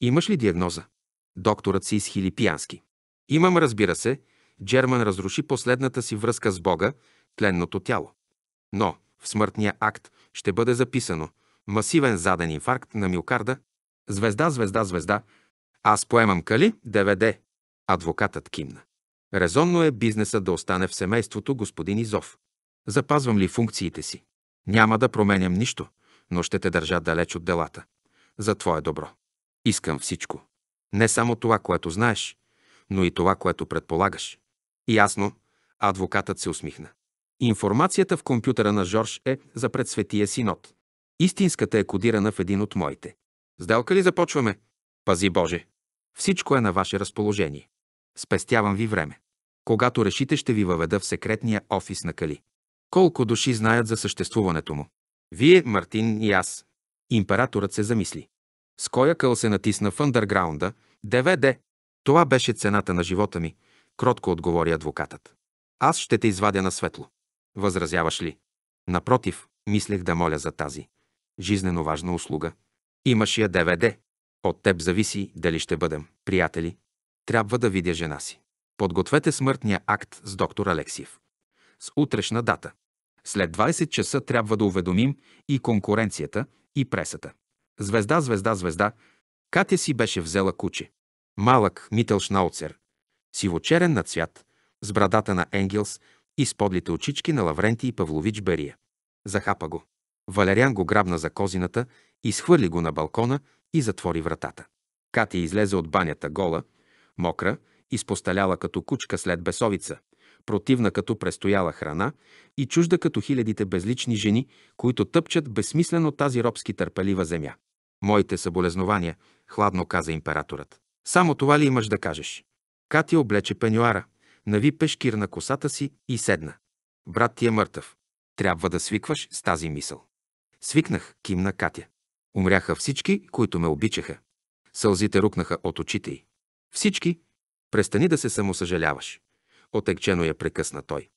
Имаш ли диагноза? Докторът си изхили пиянски. Имам, разбира се, Джерман разруши последната си връзка с Бога, тленното тяло. Но, в смъртния акт ще бъде записано масивен заден инфаркт на миокарда. Звезда, звезда, звезда. Аз поемам кали, ДВД. Адвокатът кимна. Резонно е бизнеса да остане в семейството господин Изов. Запазвам ли функциите си? Няма да променям нищо, но ще те държа далеч от делата. За твое добро. Искам всичко. Не само това, което знаеш, но и това, което предполагаш. ясно, адвокатът се усмихна. Информацията в компютъра на Жорж е за предсветия синод. Истинската е кодирана в един от моите. Сделка ли започваме? Пази Боже! Всичко е на ваше разположение. Спестявам ви време. Когато решите, ще ви въведа в секретния офис на Кали. Колко души знаят за съществуването му? Вие, Мартин и аз. Императорът се замисли. С коя къл се натисна в андърграунда? ДВД. Това беше цената на живота ми, кротко отговори адвокатът. Аз ще те извадя на светло. Възразяваш ли? Напротив, мислех да моля за тази. Жизнено важна услуга. Имаш я ДВД. От теб зависи дали ще бъдем приятели. Трябва да видя жена си. Подгответе смъртния акт с доктор Алексиев. С утрешна дата. След 20 часа трябва да уведомим и конкуренцията, и пресата. Звезда, звезда, звезда. Катя си беше взела куче. Малък Мител Шнауцер. Сивочерен на цвят, с брадата на Енгелс, и с подлите очички на Лавренти и Павлович Берия. Захапа го. Валериан го грабна за козината, изхвърли го на балкона и затвори вратата. Катя излезе от банята гола, мокра, изпосталяла като кучка след бесовица, противна като престояла храна и чужда като хилядите безлични жени, които тъпчат безсмислено тази робски търпелива земя. Моите съболезнования, хладно каза императорът. Само това ли имаш да кажеш? Кати облече пенюара – нави пешкир на косата си и седна. Брат ти е мъртъв. Трябва да свикваш с тази мисъл. Свикнах, кимна Катя. Умряха всички, които ме обичаха. Сълзите рукнаха от очите й. Всички. Престани да се самосъжаляваш. Отекчено я прекъсна той.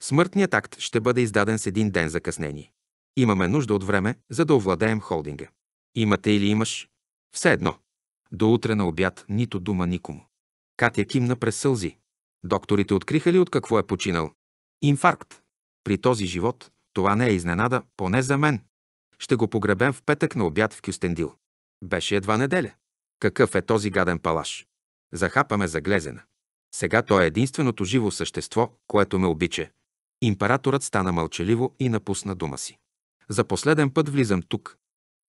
Смъртният акт ще бъде издаден с един ден закъснение. Имаме нужда от време, за да овладеем холдинга. Имате или имаш? Все едно. До утре на обяд нито дума никому. Катя кимна през сълзи. Докторите откриха ли от какво е починал? Инфаркт. При този живот това не е изненада, поне за мен. Ще го погребем в петък на обяд в Кюстендил. Беше едва неделя. Какъв е този гаден палаш? Захапаме за глезена. Сега той е единственото живо същество, което ме обича. Императорът стана мълчаливо и напусна дома си. За последен път влизам тук.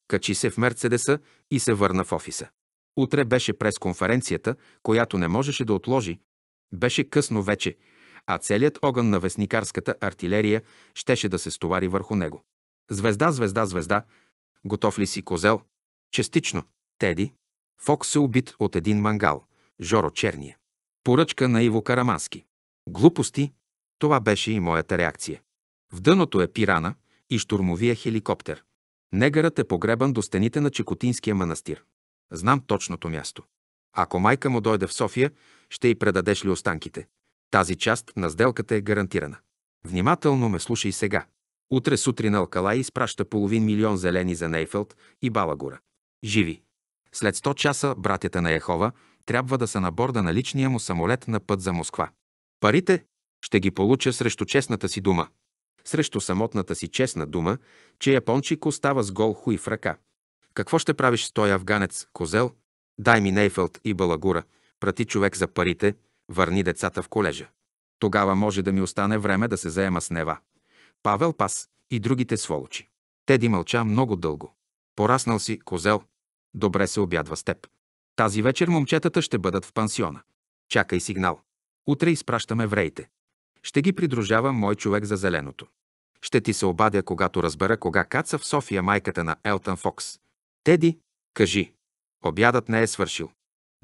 Качи се в Мерцедеса и се върна в офиса. Утре беше пресконференцията, конференцията която не можеше да отложи, беше късно вече, а целият огън на вестникарската артилерия щеше да се стовари върху него. Звезда, звезда, звезда. Готов ли си, козел? Частично. Теди. Фокс се убит от един мангал. Жоро Черния. Поръчка на Иво Карамански. Глупости. Това беше и моята реакция. В дъното е пирана и штурмовия хеликоптер. Негърът е погребан до стените на Чекотинския манастир. Знам точното място. Ако майка му дойде в София, ще й предадеш ли останките. Тази част на сделката е гарантирана. Внимателно ме слушай сега. Утре сутрин Алкалай изпраща половин милион зелени за Нейфелд и Балагора. Живи! След 100 часа братята на Яхова трябва да са на борда на личния му самолет на път за Москва. Парите ще ги получа срещу честната си дума. Срещу самотната си честна дума, че япончик остава с гол хуй в ръка. Какво ще правиш с той афганец, козел? Дай ми Нейфелд и Балагура, прати човек за парите, върни децата в колежа. Тогава може да ми остане време да се заема с Нева, Павел Пас и другите сволочи. Теди мълча много дълго. Пораснал си, козел. Добре се обядва с теб. Тази вечер момчетата ще бъдат в пансиона. Чакай сигнал. Утре изпращаме евреите. Ще ги придружава мой човек за зеленото. Ще ти се обадя, когато разбера кога каца в София майката на Елтън Фокс. Теди, кажи, обядът не е свършил.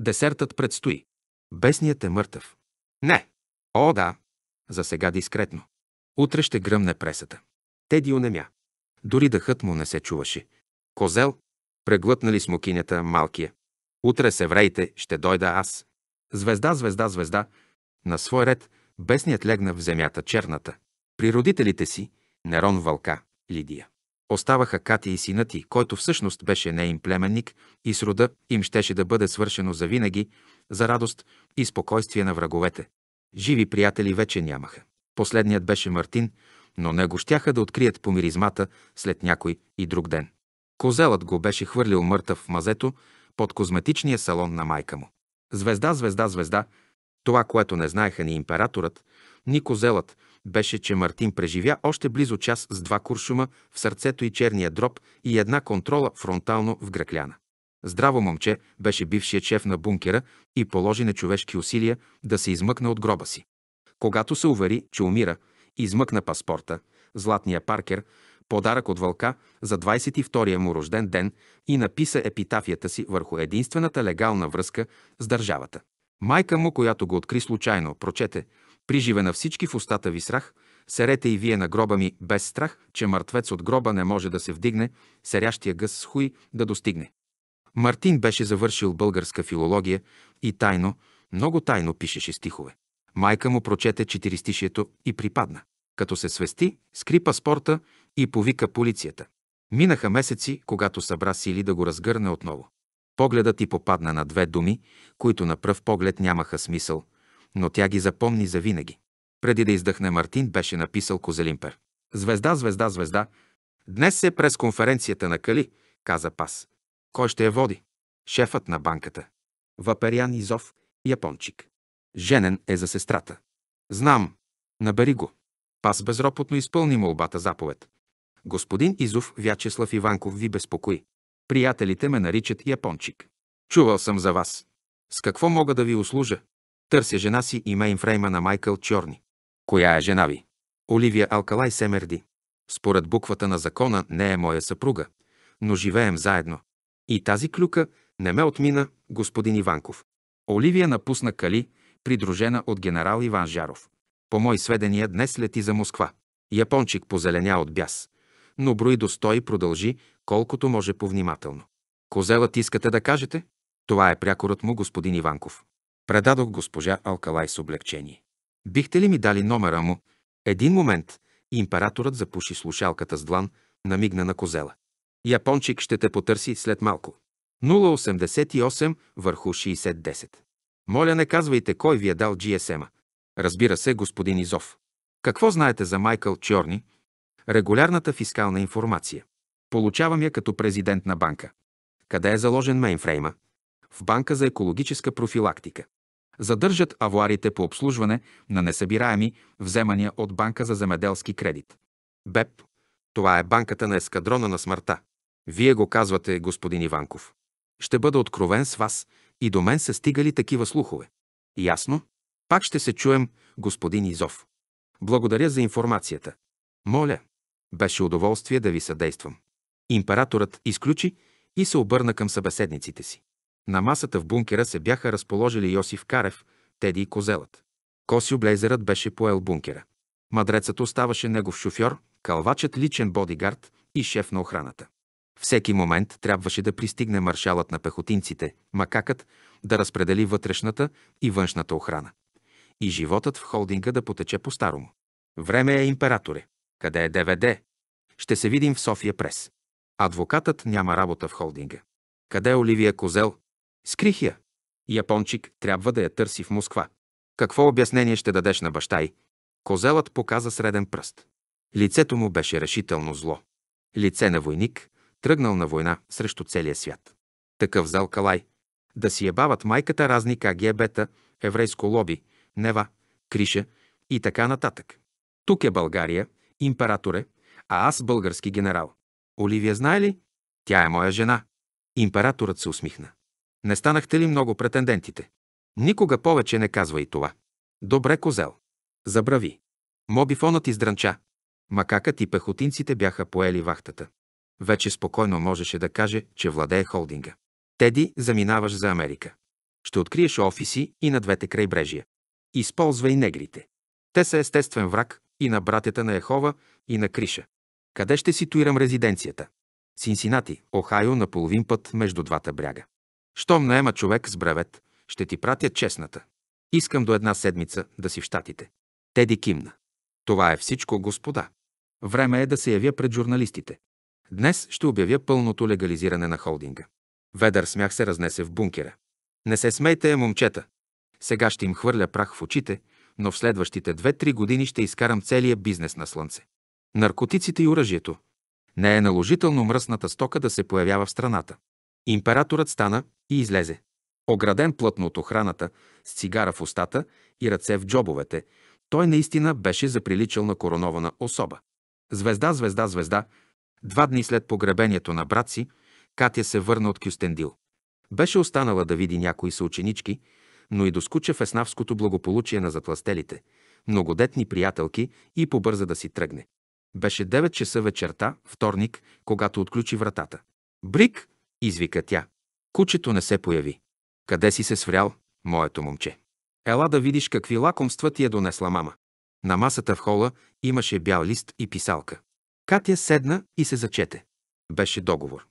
Десертът предстои. Бесният е мъртъв. Не. О, да. За сега дискретно. Утре ще гръмне пресата. Теди онемя. Дори дъхът му не се чуваше. Козел, преглътнали смокинята малкия. Утре се врейте, ще дойда аз. Звезда, звезда, звезда. На свой ред бесният легна в земята черната. При родителите си Нерон Вълка, Лидия. Оставаха Кати и синът й, който всъщност беше неин племенник и с рода им щеше да бъде свършено завинаги, за радост и спокойствие на враговете. Живи приятели вече нямаха. Последният беше Мартин, но не го щяха да открият по миризмата след някой и друг ден. Козелът го беше хвърлил мъртъв в мазето под козметичния салон на майка му. Звезда, звезда, звезда, това, което не знаеха ни императорът, ни козелът, беше, че Мартин преживя още близо час с два куршума в сърцето и черния дроб и една контрола фронтално в гръкляна. Здраво момче беше бившият шеф на бункера и положи нечовешки усилия да се измъкне от гроба си. Когато се увери, че умира, измъкна паспорта, златния паркер, подарък от вълка за 22-я му рожден ден и написа епитафията си върху единствената легална връзка с държавата. Майка му, която го откри случайно, прочете – Приживе на всички в устата ви срах, серете и вие на гроба ми без страх, че мъртвец от гроба не може да се вдигне, серящия гъс с хуй да достигне. Мартин беше завършил българска филология и тайно, много тайно пишеше стихове. Майка му прочете четиристишието и припадна. Като се свести, скри паспорта и повика полицията. Минаха месеци, когато събра сили да го разгърне отново. Погледът ти попадна на две думи, които на пръв поглед нямаха смисъл, но тя ги запомни завинаги. Преди да издъхне Мартин беше написал Козелимпер. Звезда, звезда, звезда. Днес е през конференцията на Кали, каза Пас. Кой ще я води? Шефът на банката. Ваперян Изов, япончик. Женен е за сестрата. Знам. Набери го. Пас безропотно изпълни молбата заповед. Господин Изов Вячеслав Иванков ви безпокои. Приятелите ме наричат япончик. Чувал съм за вас. С какво мога да ви услужа? Търся жена си и мейнфрейма на Майкъл Чорни. Коя е жена ви? Оливия Алкалай Семерди. Според буквата на закона не е моя съпруга, но живеем заедно. И тази клюка не ме отмина господин Иванков. Оливия напусна Кали, придружена от генерал Иван Жаров. По мои сведения днес лети за Москва. Япончик позеленя от бяс, но брои до продължи, колкото може повнимателно. Козелът искате да кажете? Това е прякорът му, господин Иванков. Предадох госпожа Алкалай с облегчение. Бихте ли ми дали номера му? Един момент. Императорът запуши слушалката с длан, намигна на козела. Япончик ще те потърси след малко. 088 върху 6010. Моля, не казвайте кой ви е дал GSM-а. Разбира се, господин Изов. Какво знаете за Майкъл Чорни? Регулярната фискална информация. Получавам я като президент на банка. Къде е заложен мейнфрейма? В банка за екологическа профилактика задържат авуарите по обслужване на несъбираеми вземания от Банка за земеделски кредит. БЕП – това е банката на ескадрона на смъртта. Вие го казвате, господин Иванков. Ще бъда откровен с вас и до мен са стигали такива слухове. Ясно? Пак ще се чуем, господин Изов. Благодаря за информацията. Моля, беше удоволствие да ви съдействам. Императорът изключи и се обърна към събеседниците си. На масата в бункера се бяха разположили Йосиф Карев, Теди и Козелът. Косио Блейзерът беше поел бункера. Мадрецът оставаше негов шофьор, калвачът личен бодигард и шеф на охраната. Всеки момент трябваше да пристигне маршалът на пехотинците, макакът, да разпредели вътрешната и външната охрана. И животът в холдинга да потече по-старому. Време е, императоре. Къде е ДВД? Ще се видим в София прес. Адвокатът няма работа в холдинга. Къде е Оливия Козел? Скрих я. Япончик трябва да я търси в Москва. Какво обяснение ще дадеш на баща й? Козелът показа среден пръст. Лицето му беше решително зло. Лице на войник, тръгнал на война срещу целия свят. Такъв зал Калай. Да си ебават майката разни КГБ-та, еврейско лоби, Нева, Криша и така нататък. Тук е България, императоре, а аз български генерал. Оливия знае ли? Тя е моя жена. Императорът се усмихна. Не станахте ли много претендентите? Никога повече не казва и това. Добре, козел. Забрави. Мобифонът издранча. Макакът и пехотинците бяха поели вахтата. Вече спокойно можеше да каже, че владее холдинга. Теди, заминаваш за Америка. Ще откриеш офиси и на двете крайбрежия. Използвай негрите. Те са естествен враг и на братята на Ехова и на Криша. Къде ще ситуирам резиденцията? Синсинати, Охайо, на половин път между двата бряга. Щом наема човек с бревет, ще ти пратя честната. Искам до една седмица да си в щатите. Теди кимна. Това е всичко, господа. Време е да се явя пред журналистите. Днес ще обявя пълното легализиране на холдинга. Ведър смях се разнесе в бункера. Не се смейте, момчета. Сега ще им хвърля прах в очите, но в следващите 2-3 години ще изкарам целия бизнес на слънце. Наркотиците и оръжието. Не е наложително мръсната стока да се появява в страната. Императорът стана и излезе. Ограден плътно от охраната, с цигара в устата и ръце в джобовете, той наистина беше заприличал на коронована особа. Звезда, звезда, звезда. Два дни след погребението на брат си, Катя се върна от Кюстендил. Беше останала да види някои съученички, но и доскуча в еснавското благополучие на затластелите, многодетни приятелки и побърза да си тръгне. Беше 9 часа вечерта, вторник, когато отключи вратата. Брик, извика тя. Кучето не се появи. Къде си се сврял, моето момче? Ела да видиш какви лакомства ти е донесла мама. На масата в хола имаше бял лист и писалка. Катя седна и се зачете. Беше договор.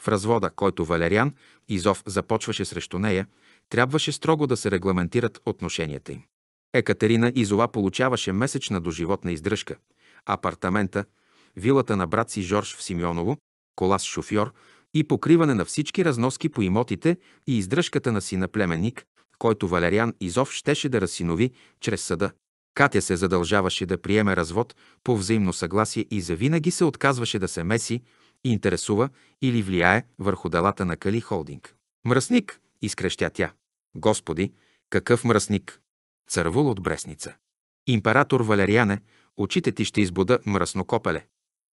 В развода, който Валериан и Зов започваше срещу нея, трябваше строго да се регламентират отношенията им. Екатерина Изова получаваше месечна доживотна издръжка, апартамента, вилата на брат си Жорж в Симеоново, кола с шофьор, и покриване на всички разноски по имотите и издръжката на сина племенник, който Валериан Изов щеше да разсинови чрез съда. Катя се задължаваше да приеме развод по взаимно съгласие и завинаги се отказваше да се меси, интересува или влияе върху делата на Кали Холдинг. Мръсник, изкрещя тя. Господи, какъв мръсник! Цървул от Бресница. Император Валериане, очите ти ще избуда мръсно копеле.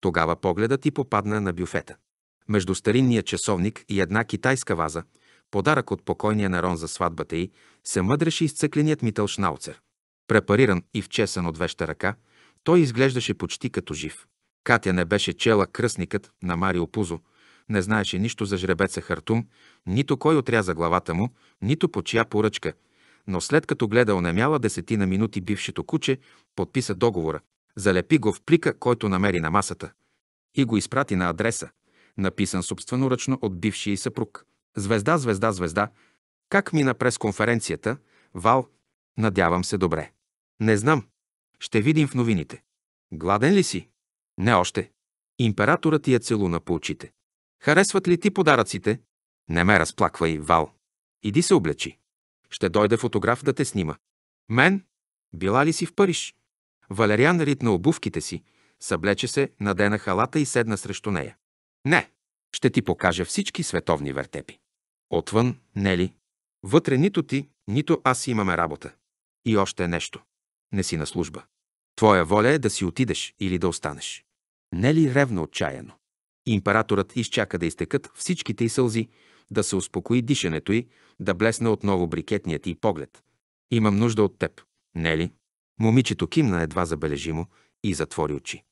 Тогава погледът ти попадна на бюфета между старинния часовник и една китайска ваза, подарък от покойния Нерон за сватбата й, се мъдреше изцъкленият митъл Шнауцер. Препариран и вчесан от веща ръка, той изглеждаше почти като жив. Катя не беше чела кръстникът на Марио Пузо, не знаеше нищо за жребеца Хартум, нито кой отряза главата му, нито по чия поръчка, но след като гледа онемяла десетина минути бившето куче, подписа договора, залепи го в плика, който намери на масата и го изпрати на адреса написан собственоръчно от бившия и съпруг. Звезда, звезда, звезда. Как мина през конференцията? Вал, надявам се добре. Не знам. Ще видим в новините. Гладен ли си? Не още. Императорът я целуна по очите. Харесват ли ти подаръците? Не ме разплаквай, Вал. Иди се облечи. Ще дойде фотограф да те снима. Мен? Била ли си в Париж? Валериан ритна обувките си, съблече се, надена халата и седна срещу нея. Не, ще ти покажа всички световни вертепи. Отвън, не ли? Вътре нито ти, нито аз имаме работа. И още нещо. Не си на служба. Твоя воля е да си отидеш или да останеш. Не ли ревно отчаяно? Императорът изчака да изтекат всичките й сълзи, да се успокои дишането й, да блесне отново брикетният й поглед. Имам нужда от теб, не ли? Момичето кимна едва забележимо и затвори очи.